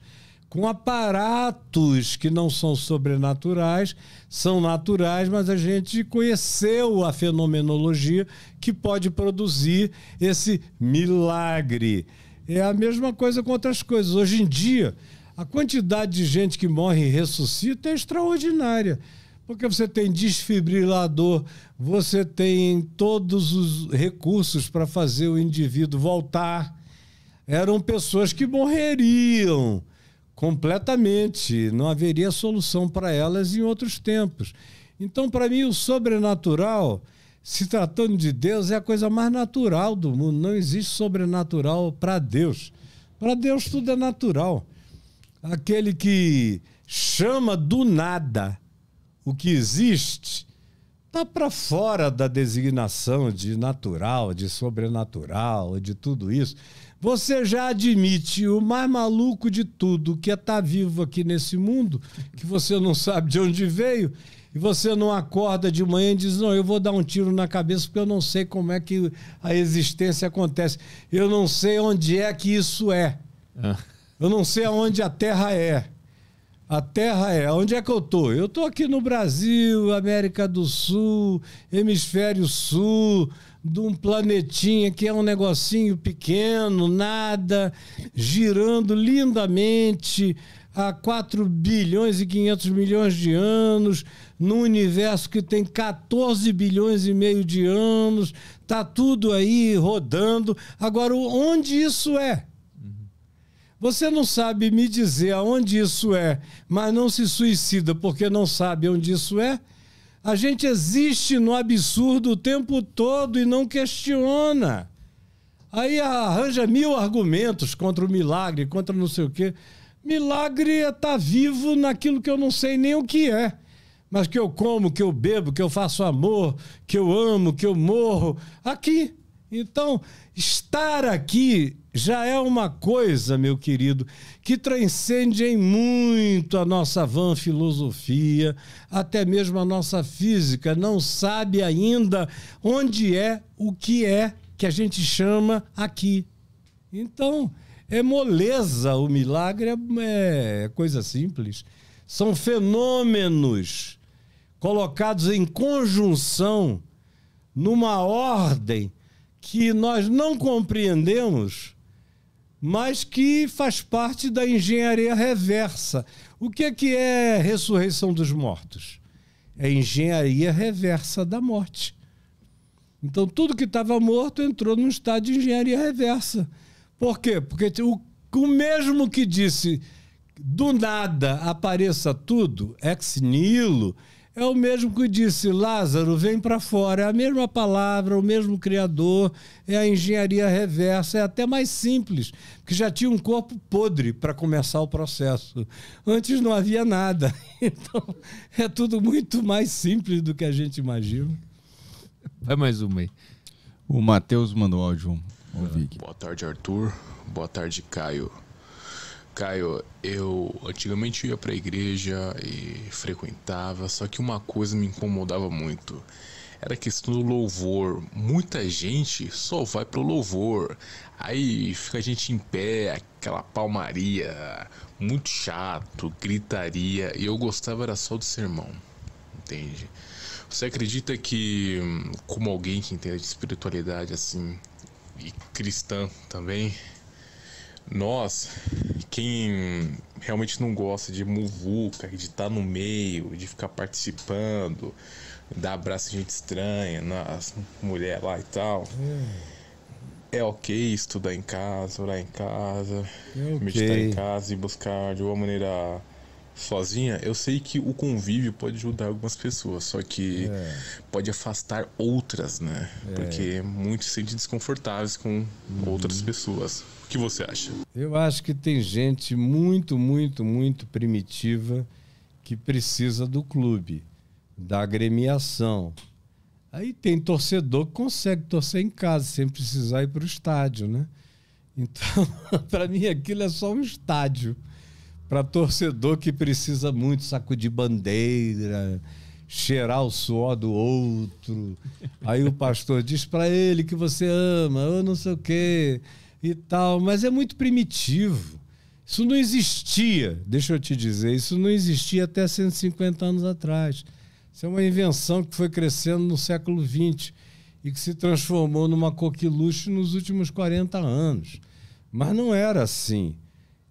Com aparatos que não são sobrenaturais, são naturais, mas a gente conheceu a fenomenologia que pode produzir esse milagre. É a mesma coisa com outras coisas. Hoje em dia, a quantidade de gente que morre e ressuscita é extraordinária. Porque você tem desfibrilador, você tem todos os recursos para fazer o indivíduo voltar. Eram pessoas que morreriam completamente, não haveria solução para elas em outros tempos. Então, para mim, o sobrenatural, se tratando de Deus, é a coisa mais natural do mundo. Não existe sobrenatural para Deus. Para Deus, tudo é natural aquele que chama do nada o que existe, está para fora da designação de natural, de sobrenatural, de tudo isso. Você já admite o mais maluco de tudo que é estar tá vivo aqui nesse mundo, que você não sabe de onde veio, e você não acorda de manhã e diz: Não, eu vou dar um tiro na cabeça porque eu não sei como é que a existência acontece. Eu não sei onde é que isso é. Ah. Eu não sei aonde a terra é. A terra é. Onde é que eu tô? Eu tô aqui no Brasil, América do Sul, Hemisfério Sul, de um planetinha que é um negocinho pequeno, nada, girando lindamente há 4 bilhões e 500 milhões de anos, num universo que tem 14 bilhões e meio de anos, tá tudo aí rodando. Agora, onde isso é? Você não sabe me dizer aonde isso é, mas não se suicida porque não sabe onde isso é? A gente existe no absurdo o tempo todo e não questiona. Aí arranja mil argumentos contra o milagre, contra não sei o quê. Milagre é estar tá vivo naquilo que eu não sei nem o que é. Mas que eu como, que eu bebo, que eu faço amor, que eu amo, que eu morro. Aqui. Então, estar aqui já é uma coisa, meu querido, que transcende em muito a nossa van filosofia, até mesmo a nossa física, não sabe ainda onde é o que é que a gente chama aqui. Então, é moleza, o milagre é, é coisa simples. São fenômenos colocados em conjunção numa ordem que nós não compreendemos mas que faz parte da engenharia reversa. O que é que é ressurreição dos mortos? É engenharia reversa da morte. Então tudo que estava morto entrou num estado de engenharia reversa. Por quê? Porque o, o mesmo que disse do nada apareça tudo, ex nihilo, é o mesmo que disse Lázaro, vem para fora. É a mesma palavra, o mesmo criador, é a engenharia reversa, é até mais simples, porque já tinha um corpo podre para começar o processo. Antes não havia nada. [LAUGHS] Então, é tudo muito mais simples do que a gente imagina. Vai mais uma aí. O Matheus mandou áudio. Boa tarde, Arthur. Boa tarde, Caio. Caio, eu antigamente ia pra igreja e frequentava, só que uma coisa me incomodava muito. Era a questão do louvor. Muita gente só vai pro louvor. Aí fica a gente em pé, aquela palmaria, muito chato, gritaria, e eu gostava era só do sermão. Entende? Você acredita que, hum, como alguém que entende de espiritualidade assim, e cristã também, nós, quem realmente não gosta de muvuca, de estar tá no meio, de ficar participando, dar abraço a gente estranha, nas mulher lá e tal. É. é ok estudar em casa, orar em casa, é okay. meditar em casa e buscar de uma maneira sozinha, eu sei que o convívio pode ajudar algumas pessoas, só que é. pode afastar outras, né? É. Porque muitos se sentem desconfortáveis com uhum. outras pessoas. O que você acha? Eu acho que tem gente muito, muito, muito primitiva que precisa do clube, da agremiação. Aí tem torcedor que consegue torcer em casa sem precisar ir para o estádio, né? Então, [LAUGHS] para mim aquilo é só um estádio para torcedor que precisa muito sacudir bandeira, cheirar o suor do outro. Aí o pastor diz para ele que você ama, eu não sei o quê e tal, mas é muito primitivo. Isso não existia, deixa eu te dizer, isso não existia até 150 anos atrás. Isso é uma invenção que foi crescendo no século XX e que se transformou numa coqueluche nos últimos 40 anos. Mas não era assim.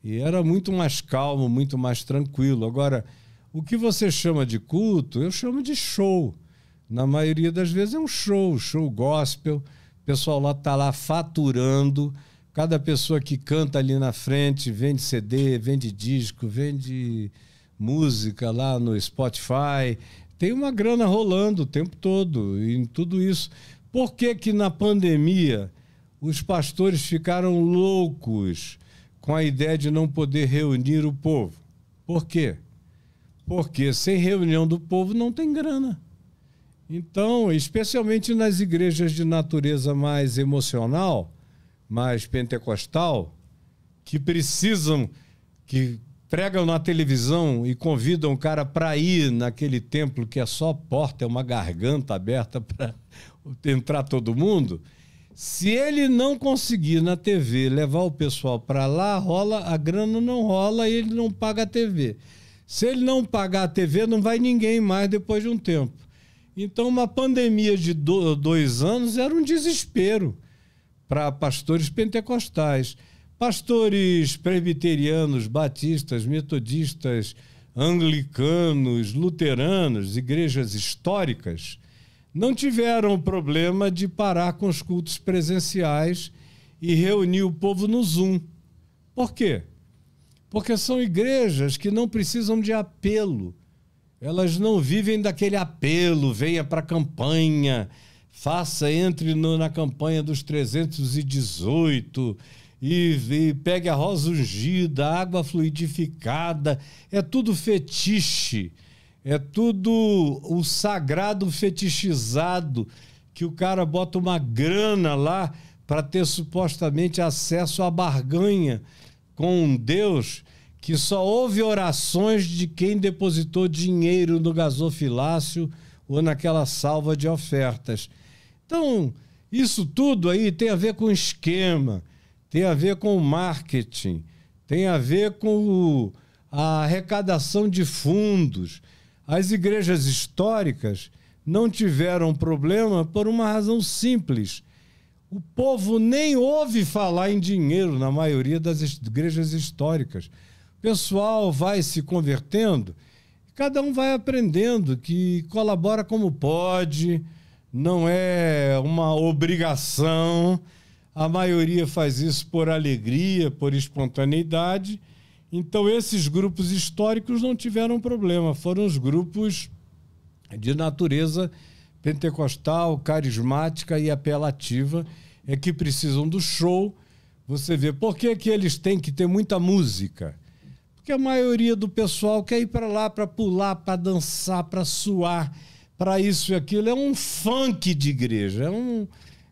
E era muito mais calmo, muito mais tranquilo. Agora, o que você chama de culto, eu chamo de show. Na maioria das vezes é um show, show gospel. O pessoal lá está lá faturando. Cada pessoa que canta ali na frente vende CD, vende disco, vende música lá no Spotify. Tem uma grana rolando o tempo todo em tudo isso. Por que que na pandemia os pastores ficaram loucos? com a ideia de não poder reunir o povo. Por quê? Porque sem reunião do povo não tem grana. Então, especialmente nas igrejas de natureza mais emocional, mais pentecostal, que precisam, que pregam na televisão e convidam o cara para ir naquele templo que é só porta, é uma garganta aberta [LAUGHS] para entrar todo mundo. Se ele não conseguir na TV levar o pessoal para lá, rola, a grana não rola e ele não paga a TV. Se ele não pagar a TV, não vai ninguém mais depois de um tempo. Então, uma pandemia de dois anos era um desespero para pastores pentecostais. Pastores presbiterianos, batistas, metodistas, anglicanos, luteranos, igrejas históricas não tiveram problema de parar com os cultos presenciais e reunir o povo no Zoom. Por quê? Porque são igrejas que não precisam de apelo. Elas não vivem daquele apelo, venha para a campanha, faça, entre no, na campanha dos 318 e, e pegue a rosa ungida, a água fluidificada. É tudo fetiche é tudo o sagrado fetichizado que o cara bota uma grana lá para ter supostamente acesso à barganha com um Deus que só ouve orações de quem depositou dinheiro no gasofilácio ou naquela salva de ofertas. Então, isso tudo aí tem a ver com esquema, tem a ver com marketing, tem a ver com a arrecadação de fundos, as igrejas históricas não tiveram problema por uma razão simples. O povo nem ouve falar em dinheiro na maioria das igrejas históricas. O pessoal vai se convertendo, cada um vai aprendendo que colabora como pode, não é uma obrigação. A maioria faz isso por alegria, por espontaneidade então, esses grupos históricos não tiveram problema, foram os grupos de natureza pentecostal, carismática e apelativa, é que precisam do show. Você vê por que, que eles têm que ter muita música? Porque a maioria do pessoal quer ir para lá para pular, para dançar, para suar, para isso e aquilo. É um funk de igreja, é um,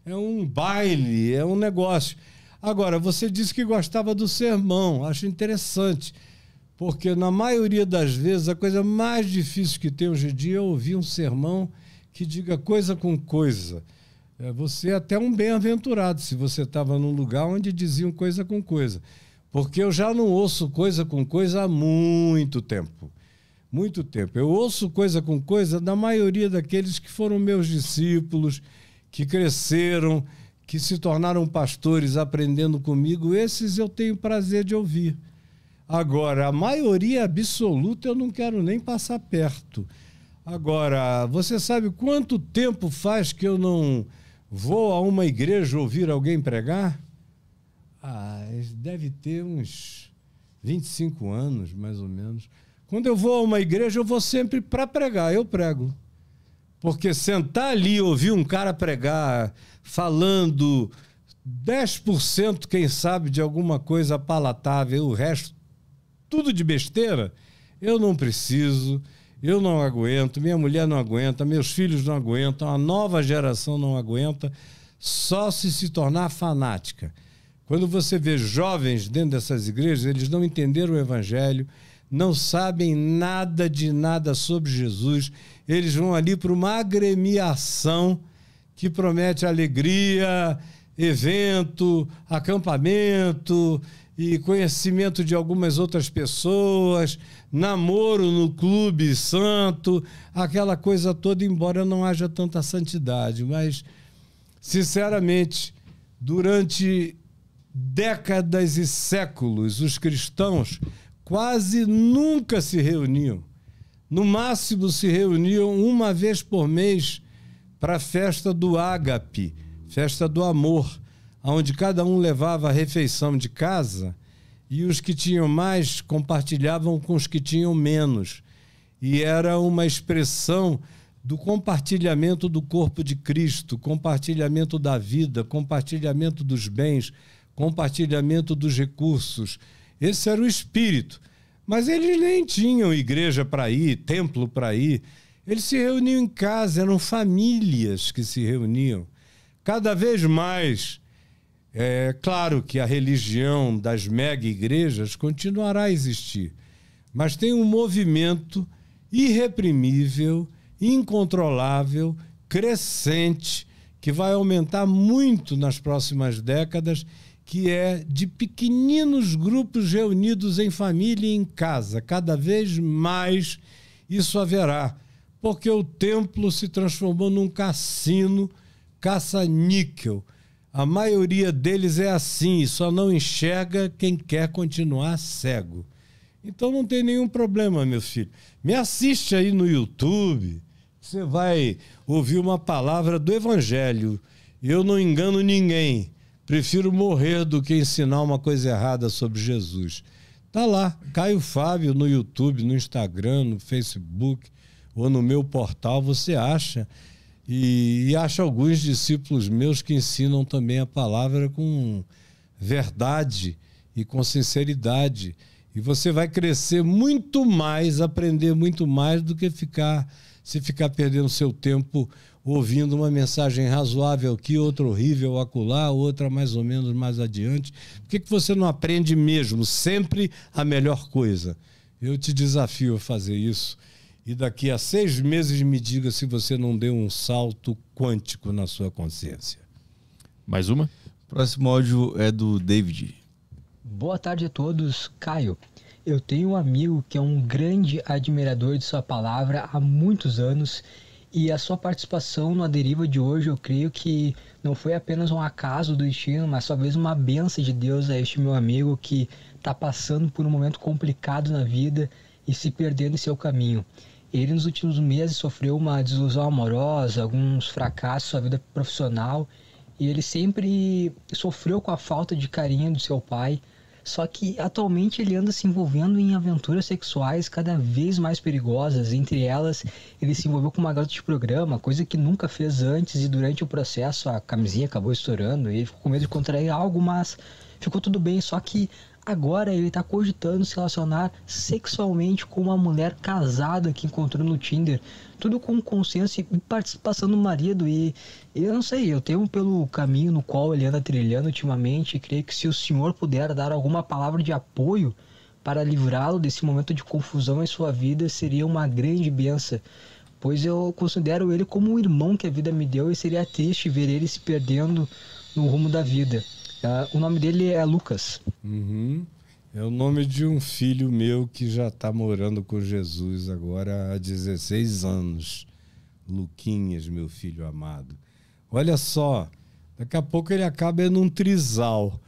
é um baile, é um negócio. Agora, você disse que gostava do sermão, acho interessante, porque na maioria das vezes a coisa mais difícil que tem hoje em dia é ouvir um sermão que diga coisa com coisa. É, você é até um bem-aventurado se você estava num lugar onde diziam coisa com coisa. Porque eu já não ouço coisa com coisa há muito tempo. Muito tempo. Eu ouço coisa com coisa da maioria daqueles que foram meus discípulos, que cresceram, que se tornaram pastores aprendendo comigo, esses eu tenho prazer de ouvir. Agora, a maioria absoluta eu não quero nem passar perto. Agora, você sabe quanto tempo faz que eu não vou a uma igreja ouvir alguém pregar? Ah, deve ter uns 25 anos, mais ou menos. Quando eu vou a uma igreja, eu vou sempre para pregar, eu prego. Porque sentar ali e ouvir um cara pregar falando 10%, quem sabe, de alguma coisa palatável, o resto tudo de besteira, eu não preciso, eu não aguento, minha mulher não aguenta, meus filhos não aguentam, a nova geração não aguenta, só se se tornar fanática. Quando você vê jovens dentro dessas igrejas, eles não entenderam o evangelho, não sabem nada de nada sobre Jesus eles vão ali para uma agremiação que promete alegria, evento, acampamento e conhecimento de algumas outras pessoas, namoro no clube santo, aquela coisa toda, embora não haja tanta santidade. Mas, sinceramente, durante décadas e séculos, os cristãos quase nunca se reuniam no máximo se reuniam uma vez por mês para a festa do ágape, festa do amor, aonde cada um levava a refeição de casa e os que tinham mais compartilhavam com os que tinham menos. E era uma expressão do compartilhamento do corpo de Cristo, compartilhamento da vida, compartilhamento dos bens, compartilhamento dos recursos. Esse era o espírito. Mas eles nem tinham igreja para ir, templo para ir. Eles se reuniam em casa, eram famílias que se reuniam. Cada vez mais, é claro que a religião das mega igrejas continuará a existir, mas tem um movimento irreprimível, incontrolável, crescente, que vai aumentar muito nas próximas décadas que é de pequeninos grupos reunidos em família e em casa. Cada vez mais isso haverá, porque o templo se transformou num cassino caça-níquel. A maioria deles é assim, só não enxerga quem quer continuar cego. Então não tem nenhum problema, meu filho. Me assiste aí no YouTube, você vai ouvir uma palavra do Evangelho. Eu não engano ninguém Prefiro morrer do que ensinar uma coisa errada sobre Jesus. Tá lá, Caio Fábio no YouTube, no Instagram, no Facebook ou no meu portal, você acha. E, e acha alguns discípulos meus que ensinam também a palavra com verdade e com sinceridade. E você vai crescer muito mais, aprender muito mais do que ficar se ficar perdendo seu tempo ouvindo uma mensagem razoável aqui, outra horrível acolá, outra mais ou menos mais adiante. Por que, que você não aprende mesmo sempre a melhor coisa? Eu te desafio a fazer isso. E daqui a seis meses me diga se você não deu um salto quântico na sua consciência. Mais uma? Próximo áudio é do David. Boa tarde a todos. Caio, eu tenho um amigo que é um grande admirador de sua palavra há muitos anos e a sua participação no A Deriva de hoje, eu creio que não foi apenas um acaso do destino, mas talvez uma benção de Deus a este meu amigo que está passando por um momento complicado na vida e se perdendo em seu caminho. Ele nos últimos meses sofreu uma desilusão amorosa, alguns fracassos na sua vida profissional, e ele sempre sofreu com a falta de carinho do seu pai só que atualmente ele anda se envolvendo em aventuras sexuais cada vez mais perigosas. Entre elas, ele se envolveu com uma garota de programa, coisa que nunca fez antes, e durante o processo a camisinha acabou estourando e ele ficou com medo de contrair algo, mas ficou tudo bem. Só que Agora ele está cogitando se relacionar sexualmente com uma mulher casada que encontrou no Tinder. Tudo com consenso e participação do marido. E eu não sei, eu temo pelo caminho no qual ele anda trilhando ultimamente. E creio que se o senhor puder dar alguma palavra de apoio para livrá-lo desse momento de confusão em sua vida, seria uma grande benção pois eu considero ele como um irmão que a vida me deu e seria triste ver ele se perdendo no rumo da vida. Uh, o nome dele é Lucas. Uhum. É o nome de um filho meu que já está morando com Jesus agora há 16 anos. Luquinhas, meu filho amado. Olha só, daqui a pouco ele acaba num trisal,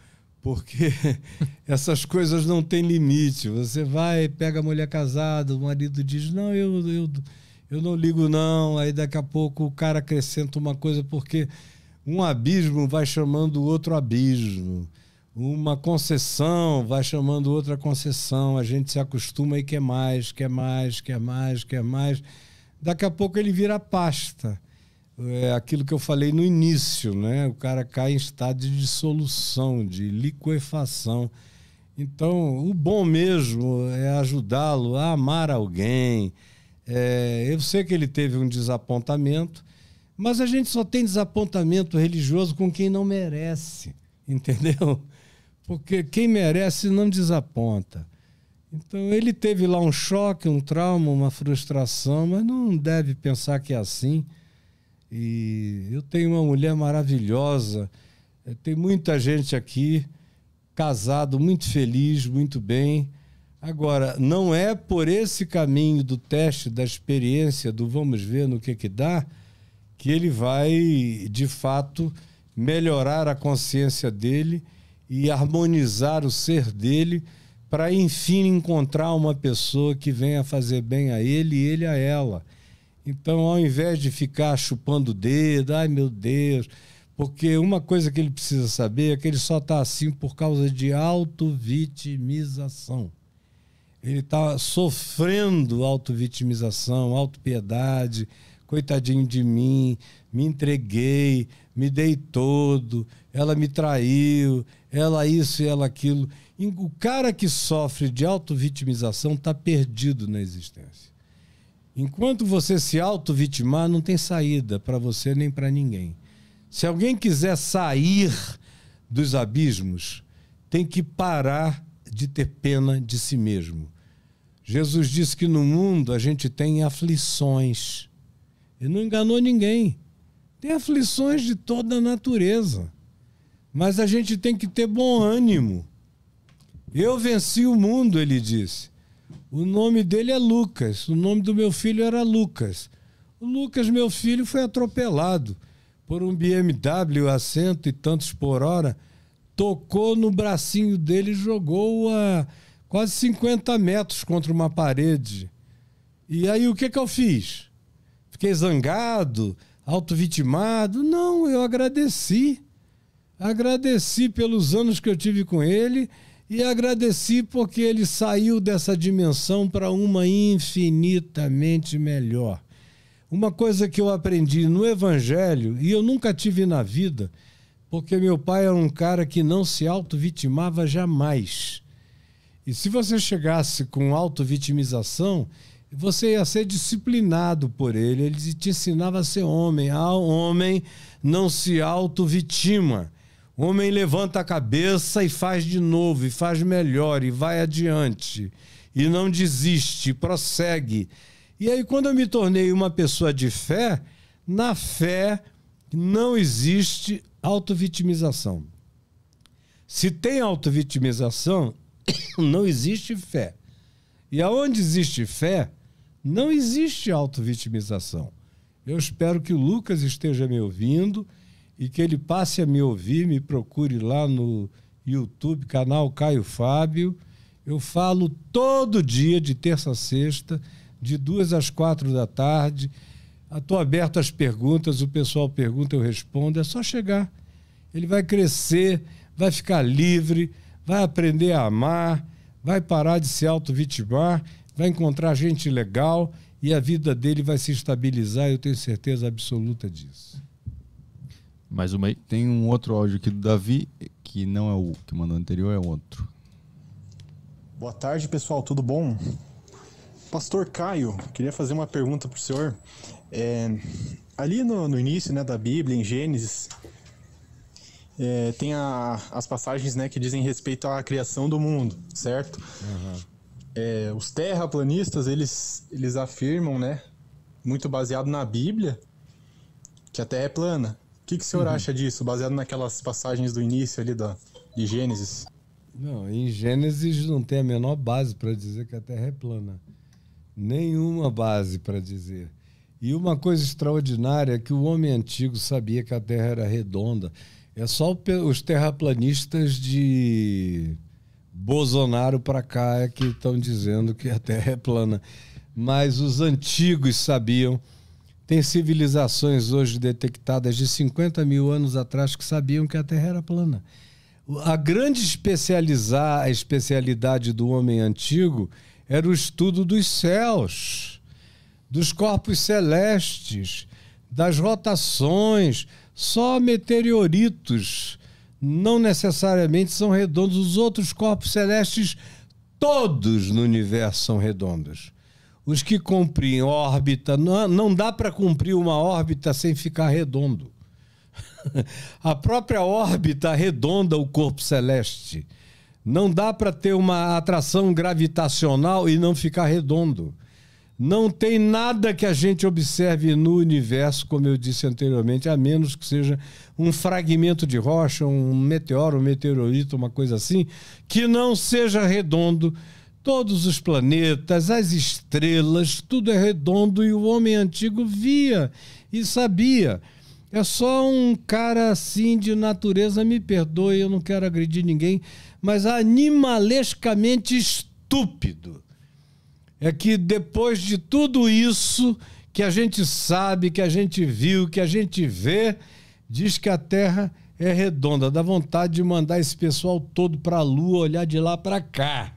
porque [LAUGHS] essas coisas não têm limite. Você vai, pega a mulher casada, o marido diz: Não, eu, eu, eu não ligo, não. Aí daqui a pouco o cara acrescenta uma coisa, porque um abismo vai chamando outro abismo. Uma concessão vai chamando outra concessão. A gente se acostuma e quer mais, quer mais, quer mais, quer mais. Daqui a pouco ele vira pasta. É aquilo que eu falei no início, né? O cara cai em estado de dissolução, de liquefação. Então, o bom mesmo é ajudá-lo a amar alguém. É, eu sei que ele teve um desapontamento, mas a gente só tem desapontamento religioso com quem não merece, entendeu? Porque quem merece não desaponta. Então ele teve lá um choque, um trauma, uma frustração, mas não deve pensar que é assim. E eu tenho uma mulher maravilhosa, é, tem muita gente aqui, casado, muito feliz, muito bem. Agora, não é por esse caminho do teste, da experiência, do vamos ver no que que dá, que ele vai, de fato, melhorar a consciência dele e harmonizar o ser dele para enfim encontrar uma pessoa que venha fazer bem a ele e ele a ela. Então, ao invés de ficar chupando o dedo, ai meu Deus, porque uma coisa que ele precisa saber é que ele só está assim por causa de autovitimização. Ele está sofrendo autovitimização, autopiedade, piedade coitadinho de mim, me entreguei, me dei todo, ela me traiu, ela isso e ela aquilo. O cara que sofre de auto-vitimização está perdido na existência. Enquanto você se auto-vitimar, não tem saída para você nem para ninguém. Se alguém quiser sair dos abismos, tem que parar de ter pena de si mesmo. Jesus disse que no mundo a gente tem aflições. Ele não enganou ninguém. Tem aflições de toda a natureza. Mas a gente tem que ter bom ânimo. Eu venci o mundo, ele disse. O nome dele é Lucas. O nome do meu filho era Lucas. O Lucas, meu filho, foi atropelado por um BMW a cento e tantos por hora. Tocou no bracinho dele e jogou a quase 50 metros contra uma parede. E aí o que, que eu fiz? fiquei zangado, auto-vitimado. Não, eu agradeci. Agradeci pelos anos que eu tive com ele e agradeci porque ele saiu dessa dimensão para uma infinitamente melhor. Uma coisa que eu aprendi no Evangelho e eu nunca tive na vida, porque meu pai era um cara que não se auto-vitimava jamais. E se você chegasse com auto-vitimização, você ia ser disciplinado por ele, ele te ensinava a ser homem. Ah, homem não se auto-vitima. Homem levanta a cabeça e faz de novo, e faz melhor, e vai adiante. E não desiste, prossegue. E aí, quando eu me tornei uma pessoa de fé, na fé não existe auto vitimização Se tem auto vitimização [COUGHS] não existe fé. E aonde existe fé, não existe auto auto-vitimização. Eu espero que o Lucas esteja me ouvindo e que ele passe a me ouvir, me procure lá no YouTube, canal Caio Fábio. Eu falo todo dia, de terça a sexta, de duas às quatro da tarde. Estou ah, aberto às perguntas, o pessoal pergunta, eu respondo. É só chegar. Ele vai crescer, vai ficar livre, vai aprender a amar, vai parar de se auto-vitimar vai encontrar gente legal e a vida dele vai se estabilizar, eu tenho certeza absoluta disso. Mais uma aí. Tem um outro áudio aqui do Davi, que não é o que mandou anterior, é outro. Boa tarde, pessoal, tudo bom? Pastor Caio, queria fazer uma pergunta para o senhor. É, ali no, no, início né, da Bíblia, em Gênesis, é, tem a, as passagens né, que dizem respeito à criação do mundo, certo? Uhum é, os terraplanistas eles, eles afirmam, né, muito baseado na Bíblia, que a Terra é plana. O que, que o senhor uhum. acha disso, baseado naquelas passagens do início ali da, de Gênesis? Não, em Gênesis não tem a menor base para dizer que a Terra é plana. Nenhuma base para dizer. E uma coisa extraordinária é que o homem antigo sabia que a Terra era redonda. É só os terraplanistas de Bolsonaro para cá é que estão dizendo que a Terra é plana. Mas os antigos sabiam. Tem civilizações hoje detectadas de 50 mil anos atrás que sabiam que a Terra era plana. A grande especializar, a especialidade do homem antigo era o estudo dos céus, dos corpos celestes, das rotações. Só meteoritos não necessariamente são redondos. Os outros corpos celestes, todos no universo são redondos. Os que cumprem órbita, não, não dá para cumprir uma órbita sem ficar redondo. [LAUGHS] A própria órbita arredonda o corpo celeste. Não dá para ter uma atração gravitacional e não ficar redondo. Não tem nada que a gente observe no universo, como eu disse anteriormente, a menos que seja um fragmento de rocha, um meteoro, um meteorito, uma coisa assim, que não seja redondo. Todos os planetas, as estrelas, tudo é redondo e o homem antigo via e sabia. É só um cara assim de natureza, me perdoe, eu não quero agredir ninguém, mas animalescamente estúpido é que depois de tudo isso que a gente sabe, que a gente viu, que a gente vê, diz que a Terra é redonda. Dá vontade de mandar esse pessoal todo para a Lua, olhar de lá para cá,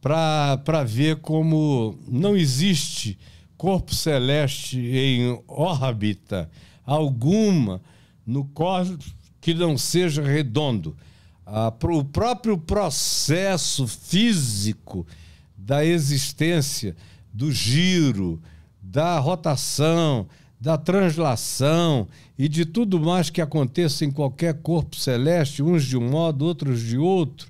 para ver como não existe corpo celeste em órbita alguma no corpo que não seja redondo. Ah, o próprio processo físico da existência, do giro, da rotação, da translação e de tudo mais que aconteça em qualquer corpo celeste, uns de um modo, outros de outro,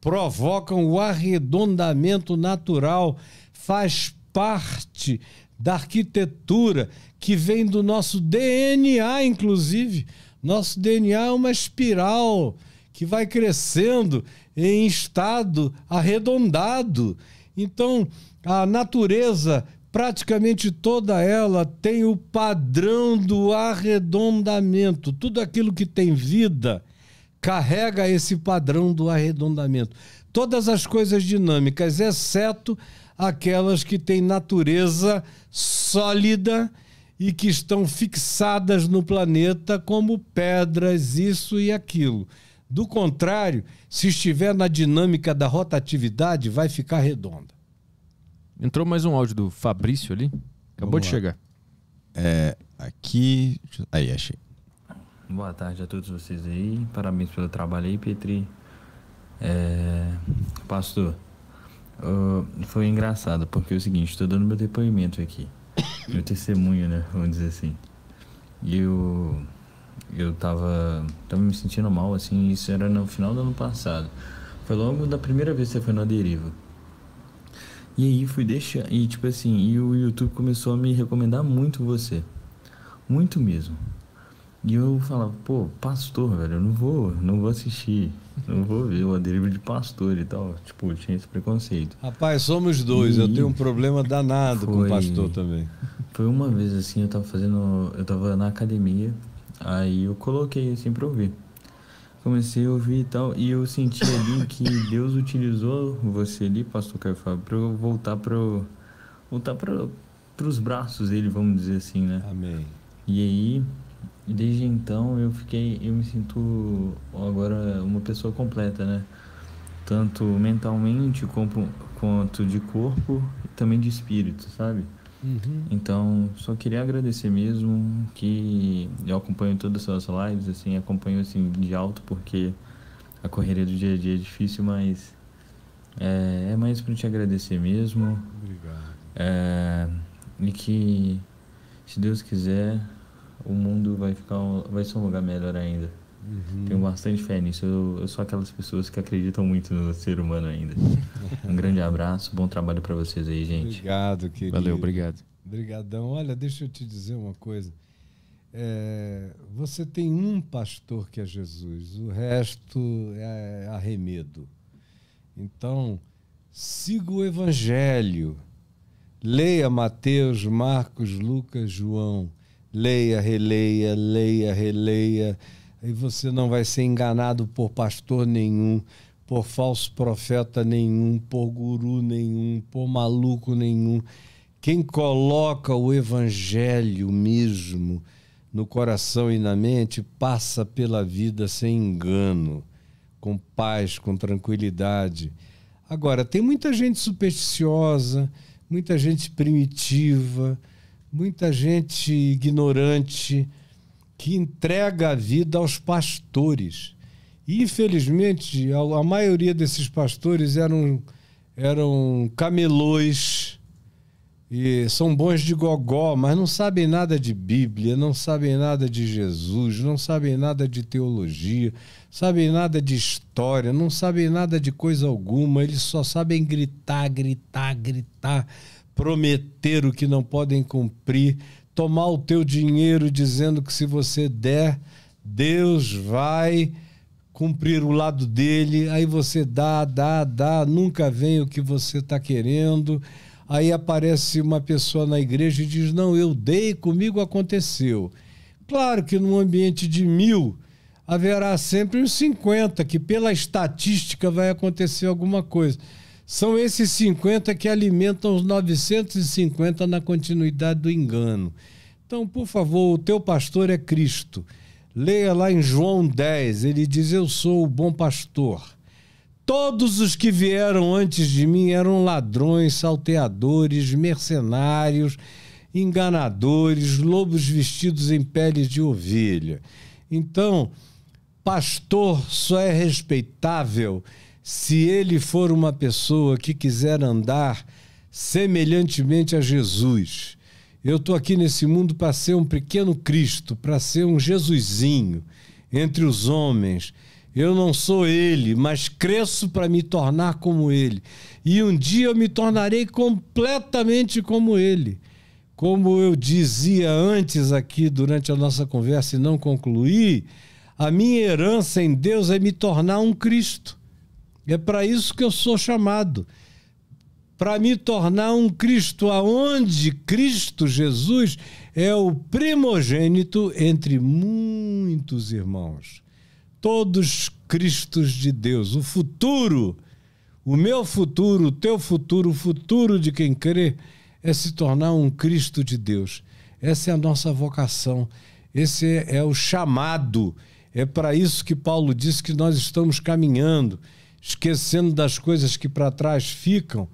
provocam o arredondamento natural, faz parte da arquitetura que vem do nosso DNA, inclusive. Nosso DNA é uma espiral que vai crescendo em estado arredondado. Então, a natureza, praticamente toda ela, tem o padrão do arredondamento. Tudo aquilo que tem vida carrega esse padrão do arredondamento. Todas as coisas dinâmicas, exceto aquelas que têm natureza sólida e que estão fixadas no planeta como pedras, isso e aquilo. Do contrário, se estiver na dinâmica da rotatividade, vai ficar redonda. Entrou mais um áudio do Fabrício ali. Acabou Vamos de lá. chegar. É, aqui. Aí, achei. Boa tarde a todos vocês aí. Parabéns pelo trabalho aí, Petri. É, pastor, uh, foi engraçado, porque é o seguinte: estou dando meu depoimento aqui. Meu testemunho, né? Vamos dizer assim. E eu eu tava, tava me sentindo mal, assim, isso era no final do ano passado. Foi logo da primeira vez que você foi na deriva. E aí fui deixar, e tipo assim, e o YouTube começou a me recomendar muito você. Muito mesmo. E eu falava, pô, pastor, velho, eu não vou, não vou assistir, não vou ver o deriva de pastor e tal. Tipo, tinha esse preconceito. Rapaz, somos dois, e eu tenho um problema danado foi, com pastor também. Foi uma vez assim, eu tava fazendo, eu tava na academia, Aí eu coloquei assim pra ouvir. Comecei a ouvir e tal, e eu senti ali que Deus utilizou você ali, pastor Caio Fábio, pra eu voltar pro. voltar pro, pros braços dele, vamos dizer assim, né? Amém. E aí, desde então eu fiquei. eu me sinto agora uma pessoa completa, né? Tanto mentalmente quanto de corpo e também de espírito, sabe? Uhum. Então, só queria agradecer mesmo que eu acompanho todas as suas lives, assim, acompanho assim de alto porque a correria do dia a dia é difícil, mas é, é mais para te agradecer mesmo. Obrigado. É, e que se Deus quiser, o mundo vai ficar vai ser um lugar melhor ainda. Uhum. Tenho bastante fé nisso. Eu, eu, sou aquelas pessoas que acreditam muito no ser humano ainda. um grande abraço, bom trabalho para vocês aí, gente. Obrigado, querido. Valeu, obrigado. Obrigadão. Olha, deixa eu te dizer uma coisa. É, você tem um pastor que é Jesus, o resto é arremedo. Então, siga o Evangelho. Leia Mateus, Marcos, Lucas, João. Leia, releia, leia, releia e você não vai ser enganado por pastor nenhum, por falso profeta nenhum, por guru nenhum, por maluco nenhum. Quem coloca o evangelho mesmo no coração e na mente passa pela vida sem engano, com paz, com tranquilidade. Agora, tem muita gente supersticiosa, muita gente primitiva, muita gente ignorante que entrega a vida aos pastores. E, infelizmente, a, a maioria desses pastores eram, eram camelões e são bons de gogó, mas não sabem nada de Bíblia, não sabem nada de Jesus, não sabem nada de teologia, sabem nada de história, não sabem nada de coisa alguma, eles só sabem gritar, gritar, gritar, prometer o que não podem cumprir, tomar o teu dinheiro dizendo que se você der, Deus vai cumprir o lado dele. Aí você dá, dá, dá, nunca vem o que você está querendo. Aí aparece uma pessoa na igreja e diz: Não, eu dei, comigo aconteceu. Claro que num ambiente de mil, haverá sempre uns 50, que pela estatística vai acontecer alguma coisa. São esses 50 que alimentam os 950 na continuidade do engano. Então, por favor, o teu pastor é Cristo. Leia lá em João 10, ele diz: Eu sou o bom pastor. Todos os que vieram antes de mim eram ladrões, salteadores, mercenários, enganadores, lobos vestidos em peles de ovelha. Então, pastor só é respeitável se ele for uma pessoa que quiser andar semelhantemente a Jesus. Eu estou aqui nesse mundo para ser um pequeno Cristo, para ser um Jesusinho entre os homens. Eu não sou ele, mas cresço para me tornar como ele. E um dia eu me tornarei completamente como ele. Como eu dizia antes aqui durante a nossa conversa e não concluí, a minha herança em Deus é me tornar um Cristo. É para isso que eu sou chamado para me tornar um Cristo, aonde Cristo Jesus é o primogênito entre muitos irmãos. Todos Cristos de Deus. O futuro, o meu futuro, o teu futuro, o futuro de quem crê, é se tornar um Cristo de Deus. Essa é a nossa vocação, esse é, é o chamado. É para isso que Paulo diz que nós estamos caminhando esquecendo das coisas que para trás ficam,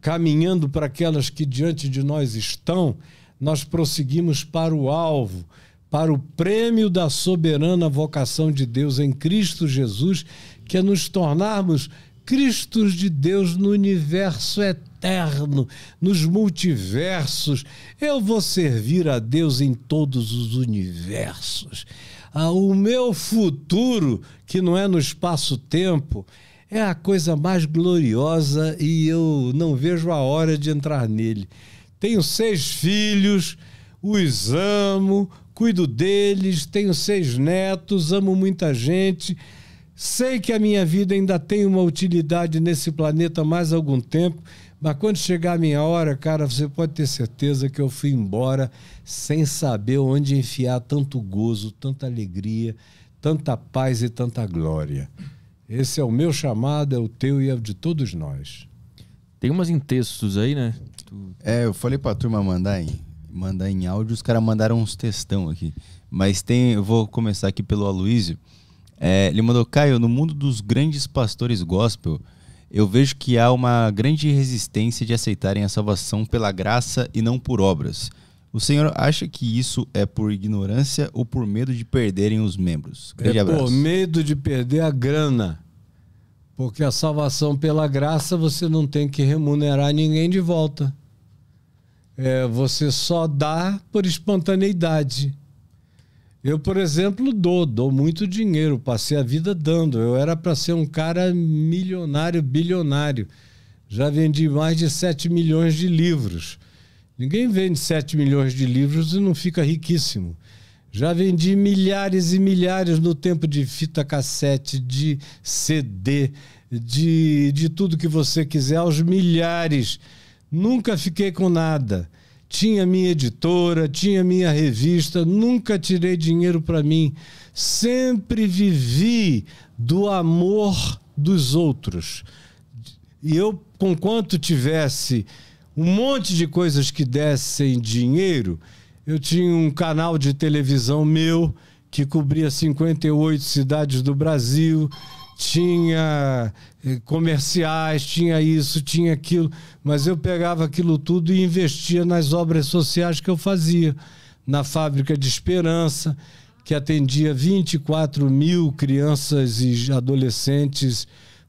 caminhando para aquelas que diante de nós estão, nós prosseguimos para o alvo, para o prêmio da soberana vocação de Deus em Cristo Jesus, que é nos tornarmos Cristos de Deus no universo eterno, nos multiversos. Eu vou servir a Deus em todos os universos. Ah, o meu futuro, que não é no espaço-tempo, é a coisa mais gloriosa e eu não vejo a hora de entrar nele. Tenho seis filhos, os amo, cuido deles, tenho seis netos, amo muita gente. Sei que a minha vida ainda tem uma utilidade nesse planeta mais algum tempo, mas quando chegar a minha hora, cara, você pode ter certeza que eu fui embora sem saber onde enfiar tanto gozo, tanta alegria, tanta paz e tanta glória. Esse é o meu chamado, é o teu e é o de todos nós. Tem umas em textos aí, né? Tu... É, eu falei pra turma mandar em, mandar em áudio, os caras mandaram uns textão aqui. Mas tem, eu vou começar aqui pelo Aloísio. É, ele mandou, Caio, no mundo dos grandes pastores gospel, eu vejo que há uma grande resistência de aceitarem a salvação pela graça e não por obras. O senhor acha que isso é por ignorância ou por medo de perderem os membros? Grande é abraço. por medo de perder a grana. Porque a salvação pela graça você não tem que remunerar ninguém de volta. É, você só dá por espontaneidade. Eu, por exemplo, dou, dou muito dinheiro, passei a vida dando. Eu era para ser um cara milionário, bilionário. Já vendi mais de 7 milhões de livros. Ninguém vende 7 milhões de livros e não fica riquíssimo. Já vendi milhares e milhares no tempo de fita cassete, de CD, de, de tudo que você quiser, aos milhares. Nunca fiquei com nada. Tinha minha editora, tinha minha revista, nunca tirei dinheiro para mim. Sempre vivi do amor dos outros. E eu, conquanto tivesse um monte de coisas que dessem dinheiro. Eu tinha um canal de televisão meu que cobria 58 cidades do Brasil, tinha eh, comerciais, tinha isso, tinha aquilo, mas eu pegava aquilo tudo e investia nas obras sociais que eu fazia, na Fábrica de Esperança, que atendia 24 mil crianças e adolescentes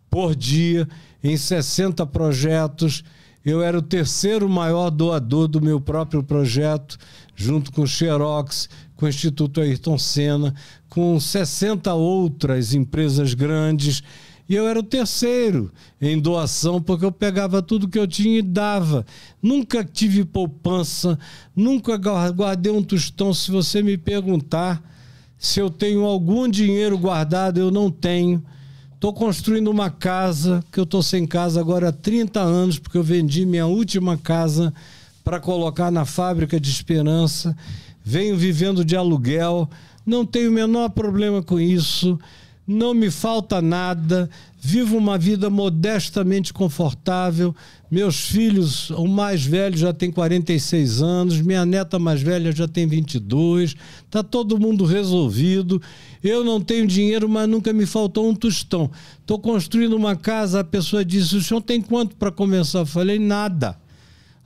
por dia, em 60 projetos eu era o terceiro maior doador do meu próprio projeto, junto com o Xerox, com o Instituto Ayrton Senna, com 60 outras empresas grandes. E eu era o terceiro em doação, porque eu pegava tudo que eu tinha e dava. Nunca tive poupança, nunca guardei um tostão. Se você me perguntar se eu tenho algum dinheiro guardado, eu não tenho Tô construindo uma casa que eu tô sem casa agora há 30 anos, porque eu vendi minha última casa para colocar na fábrica de esperança. Venho vivendo de aluguel, não tenho o menor problema com isso, não me falta nada, vivo uma vida modestamente confortável. Meus filhos, o mais velho já tem 46 anos, minha neta mais velha já tem 22, tá todo mundo resolvido. Eu não tenho dinheiro, mas nunca me faltou um tostão. Estou construindo uma casa, a pessoa disse: o senhor tem quanto para começar? Eu falei: nada.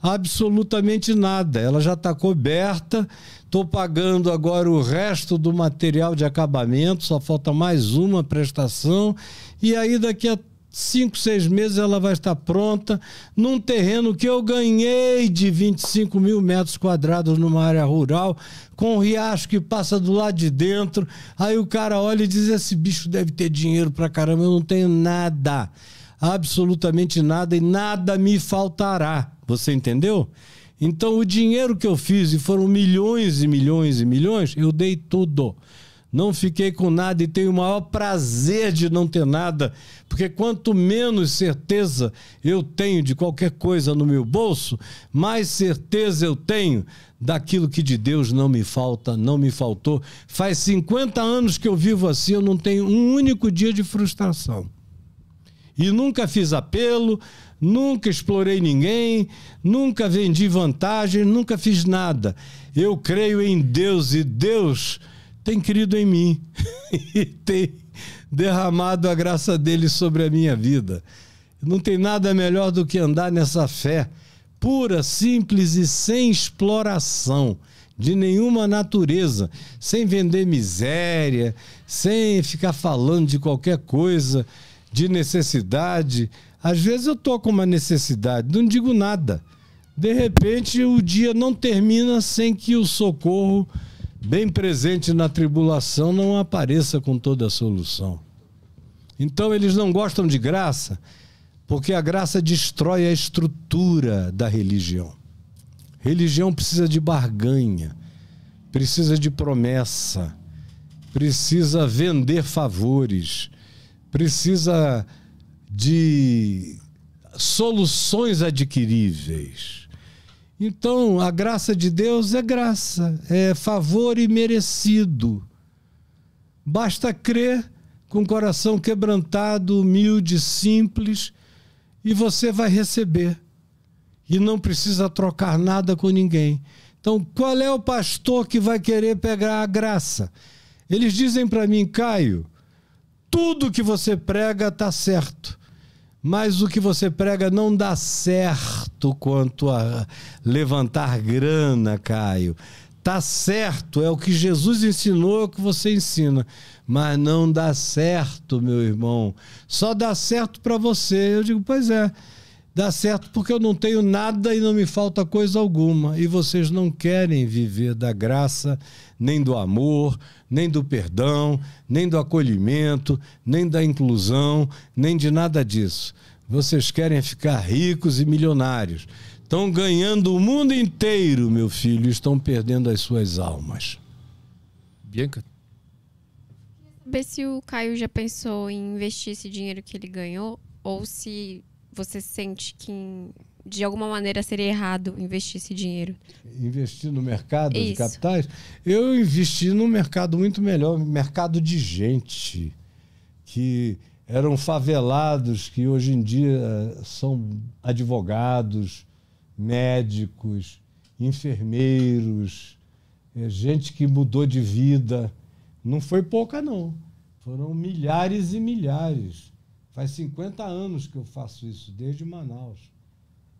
Absolutamente nada. Ela já está coberta. Estou pagando agora o resto do material de acabamento, só falta mais uma prestação. E aí, daqui a 5, 6 meses ela vai estar pronta num terreno que eu ganhei de 25 mil metros quadrados numa área rural, com um riacho que passa do lado de dentro. Aí o cara olha e diz: esse bicho deve ter dinheiro pra caramba, eu não tenho nada, absolutamente nada, e nada me faltará. Você entendeu? Então o dinheiro que eu fiz, e foram milhões e milhões e milhões, eu dei tudo. Não fiquei com nada e tenho o maior prazer de não ter nada, porque quanto menos certeza eu tenho de qualquer coisa no meu bolso, mais certeza eu tenho daquilo que de Deus não me falta, não me faltou. Faz 50 anos que eu vivo assim, eu não tenho um único dia de frustração. E nunca fiz apelo, nunca explorei ninguém, nunca vendi vantagem, nunca fiz nada. Eu creio em Deus e Deus tem crido em mim [LAUGHS] e tem derramado a graça dele sobre a minha vida. Não tem nada melhor do que andar nessa fé pura, simples e sem exploração de nenhuma natureza, sem vender miséria, sem ficar falando de qualquer coisa, de necessidade. Às vezes eu tô com uma necessidade, não digo nada. De repente o dia não termina sem que o socorro bem presente na tribulação, não apareça com toda a solução. Então eles não gostam de graça, porque a graça destrói a estrutura da religião. Religião precisa de barganha, precisa de promessa, precisa vender favores, precisa de soluções adquiríveis. Então, a graça de Deus é graça, é favor e merecido. Basta crer com o coração quebrantado, humilde, simples, e você vai receber. E não precisa trocar nada com ninguém. Então, qual é o pastor que vai querer pegar a graça? Eles dizem para mim, Caio, tudo que você prega está certo mas o que você prega não dá certo quanto a levantar grana, Caio. Tá certo, é o que Jesus ensinou, é o que você ensina, mas não dá certo, meu irmão. Só dá certo para você. Eu digo, pois é dá certo porque eu não tenho nada e não me falta coisa alguma. E vocês não querem viver da graça, nem do amor, nem do perdão, nem do acolhimento, nem da inclusão, nem de nada disso. Vocês querem ficar ricos e milionários. Estão ganhando o mundo inteiro, meu filho, estão perdendo as suas almas. Bianca? Saber se o Caio já pensou em investir esse dinheiro que ele ganhou ou se você sente que de alguma maneira seria errado investir esse dinheiro? Investir no mercado Isso. de capitais? Eu investi num mercado muito melhor, mercado de gente, que eram favelados que hoje em dia eh, são advogados, médicos, enfermeiros, eh, gente que mudou de vida. Não foi pouca, não. Foram milhares e milhares. Faz 50 anos que eu faço isso, desde Manaus.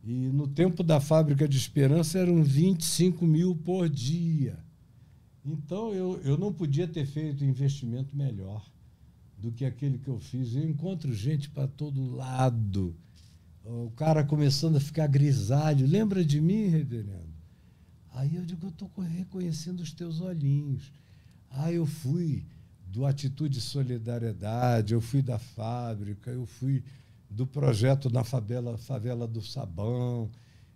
E no tempo da fábrica de Esperança eram 25 mil por dia. Então eu, eu não podia ter feito investimento melhor do que aquele que eu fiz. Eu encontro gente para todo lado. O cara começando a ficar grisalho. Lembra de mim, reverendo? Aí eu digo, eu estou reconhecendo os teus olhinhos. Ah, eu fui do Atitude Solidariedade, eu fui da fábrica, eu fui do projeto na favela, favela do Sabão,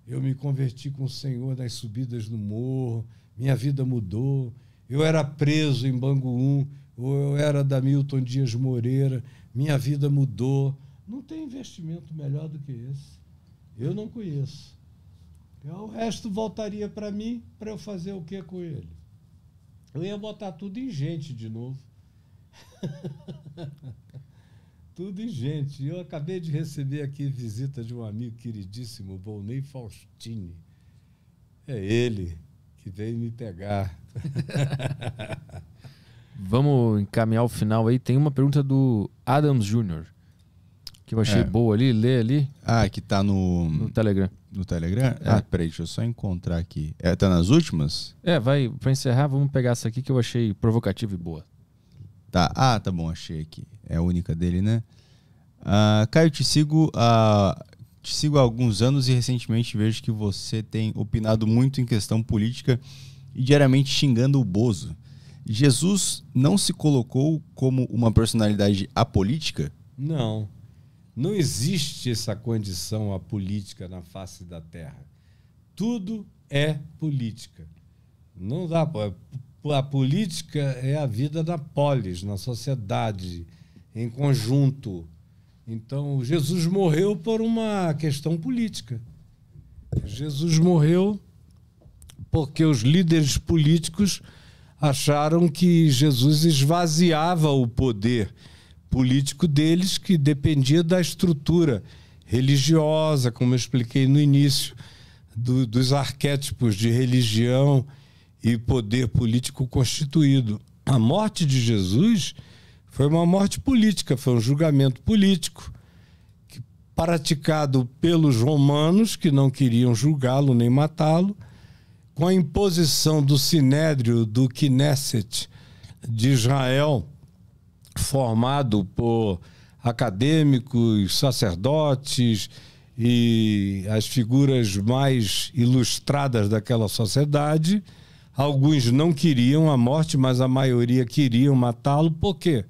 eu me converti com o Senhor nas subidas no morro, minha vida mudou. Eu era preso em Bangu ou eu era da Milton Dias Moreira, minha vida mudou. Não tem investimento melhor do que esse. Eu não conheço. É, o resto voltaria para mim para eu fazer o que com ele? Eu ia botar tudo em gente de novo. [LAUGHS] Tudo em gente. Eu acabei de receber aqui visita de um amigo queridíssimo, Volney Faustini. É ele que veio me pegar. [LAUGHS] Vamos encaminhar o final aí. Tem uma pergunta do Adams Júnior que eu achei é. boa ali, lê ali. Ah, que tá no. No Telegram. No Telegram? É. Ah, peraí, deixa eu só encontrar aqui. É, tá nas últimas? É, vai, pra encerrar, vamos pegar essa aqui que eu achei provocativa e boa. Tá. Ah, tá bom, achei aqui. É a única dele, né? Uh, Caio, te sigo, uh, te sigo há alguns anos e recentemente vejo que você tem opinado muito em questão política e diariamente xingando o Bozo. Jesus não se colocou como uma personalidade apolítica? Não. Não existe essa condição apolítica na face da Terra. Tudo é política. Não dá a política é a vida da polis, na sociedade, em conjunto. Então, Jesus morreu por uma questão política. Jesus morreu porque os líderes políticos acharam que Jesus esvaziava o poder político deles, que dependia da estrutura religiosa, como eu expliquei no início, do, dos arquétipos de religião e poder político constituído. A morte de Jesus foi uma morte política, foi um julgamento político praticado pelos romanos que não queriam julgá-lo nem matá-lo, com a imposição do sinédrio do Knesset de Israel, formado por acadêmicos, sacerdotes e as figuras mais ilustradas daquela sociedade, Alguns não queriam a morte, mas a maioria queriam matá-lo. Por quê?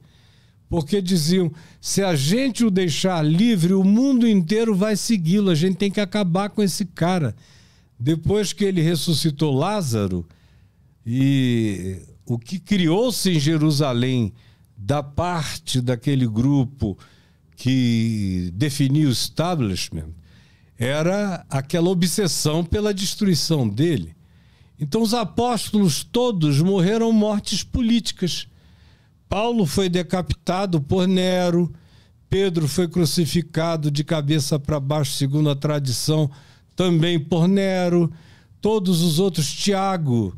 Porque diziam: se a gente o deixar livre, o mundo inteiro vai segui-lo. A gente tem que acabar com esse cara. Depois que ele ressuscitou Lázaro, e o que criou-se em Jerusalém da parte daquele grupo que definiu o establishment era aquela obsessão pela destruição dele. Então, os apóstolos todos morreram mortes políticas. Paulo foi decapitado por Nero, Pedro foi crucificado de cabeça para baixo, segundo a tradição, também por Nero. Todos os outros, Tiago,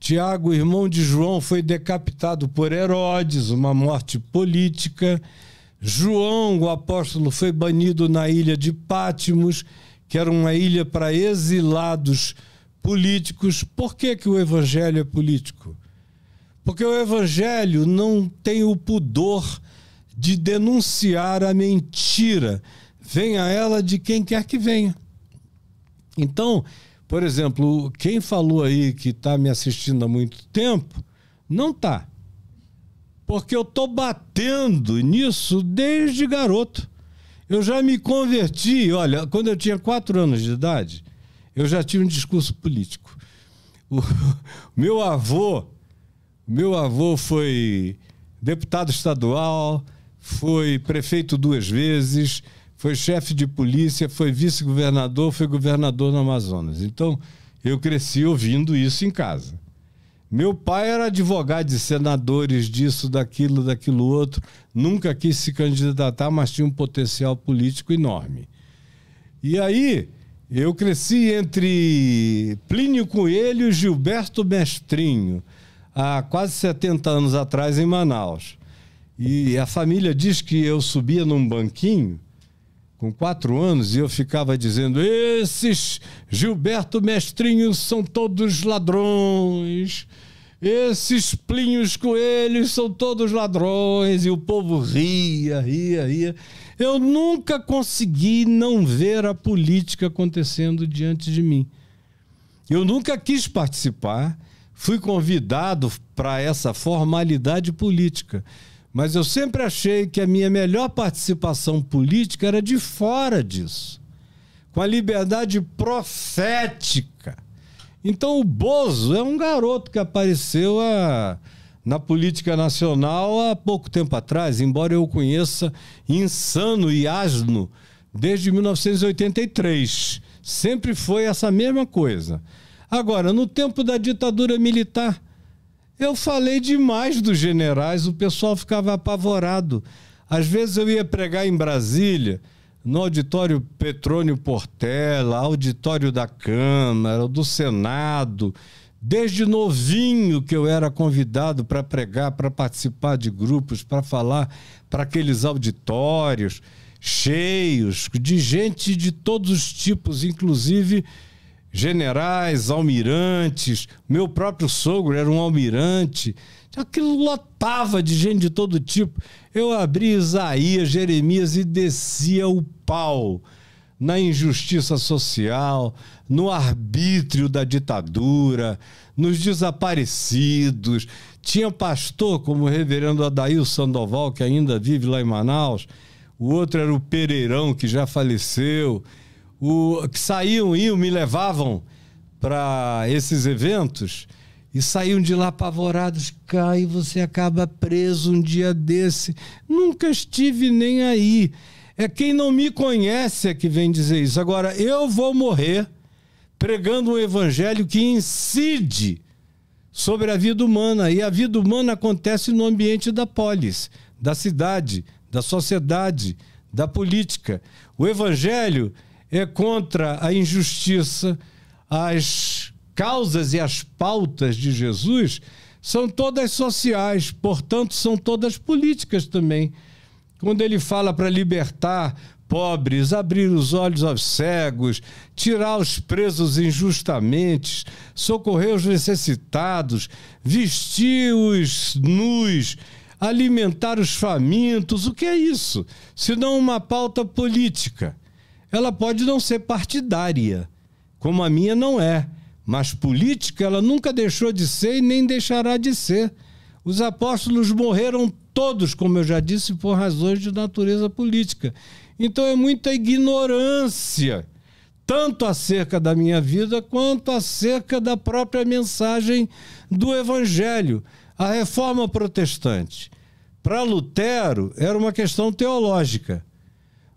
Tiago, irmão de João, foi decapitado por Herodes, uma morte política. João, o apóstolo, foi banido na ilha de Pátimos, que era uma ilha para exilados políticos políticos. Por que, que o evangelho é político? Porque o evangelho não tem o pudor de denunciar a mentira, venha ela de quem quer que venha. Então, por exemplo, quem falou aí que está me assistindo há muito tempo, não está. Porque eu estou batendo nisso desde garoto. Eu já me converti, olha, quando eu tinha quatro anos de idade, eu já tive um discurso político. O [LAUGHS] meu avô, meu avô foi deputado estadual, foi prefeito duas vezes, foi chefe de polícia, foi vice-governador, foi governador no Amazonas. Então, eu cresci ouvindo isso em casa. Meu pai era advogado de senadores, disso, daquilo, daquilo outro. Nunca quis se candidatar, mas tinha um potencial político enorme. E aí, eu cresci entre Plínio Coelho e Gilberto Mestrinho, há quase 70 anos atrás em Manaus. E a família diz que eu subia num banquinho com quatro anos e eu ficava dizendo: esses Gilberto Mestrinho são todos ladrões. Esses Plínios coelhos são todos ladrões. E o povo ria, ria, ria. Eu nunca consegui não ver a política acontecendo diante de mim. Eu nunca quis participar, fui convidado para essa formalidade política, mas eu sempre achei que a minha melhor participação política era de fora disso, com a liberdade profética. Então o Bozo é um garoto que apareceu há a na política nacional há pouco tempo atrás, embora eu conheça insano e asno desde 1983. Sempre foi essa mesma coisa. Agora, no tempo da ditadura militar, eu falei demais dos generais, o pessoal ficava apavorado. Às vezes eu ia pregar em Brasília, no auditório Petrônio Portela, auditório da Câmara, do Senado Desde novinho que eu era convidado para pregar, para participar de grupos, para falar para aqueles auditórios cheios de gente de todos os tipos, inclusive generais, almirantes. Meu próprio sogro era um almirante. Aquilo lotava de gente de todo tipo. Eu abria Isaías, Jeremias e descia o pau na injustiça social, no arbítrio da ditadura, nos desaparecidos. Tinha pastor como o reverendo Adail Sandoval, que ainda vive lá em Manaus. O outro era o Pereirão, que já faleceu. O, que saíam, e me levavam para esses eventos e saíam de lá apavorados. Cai, você acaba preso um dia desse. Nunca estive nem aí. É quem não me conhece é que vem dizer isso. Agora, eu vou morrer pregando um evangelho que incide sobre a vida humana. E a vida humana acontece no ambiente da polis, da cidade, da sociedade, da política. O evangelho é contra a injustiça, as causas e as pautas de Jesus são todas sociais, portanto, são todas políticas também. Quando ele fala para libertar pobres, abrir os olhos aos cegos, tirar os presos injustamente, socorrer os necessitados, vestir os nus, alimentar os famintos. O que é isso? Senão uma pauta política. Ela pode não ser partidária, como a minha não é, mas política ela nunca deixou de ser e nem deixará de ser. Os apóstolos morreram todos, como eu já disse, por razões de natureza política. Então é muita ignorância, tanto acerca da minha vida quanto acerca da própria mensagem do Evangelho. A reforma protestante, para Lutero, era uma questão teológica.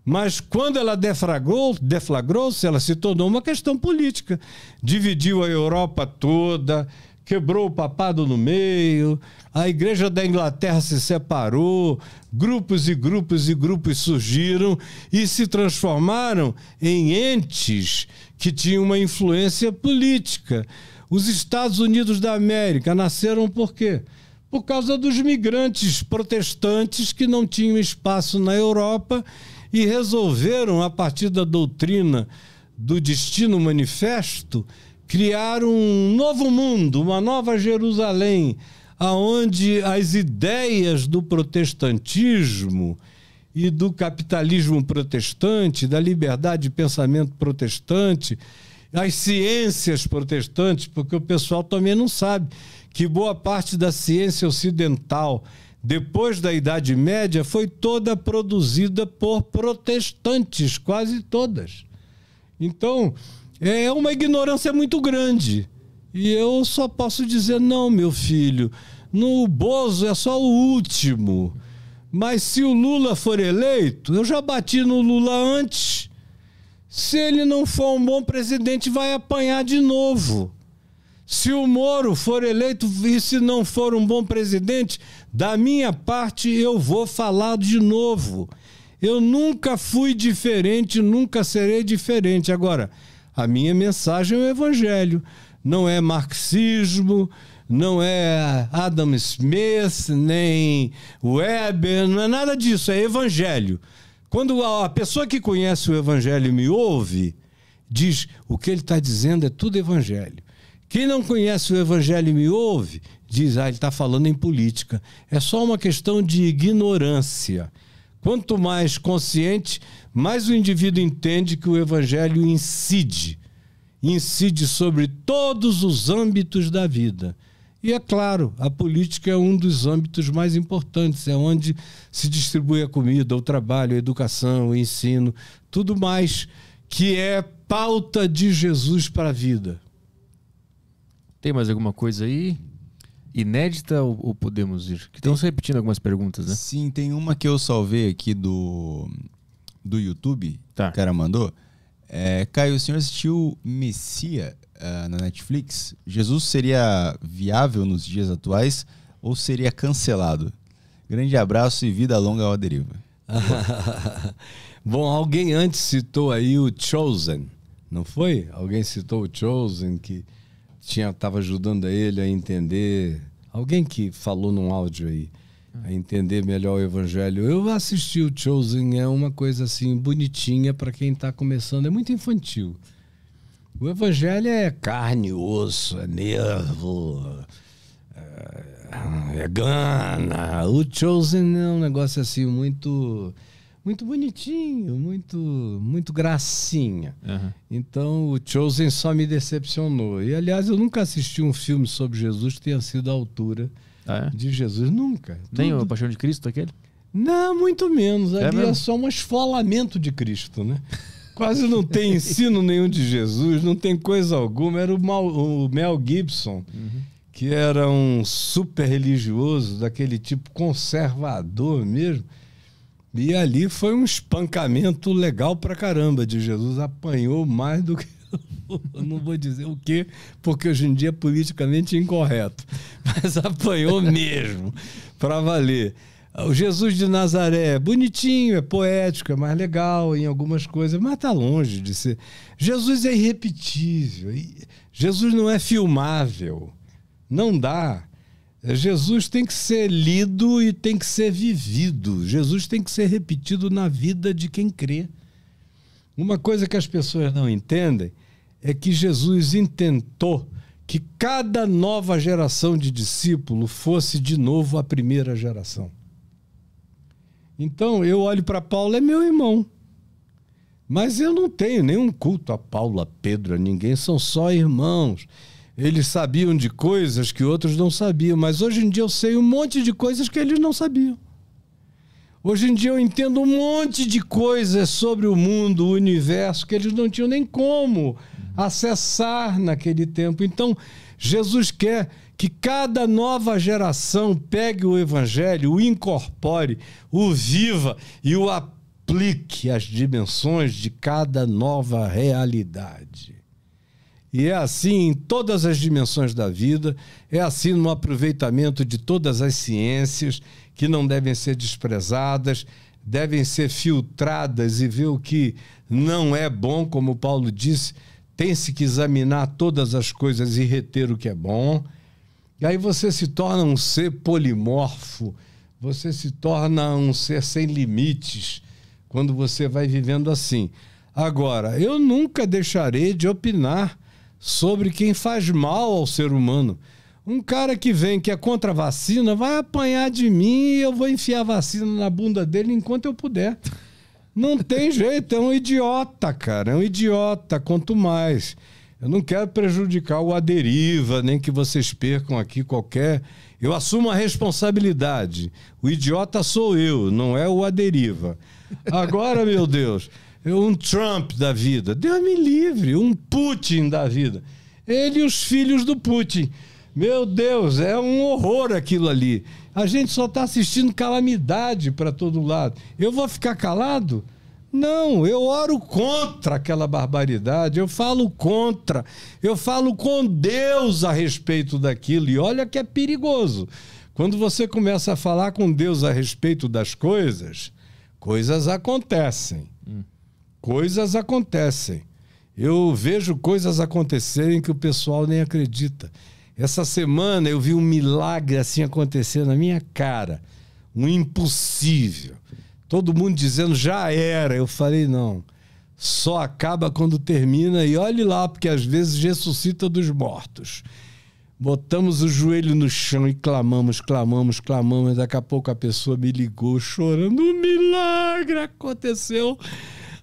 Mas quando ela deflagrou, deflagrou-se, ela se tornou uma questão política. Dividiu a Europa toda, quebrou o papado no meio, a Igreja da Inglaterra se separou, grupos e grupos e grupos surgiram e se transformaram em entes que tinham uma influência política. Os Estados Unidos da América nasceram por quê? Por causa dos migrantes protestantes que não tinham espaço na Europa e resolveram, a partir da doutrina do Destino Manifesto, criar um novo mundo, uma nova Jerusalém, aonde as ideias do protestantismo e do capitalismo protestante, da liberdade de pensamento protestante, as ciências protestantes, porque o pessoal também não sabe que boa parte da ciência ocidental, depois da Idade Média, foi toda produzida por protestantes, quase todas. Então, é uma ignorância muito grande. E eu só posso dizer, não, meu filho, no Bozo é só o último. Mas se o Lula for eleito, eu já bati no Lula antes. Se ele não for um bom presidente, vai apanhar de novo. Se o Moro for eleito e se não for um bom presidente, da minha parte eu vou falar de novo. Eu nunca fui diferente, nunca serei diferente. Agora, a minha mensagem é o evangelho, não é marxismo, não é Adam Smith, nem Weber, não é nada disso, é evangelho. Quando a pessoa que conhece o evangelho me ouve, diz o que ele está dizendo é tudo evangelho. Quem não conhece o evangelho e me ouve, diz, ah, ele está falando em política. É só uma questão de ignorância. Quanto mais consciente, mais o indivíduo entende que o evangelho incide, incide sobre todos os âmbitos da vida. E é claro, a política é um dos âmbitos mais importantes, é onde se distribui a comida, o trabalho, a educação, o ensino, tudo mais que é pauta de Jesus para a vida. Tem mais alguma coisa aí? inédita ou, ou podemos ir? Que estão se repetindo algumas perguntas, né? Sim, tem uma que eu salvei aqui do, do YouTube, tá. o cara mandou. É, Caio, o senhor assistiu Messia uh, na Netflix? Jesus seria viável nos dias atuais ou seria cancelado? Grande abraço e vida longa ao deriva. [LAUGHS] Bom, alguém antes citou aí o Chosen, não foi? Alguém citou o Chosen que tinha estava ajudando ele a entender Alguém que falou num áudio aí a entender melhor o evangelho. Eu assisti o Chosen, é uma coisa assim bonitinha para quem está começando, é muito infantil. O evangelho é carne, osso, é nervo, é, é gana. O Chosen é um negócio assim muito muito bonitinho, muito muito gracinha. Uhum. Então o Chosen só me decepcionou. E aliás, eu nunca assisti um filme sobre Jesus que tenha sido à altura ah, é? de Jesus, nunca. Tem Tudo... o Paixão de Cristo aquele? Não, muito menos. É Ali é mesmo? é, só um esfolamento de Cristo, né? Quase não tem ensino nenhum de Jesus, não tem coisa alguma. Era o, Mal, o Mel Gibson, uhum. que era um super religioso, daquele tipo conservador mesmo e ali foi um espancamento legal pra caramba de Jesus. Apanhou mais do que. Eu não vou dizer o quê, porque hoje em dia é politicamente incorreto. [LAUGHS] Mas apanhou mesmo, para valer. O Jesus de Nazaré é bonitinho, é poético, é mais legal em algumas coisas, mas está longe de ser. Jesus é irrepetível. Jesus não é filmável. Não dá. Jesus tem que ser lido e tem que ser vivido. Jesus tem que ser repetido na vida de quem crê. Uma coisa que as pessoas não entendem é que Jesus intentou que cada nova geração de discípulo fosse de novo a primeira geração. Então eu olho para Paulo, é meu irmão. Mas eu não tenho nenhum culto a Paulo, a Pedro, a ninguém, são só irmãos. Eles sabiam de coisas que outros não sabiam, mas hoje em dia eu sei um monte de coisas que eles não sabiam. Hoje em dia eu entendo um monte de coisas sobre o mundo, o universo, que eles não tinham nem como acessar naquele tempo. Então, Jesus quer que cada nova geração pegue o Evangelho, o incorpore, o viva e o aplique às dimensões de cada nova realidade. E é assim em todas as dimensões da vida, é assim no aproveitamento de todas as ciências que não devem ser desprezadas, devem ser filtradas e ver o que não é bom, como Paulo disse, tem-se que examinar todas as coisas e reter o que é bom. E aí você se torna um ser polimorfo, você se torna um ser sem limites quando você vai vivendo assim. Agora, eu nunca deixarei de opinar sobre quem faz mal ao ser humano. Um cara que vem que é contra a vacina vai apanhar de mim e eu vou enfiar a vacina na bunda dele enquanto eu puder. Não tem [LAUGHS] jeito, é um idiota, cara. É um idiota, quanto mais. Eu não quero prejudicar o Aderiva, nem que vocês percam aqui qualquer. Eu assumo a responsabilidade. O idiota sou eu, não é o Aderiva. Agora, meu Deus um Trump da vida, Deus me livre, um Putin da vida. Ele e os filhos do Putin. Meu Deus, é um horror aquilo ali. A gente só está assistindo calamidade para todo lado. Eu vou ficar calado? Não, eu oro contra aquela barbaridade, eu falo contra, eu falo com Deus a respeito daquilo, e olha que é perigoso. Quando você começa a falar com Deus a respeito das coisas, coisas acontecem. Hum coisas acontecem. Eu vejo coisas acontecerem que o pessoal nem acredita. Essa semana eu vi um milagre assim acontecer na minha cara, um impossível. Todo mundo dizendo já era. Eu falei não. Só acaba quando termina e olhe lá, porque às vezes ressuscita dos mortos. Botamos o joelho no chão e clamamos, clamamos, clamamos. Daqui a pouco a pessoa me ligou chorando: um milagre aconteceu.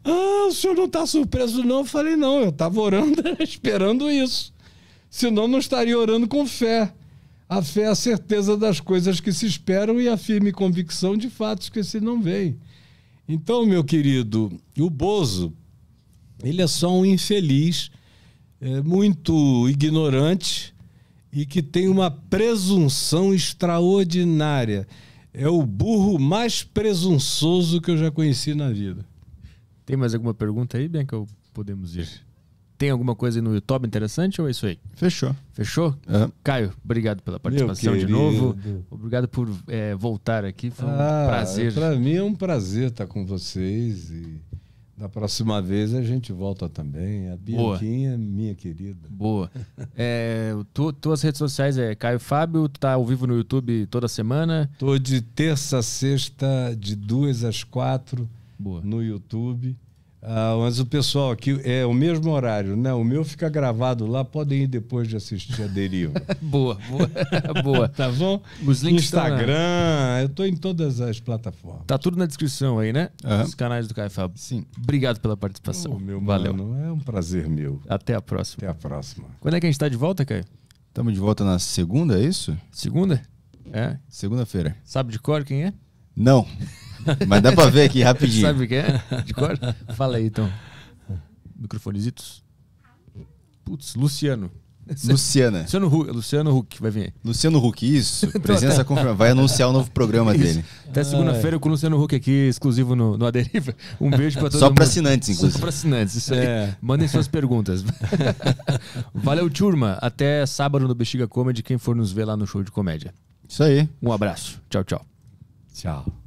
Ah, o senhor não está surpreso, não? Eu falei, não, eu estava orando [LAUGHS] esperando isso. Senão não estaria orando com fé. A fé é a certeza das coisas que se esperam e a firme convicção de fatos que se não veem. Então, meu querido, o Bozo, ele é só um infeliz, é, muito ignorante e que tem uma presunção extraordinária. É o burro mais presunçoso que eu já conheci na vida. Tem mais alguma pergunta aí, Bianca? que podemos ir? Tem alguma coisa no YouTube interessante ou é isso aí? Fechou. Fechou? É. Caio, obrigado pela participação de novo. Obrigado por é, voltar aqui. Foi um ah, prazer. Para mim é um prazer estar com vocês. E da próxima vez a gente volta também. A Bianquinha, Boa. É minha querida. Boa. [LAUGHS] é, tu, tuas redes sociais é Caio Fábio, Tu tá ao vivo no YouTube toda semana? Tô de terça a sexta, de duas às quatro. Boa. no YouTube. Ah, mas o pessoal aqui é o mesmo horário, né? O meu fica gravado lá, podem ir depois de assistir a deriva. [LAUGHS] boa, boa, [LAUGHS] boa. tá bom? Os links Instagram, na... eu tô em todas as plataformas. Tá tudo na descrição aí, né? Uhum. Os canais do Caio Fábio. Sim. Obrigado pela participação. Oh, meu Valeu. Mano, é um prazer meu. Até a próxima. Até a próxima. Quando é que a gente tá de volta, Caio? Estamos de volta na segunda, é isso? Segunda? É. Segunda-feira. Sabe de cor quem é? Não. [LAUGHS] Mas dá pra ver aqui rapidinho. Sabe o que é? De cor? Fala aí então. Microfonezitos. Putz, Luciano. Luciana. Luciano Huck, Luciano Huck vai vir. Luciano Huck, isso. Então Presença tá. confirmada. Vai anunciar o novo programa isso. dele. Até segunda-feira com o Luciano Huck aqui, exclusivo no, no Aderiva. Um beijo para todos. Só para assinantes, inclusive. Só para assinantes, isso é. aí. Mandem suas perguntas. [LAUGHS] Valeu, turma. Até sábado no Bexiga Comedy, quem for nos ver lá no show de comédia. Isso aí. Um abraço. Tchau, tchau. Tchau.